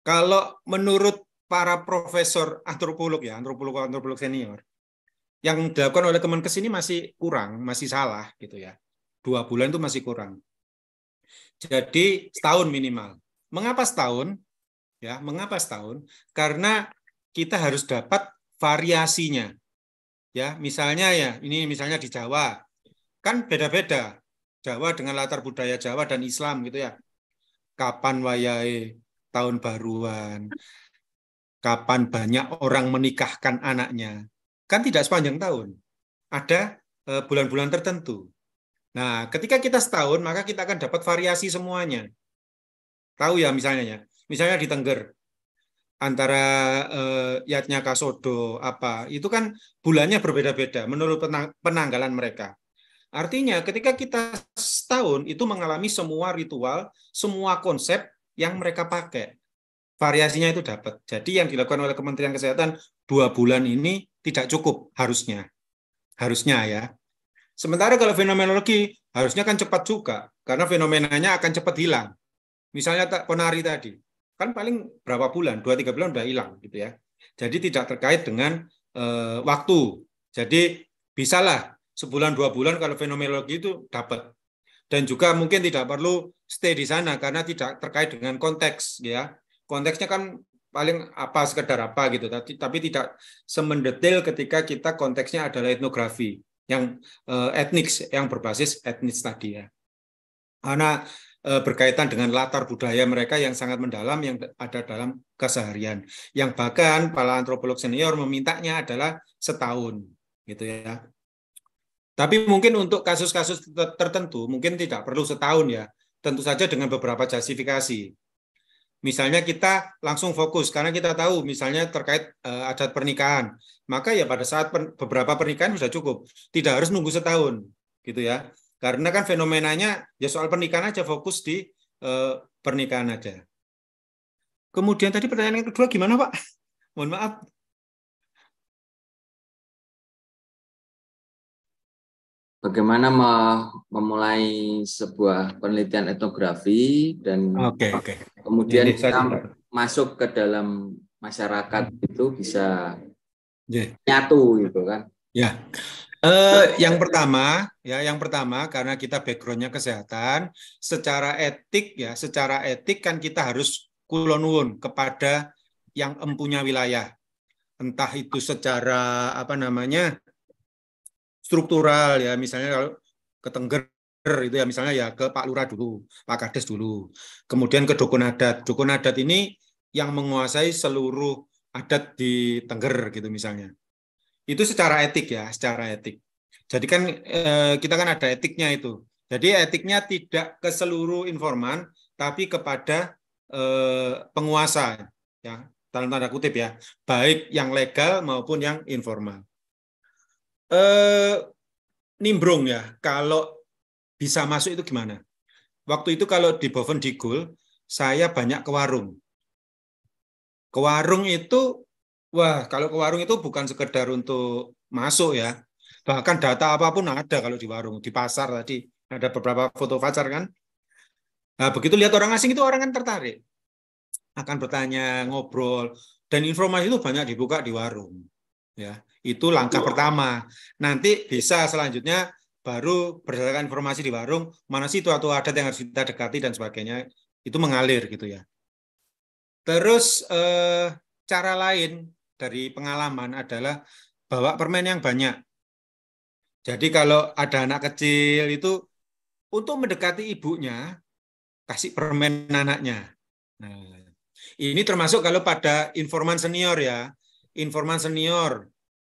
[SPEAKER 7] Kalau menurut para profesor antropolog ya, antropolog antropolog senior yang dilakukan oleh Kemenkes ini masih kurang, masih salah gitu
[SPEAKER 9] ya. Dua
[SPEAKER 7] bulan itu masih kurang. Jadi setahun minimal. Mengapa setahun? Ya, mengapa setahun? Karena kita harus dapat variasinya. Ya, misalnya ya, ini misalnya di Jawa. Kan beda-beda. Jawa dengan latar budaya Jawa dan Islam gitu ya. Kapan wayai tahun baruan, kapan banyak orang menikahkan anaknya. Kan tidak sepanjang tahun. Ada eh, bulan-bulan tertentu. Nah, ketika kita setahun, maka kita akan dapat variasi semuanya. Tahu ya misalnya ya. Misalnya di Tengger, antara eh, Yatnya Kasodo apa itu kan bulannya berbeda-beda menurut penanggalan mereka. Artinya ketika kita setahun itu mengalami semua ritual, semua konsep yang mereka pakai variasinya itu dapat. Jadi yang dilakukan oleh Kementerian Kesehatan dua bulan ini tidak cukup harusnya. Harusnya ya. Sementara kalau fenomenologi harusnya kan cepat juga karena fenomenanya akan cepat hilang. Misalnya tak penari tadi kan paling berapa bulan, dua tiga bulan udah hilang gitu ya. Jadi tidak terkait dengan e, waktu. Jadi bisalah sebulan dua bulan kalau fenomenologi itu dapat dan juga mungkin tidak perlu stay di sana karena tidak terkait dengan konteks ya konteksnya kan paling apa sekedar apa gitu tapi, tapi tidak semendetail ketika kita konteksnya adalah etnografi yang uh, etnik yang berbasis etnis tadi ya karena uh, berkaitan dengan latar budaya mereka yang sangat mendalam yang ada dalam keseharian yang bahkan para antropolog senior memintanya adalah setahun gitu ya tapi mungkin untuk kasus-kasus tertentu mungkin tidak perlu setahun ya tentu saja dengan beberapa justifikasi Misalnya kita langsung fokus karena kita tahu misalnya terkait uh, adat pernikahan, maka ya pada saat per, beberapa pernikahan sudah cukup, tidak harus nunggu setahun, gitu ya. Karena kan fenomenanya ya soal pernikahan aja fokus di uh, pernikahan aja.
[SPEAKER 5] Kemudian tadi pertanyaan yang kedua gimana Pak? Mohon maaf. bagaimana memulai
[SPEAKER 6] sebuah penelitian etnografi dan okay, okay. kemudian Jadi, kita masuk ke dalam masyarakat itu bisa yeah. nyatu gitu kan? Ya. Yeah. Uh, yang pertama ya, yang pertama karena kita
[SPEAKER 7] backgroundnya kesehatan, secara etik ya, secara etik kan kita harus kulonwun kepada yang empunya wilayah, entah itu secara apa namanya struktural ya misalnya kalau ke Tengger itu ya misalnya ya ke Pak Lurah dulu, Pak Kades dulu. Kemudian ke dukun adat. Dukun adat ini yang menguasai seluruh adat di Tengger gitu misalnya. Itu secara etik ya, secara etik. Jadi kan eh, kita kan ada etiknya itu. Jadi etiknya tidak ke seluruh informan tapi kepada
[SPEAKER 8] eh,
[SPEAKER 7] penguasa ya, dalam tanda kutip ya, baik yang legal maupun yang informal eh, nimbrung ya. Kalau bisa masuk itu gimana? Waktu itu kalau di Boven di Gul, saya banyak ke warung. Ke warung itu, wah kalau ke warung itu bukan sekedar untuk masuk ya. Bahkan data apapun ada kalau di warung, di pasar tadi. Ada beberapa foto pacar kan. Nah, begitu lihat orang asing itu orang kan tertarik. Akan bertanya, ngobrol, dan informasi itu banyak dibuka di warung. ya itu langkah pertama. Nanti bisa selanjutnya baru berdasarkan informasi di warung mana situ tua-tua adat yang harus kita dekati dan sebagainya itu mengalir gitu ya. Terus eh, cara lain dari pengalaman adalah bawa permen yang banyak. Jadi kalau ada anak kecil itu untuk mendekati ibunya kasih permen anaknya. Nah, ini termasuk kalau pada informan senior ya, informan senior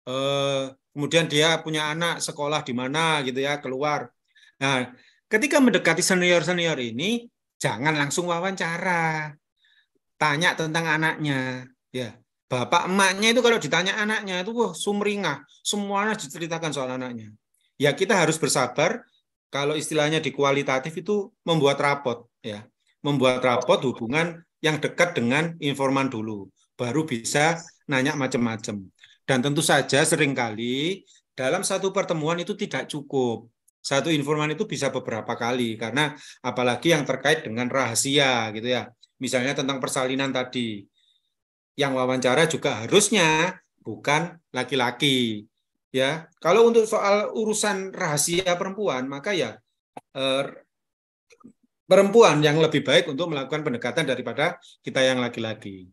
[SPEAKER 7] Eh, kemudian dia punya anak sekolah di mana gitu ya keluar. Nah, ketika mendekati senior senior ini jangan langsung wawancara, tanya tentang anaknya, ya. Bapak emaknya itu kalau ditanya anaknya itu wah sumringah, semuanya diceritakan soal anaknya. Ya kita harus bersabar kalau istilahnya di kualitatif itu membuat rapot ya. Membuat rapot hubungan yang dekat dengan informan dulu, baru bisa nanya macam-macam. Dan tentu saja seringkali dalam satu pertemuan itu tidak cukup. Satu informan itu bisa beberapa kali karena apalagi yang terkait dengan rahasia gitu ya. Misalnya tentang persalinan tadi. Yang wawancara juga harusnya bukan laki-laki. Ya, kalau untuk soal urusan rahasia perempuan maka ya er, perempuan yang lebih baik untuk melakukan pendekatan daripada kita yang laki-laki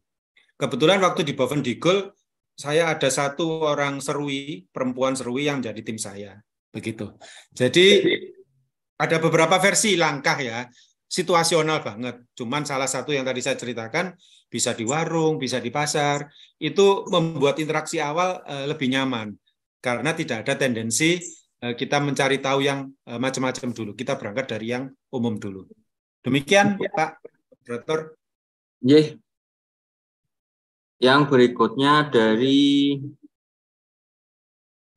[SPEAKER 7] Kebetulan waktu di Boven Digul saya ada satu orang serui, perempuan serui yang jadi tim saya. Begitu. Jadi ada beberapa versi langkah ya, situasional banget. Cuman salah satu yang tadi saya ceritakan bisa di warung, bisa di pasar, itu membuat interaksi awal eh, lebih nyaman karena tidak ada tendensi eh, kita mencari tahu yang eh, macam-macam dulu. Kita berangkat
[SPEAKER 8] dari yang umum dulu. Demikian, iya. Pak Moderator. Yeah. Yang berikutnya dari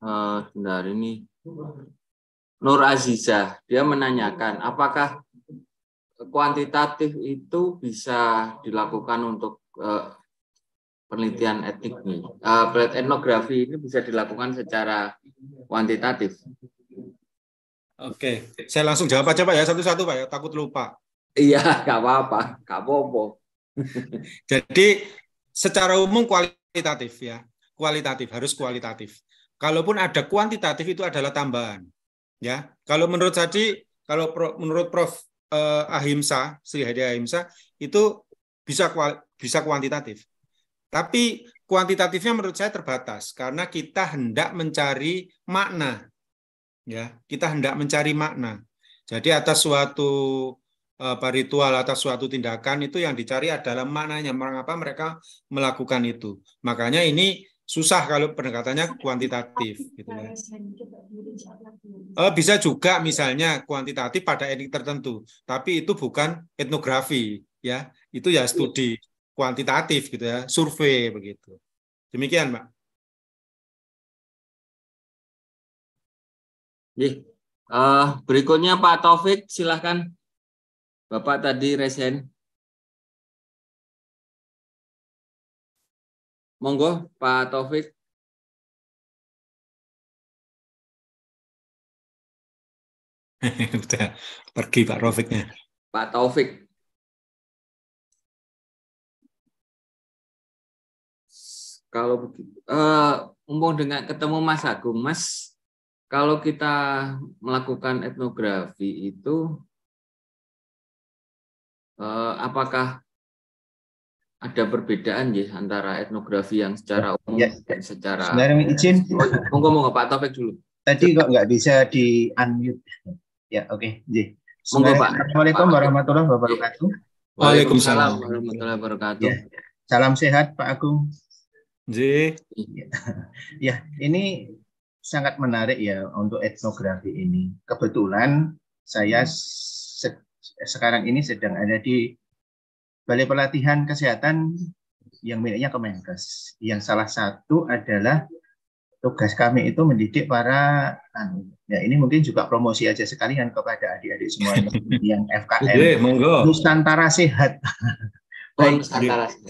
[SPEAKER 6] uh, eh, sebentar ini Nur Aziza, dia menanyakan apakah kuantitatif itu bisa dilakukan untuk uh, penelitian etnik ini? Uh, etnografi ini bisa dilakukan secara kuantitatif.
[SPEAKER 8] Oke, saya langsung jawab
[SPEAKER 7] aja Pak ya satu-satu Pak ya, takut lupa.
[SPEAKER 6] Iya, nggak apa-apa, nggak apa-apa.
[SPEAKER 7] Jadi secara umum kualitatif ya. Kualitatif harus kualitatif. Kalaupun ada kuantitatif itu adalah tambahan. Ya. Kalau menurut tadi kalau pro, menurut Prof eh, Ahimsa, Sri Hadi Ahimsa itu bisa kual, bisa kuantitatif. Tapi kuantitatifnya menurut saya terbatas karena kita hendak mencari makna. Ya, kita hendak mencari makna. Jadi atas suatu apa, eh, ritual atas suatu tindakan itu yang dicari adalah mananya, mengapa mereka melakukan itu makanya ini susah kalau pendekatannya kuantitatif gitu ya. Eh, bisa juga misalnya kuantitatif pada etnik tertentu tapi itu bukan etnografi ya itu ya studi
[SPEAKER 5] kuantitatif gitu ya survei begitu demikian mbak Uh, berikutnya Pak Taufik, silahkan. Bapak tadi resen. Monggo Pak Taufik. Udah pergi Pak Taufiknya. Pak Taufik. Kalau begitu, uh, eh, umum dengan ketemu
[SPEAKER 6] Mas Agung, Mas, kalau kita melakukan etnografi itu Eh, apakah ada perbedaan ya antara etnografi yang secara ya. umum ya, dan secara sebenarnya izin monggo monggo Pak Taufik dulu
[SPEAKER 9] tadi kok nggak bisa di unmute ya oke okay. monggo Pak Assalamualaikum Pak. warahmatullahi wabarakatuh Waalaikumsalam
[SPEAKER 6] warahmatullahi wabarakatuh ya.
[SPEAKER 9] salam sehat Pak Agung J iya. ya. ini sangat menarik ya untuk etnografi ini kebetulan saya hmm sekarang ini sedang ada di Balai Pelatihan Kesehatan yang miliknya Kemenkes. Yang salah satu adalah tugas kami itu mendidik para anu, ya ini mungkin juga promosi aja sekalian kepada adik-adik semua yang FKM oh, Nusantara Sehat. baik,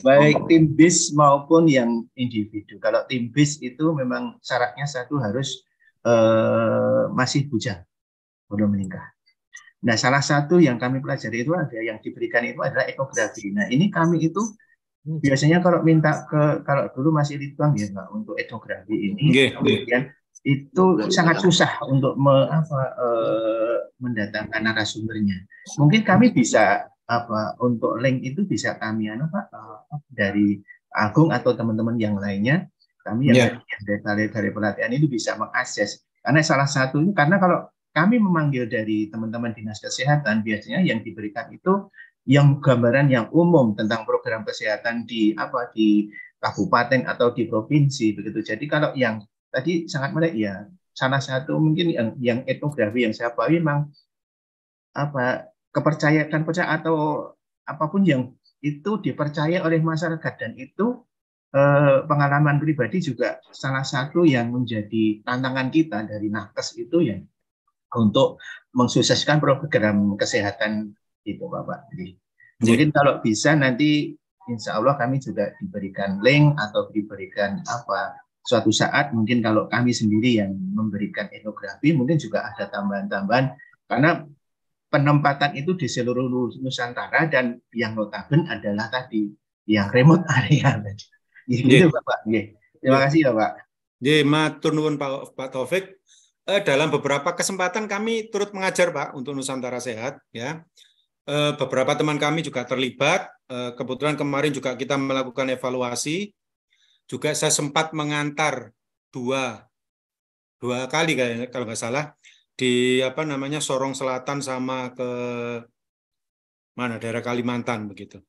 [SPEAKER 9] baik tim bis maupun yang individu. Kalau tim bis itu memang syaratnya satu harus eh, masih bujang, belum menikah. Nah, salah satu yang kami pelajari itu ada yang diberikan itu adalah ekografi. Nah, ini kami itu hmm. biasanya kalau minta ke kalau dulu masih dituang ya Pak untuk ekografi
[SPEAKER 2] ini okay, kemudian
[SPEAKER 9] itu sangat susah untuk me, apa, e, mendatangkan narasumbernya. Mungkin kami bisa apa untuk link itu bisa kami anu Pak eh, dari Agung atau teman-teman yang lainnya kami yang yeah. dari dari pelatihan itu bisa mengakses karena salah satunya karena kalau kami memanggil dari teman-teman dinas kesehatan biasanya yang diberikan itu yang gambaran yang umum tentang program kesehatan di apa di kabupaten atau di provinsi begitu. Jadi kalau yang tadi sangat menarik ya salah satu mungkin yang yang etnografi yang saya bawa memang apa kepercayaan percaya atau apapun yang itu dipercaya oleh masyarakat dan itu eh, pengalaman pribadi juga salah satu yang menjadi tantangan kita dari nakes itu ya untuk mensukseskan program kesehatan itu Bapak. Jadi, iya. mungkin kalau bisa nanti insya Allah kami juga diberikan link atau diberikan apa suatu saat mungkin kalau kami sendiri yang memberikan etnografi mungkin juga ada tambahan-tambahan karena penempatan itu di seluruh Nusantara dan yang notaben adalah tadi yang remote area. Ya, Bapak. Ya. Terima iya. kasih ya Jadi iya, matur nuwun
[SPEAKER 7] Pak Taufik Eh, dalam beberapa kesempatan kami turut mengajar Pak untuk Nusantara Sehat ya. Eh, beberapa teman kami juga terlibat. Eh, kebetulan kemarin juga kita melakukan evaluasi. Juga saya sempat mengantar dua dua kali kalau nggak salah di apa namanya Sorong Selatan sama ke mana daerah Kalimantan begitu.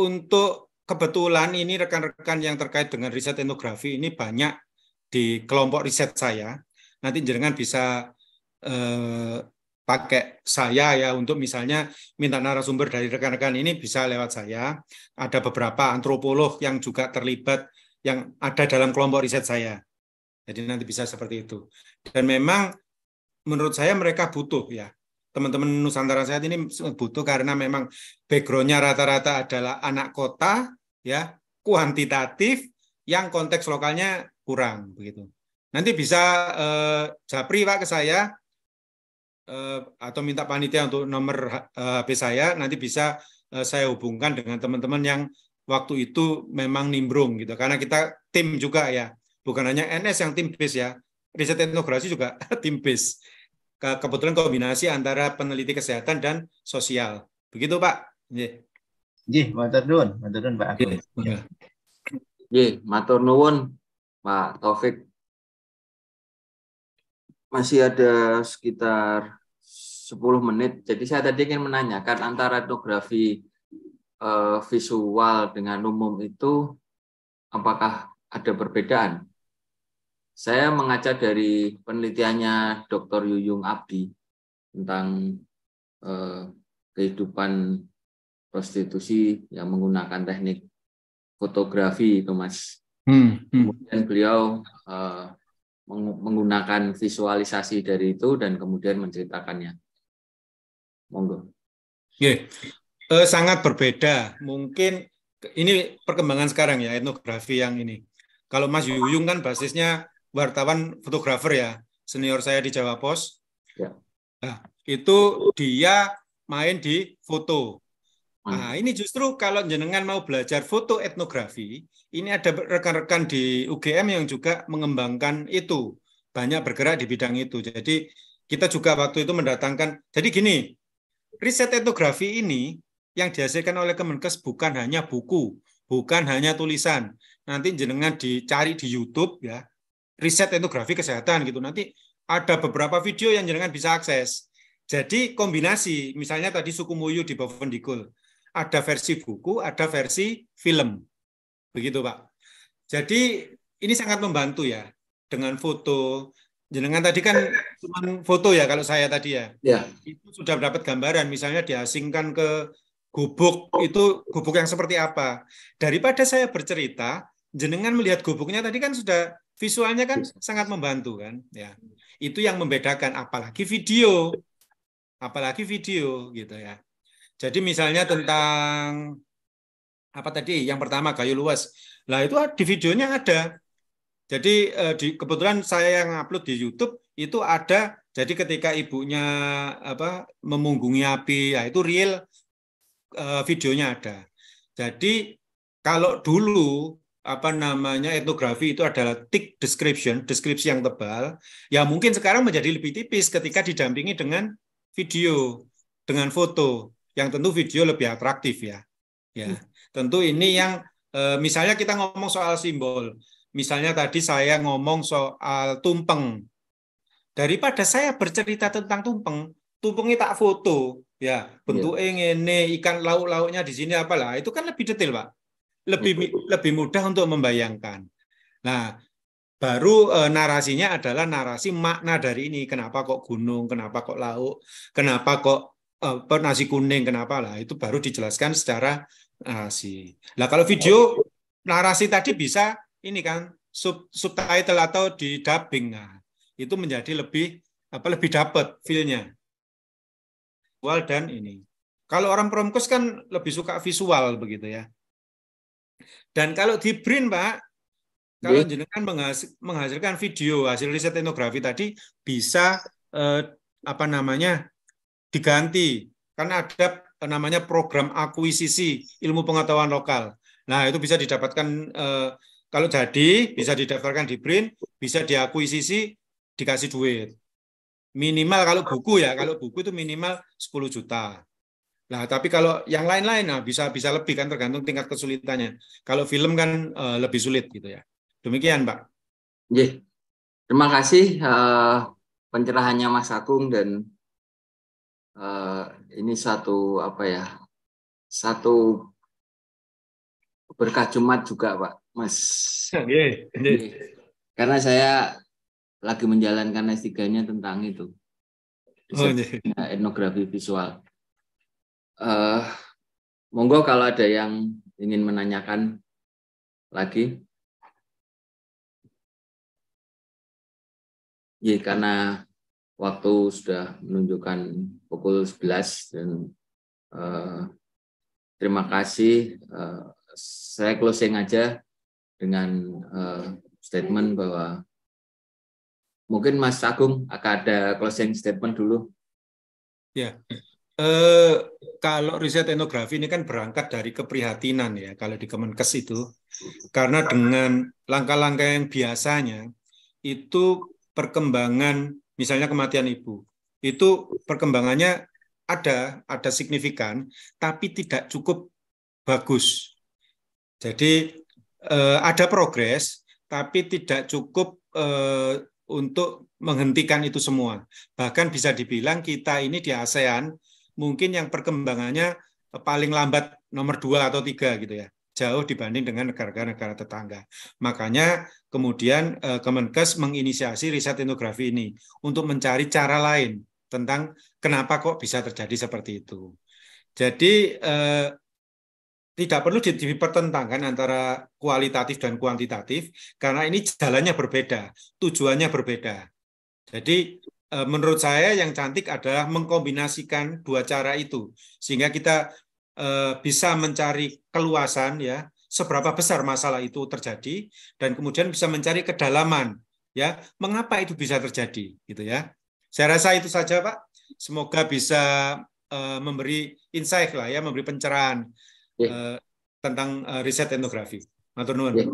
[SPEAKER 7] untuk kebetulan ini rekan-rekan yang terkait dengan riset etnografi ini banyak di kelompok riset saya nanti jenengan bisa eh, pakai saya ya untuk misalnya minta narasumber dari rekan-rekan ini bisa lewat saya. Ada beberapa antropolog yang juga terlibat yang ada dalam kelompok riset saya. Jadi nanti bisa seperti itu. Dan memang menurut saya mereka butuh ya. Teman-teman Nusantara Sehat ini butuh karena memang backgroundnya rata-rata adalah anak kota ya, kuantitatif yang konteks lokalnya kurang begitu. Nanti bisa eh, japri Pak ke saya eh, atau minta panitia untuk nomor eh, HP saya nanti bisa eh, saya hubungkan dengan teman-teman yang waktu itu memang nimbrung gitu karena kita tim juga ya bukan hanya NS yang tim base ya riset etnografi juga tim base kebetulan kombinasi antara peneliti kesehatan dan sosial begitu Pak
[SPEAKER 8] Nggih Nggih matur
[SPEAKER 9] nuwun Pak Agus
[SPEAKER 6] Nggih matur Pak Taufik masih ada sekitar 10 menit. Jadi saya tadi ingin menanyakan antara etnografi eh, visual dengan umum itu apakah ada perbedaan? Saya mengajar dari penelitiannya Dr. Yuyung Abdi tentang eh, kehidupan prostitusi yang menggunakan teknik fotografi itu Mas.
[SPEAKER 5] Hmm, hmm, Kemudian
[SPEAKER 6] beliau uh, menggunakan visualisasi dari itu dan kemudian menceritakannya. Monggo. Yeah.
[SPEAKER 7] Eh, uh, sangat berbeda. Mungkin ini perkembangan sekarang ya etnografi yang ini. Kalau Mas Yuyung kan basisnya wartawan fotografer ya, senior saya di Jawa Pos. Ya. Nah, itu dia main di foto. Nah, ini justru kalau jenengan mau belajar foto etnografi, ini ada rekan-rekan di UGM yang juga mengembangkan itu, banyak bergerak di bidang itu. Jadi kita juga waktu itu mendatangkan. Jadi gini, riset etnografi ini yang dihasilkan oleh Kemenkes bukan hanya buku, bukan hanya tulisan. Nanti jenengan dicari di YouTube ya, riset etnografi kesehatan gitu. Nanti ada beberapa video yang jenengan bisa akses. Jadi kombinasi, misalnya tadi suku Muyu di Bovendigul, ada versi buku, ada versi film. Begitu, Pak. Jadi ini sangat membantu ya dengan foto. Jenengan tadi kan cuma foto ya kalau saya tadi ya. ya. Itu sudah dapat gambaran misalnya diasingkan ke gubuk itu gubuk yang seperti apa. Daripada saya bercerita, jenengan melihat gubuknya tadi kan sudah visualnya kan iya. sangat membantu kan ya. Itu yang membedakan apalagi video. Apalagi video gitu ya. Jadi misalnya tentang apa tadi yang pertama kayu luas. Lah itu di videonya ada. Jadi eh, di kebetulan saya yang upload di YouTube itu ada. Jadi ketika ibunya apa memunggungi api, ya itu real eh, videonya ada. Jadi kalau dulu apa namanya etnografi itu adalah thick description, deskripsi yang tebal, ya mungkin sekarang menjadi lebih tipis ketika didampingi dengan video, dengan foto yang tentu video lebih atraktif ya. Ya, hmm. tentu ini yang eh, misalnya kita ngomong soal simbol. Misalnya tadi saya ngomong soal tumpeng. Daripada saya bercerita tentang tumpeng, tumpengnya tak foto, ya bentuk yeah. ini iya. ikan lauk lauknya di sini apalah itu kan lebih detail pak, lebih lebih mudah untuk membayangkan. Nah baru e, narasinya adalah narasi makna dari ini kenapa kok gunung kenapa kok lauk, kenapa kok apa eh, nasi kuning kenapa lah itu baru dijelaskan secara narasi.
[SPEAKER 8] Ah, nah kalau video
[SPEAKER 7] narasi tadi bisa ini kan sub, subtitle atau di dubbing nah, itu menjadi lebih apa lebih dapat feel-nya. visual dan ini. Kalau orang promkos kan lebih suka visual begitu ya. Dan kalau di print pak kalau jenengan menghasilkan video hasil riset etnografi tadi bisa eh, apa namanya diganti karena ada eh, namanya program akuisisi ilmu pengetahuan lokal. Nah, itu bisa didapatkan eh, kalau jadi bisa didaftarkan di brin, bisa diakuisisi dikasih duit. Minimal kalau buku ya, kalau buku itu minimal 10 juta. Nah, tapi kalau yang lain-lain nah bisa bisa lebih kan tergantung tingkat kesulitannya. Kalau film kan eh, lebih sulit gitu ya. Demikian, Pak.
[SPEAKER 8] Nggih.
[SPEAKER 6] Terima kasih uh, pencerahannya Mas Agung dan Eh, ini satu apa ya satu berkah Jumat juga Pak Mas. Yeah, yeah. Karena saya lagi menjalankan S3-nya tentang itu. Oh, yeah. Iya. Etnografi visual. Uh, monggo kalau ada yang
[SPEAKER 5] ingin menanyakan lagi. Ya, karena waktu sudah menunjukkan
[SPEAKER 6] pukul 11 dan uh, terima kasih. Uh, saya closing aja dengan uh, statement bahwa mungkin Mas Agung akan ada closing statement dulu.
[SPEAKER 7] Ya, eh, kalau riset etnografi ini kan berangkat dari keprihatinan ya kalau di Kemenkes itu, karena dengan langkah-langkah yang biasanya itu perkembangan misalnya kematian ibu, itu perkembangannya ada, ada signifikan, tapi tidak cukup bagus. Jadi eh, ada progres, tapi tidak cukup eh, untuk menghentikan itu semua. Bahkan bisa dibilang kita ini di ASEAN mungkin yang perkembangannya paling lambat nomor dua atau tiga gitu ya jauh dibanding dengan negara-negara tetangga. Makanya kemudian eh, Kemenkes menginisiasi riset etnografi ini untuk mencari cara lain tentang kenapa kok bisa terjadi seperti itu. Jadi eh, tidak perlu dipertentangkan antara kualitatif dan kuantitatif karena ini jalannya berbeda, tujuannya berbeda. Jadi eh, menurut saya yang cantik adalah mengkombinasikan dua cara itu sehingga kita Eh, bisa mencari keluasan ya seberapa besar masalah itu terjadi dan kemudian bisa mencari kedalaman ya mengapa itu bisa terjadi gitu ya saya rasa itu saja pak semoga bisa uh, memberi insight lah ya memberi pencerahan yeah. Ya. uh,
[SPEAKER 6] tentang uh, riset etnografi matur nuwun yeah.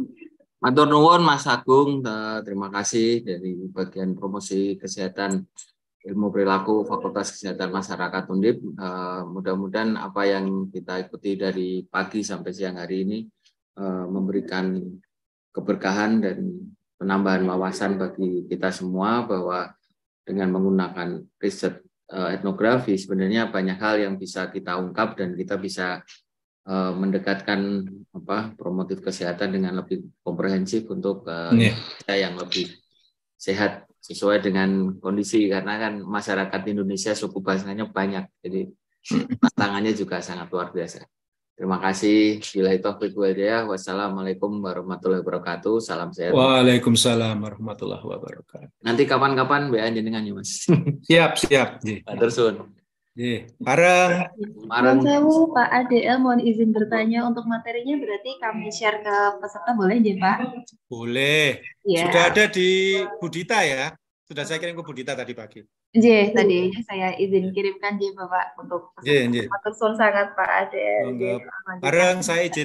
[SPEAKER 6] matur nuwun mas agung terima kasih dari bagian promosi kesehatan ilmu perilaku Fakultas Kesehatan Masyarakat Undip. Eh, mudah-mudahan apa yang kita ikuti dari pagi sampai siang hari ini eh, memberikan keberkahan dan penambahan wawasan bagi kita semua bahwa dengan menggunakan riset eh, etnografi sebenarnya banyak hal yang bisa kita ungkap dan kita bisa mendekatkan apa promotif kesehatan dengan lebih komprehensif untuk
[SPEAKER 5] kita
[SPEAKER 6] yang lebih sehat sesuai dengan kondisi karena kan masyarakat Indonesia suku bahasanya banyak jadi tantangannya juga sangat luar biasa. Terima kasih. Bila itu walhidayah. Wassalamualaikum warahmatullahi wabarakatuh. Salam sehat.
[SPEAKER 7] Waalaikumsalam
[SPEAKER 6] warahmatullahi wabarakatuh. Nanti kapan-kapan BA jenengan ya, Mas. siap, siap. Terus.
[SPEAKER 8] Ye, bareng. Bareng.
[SPEAKER 3] Sewu, Pak ADL mohon izin bertanya untuk materinya berarti kami share ke peserta boleh ya Pak?
[SPEAKER 8] Boleh. Ya. Sudah ada
[SPEAKER 7] di Budita ya? Sudah saya kirim ke Budita tadi pagi.
[SPEAKER 3] J, tadi saya izin
[SPEAKER 5] kirimkan J Bapak untuk Iya, J, sangat Pak ADL. Bareng saya izin.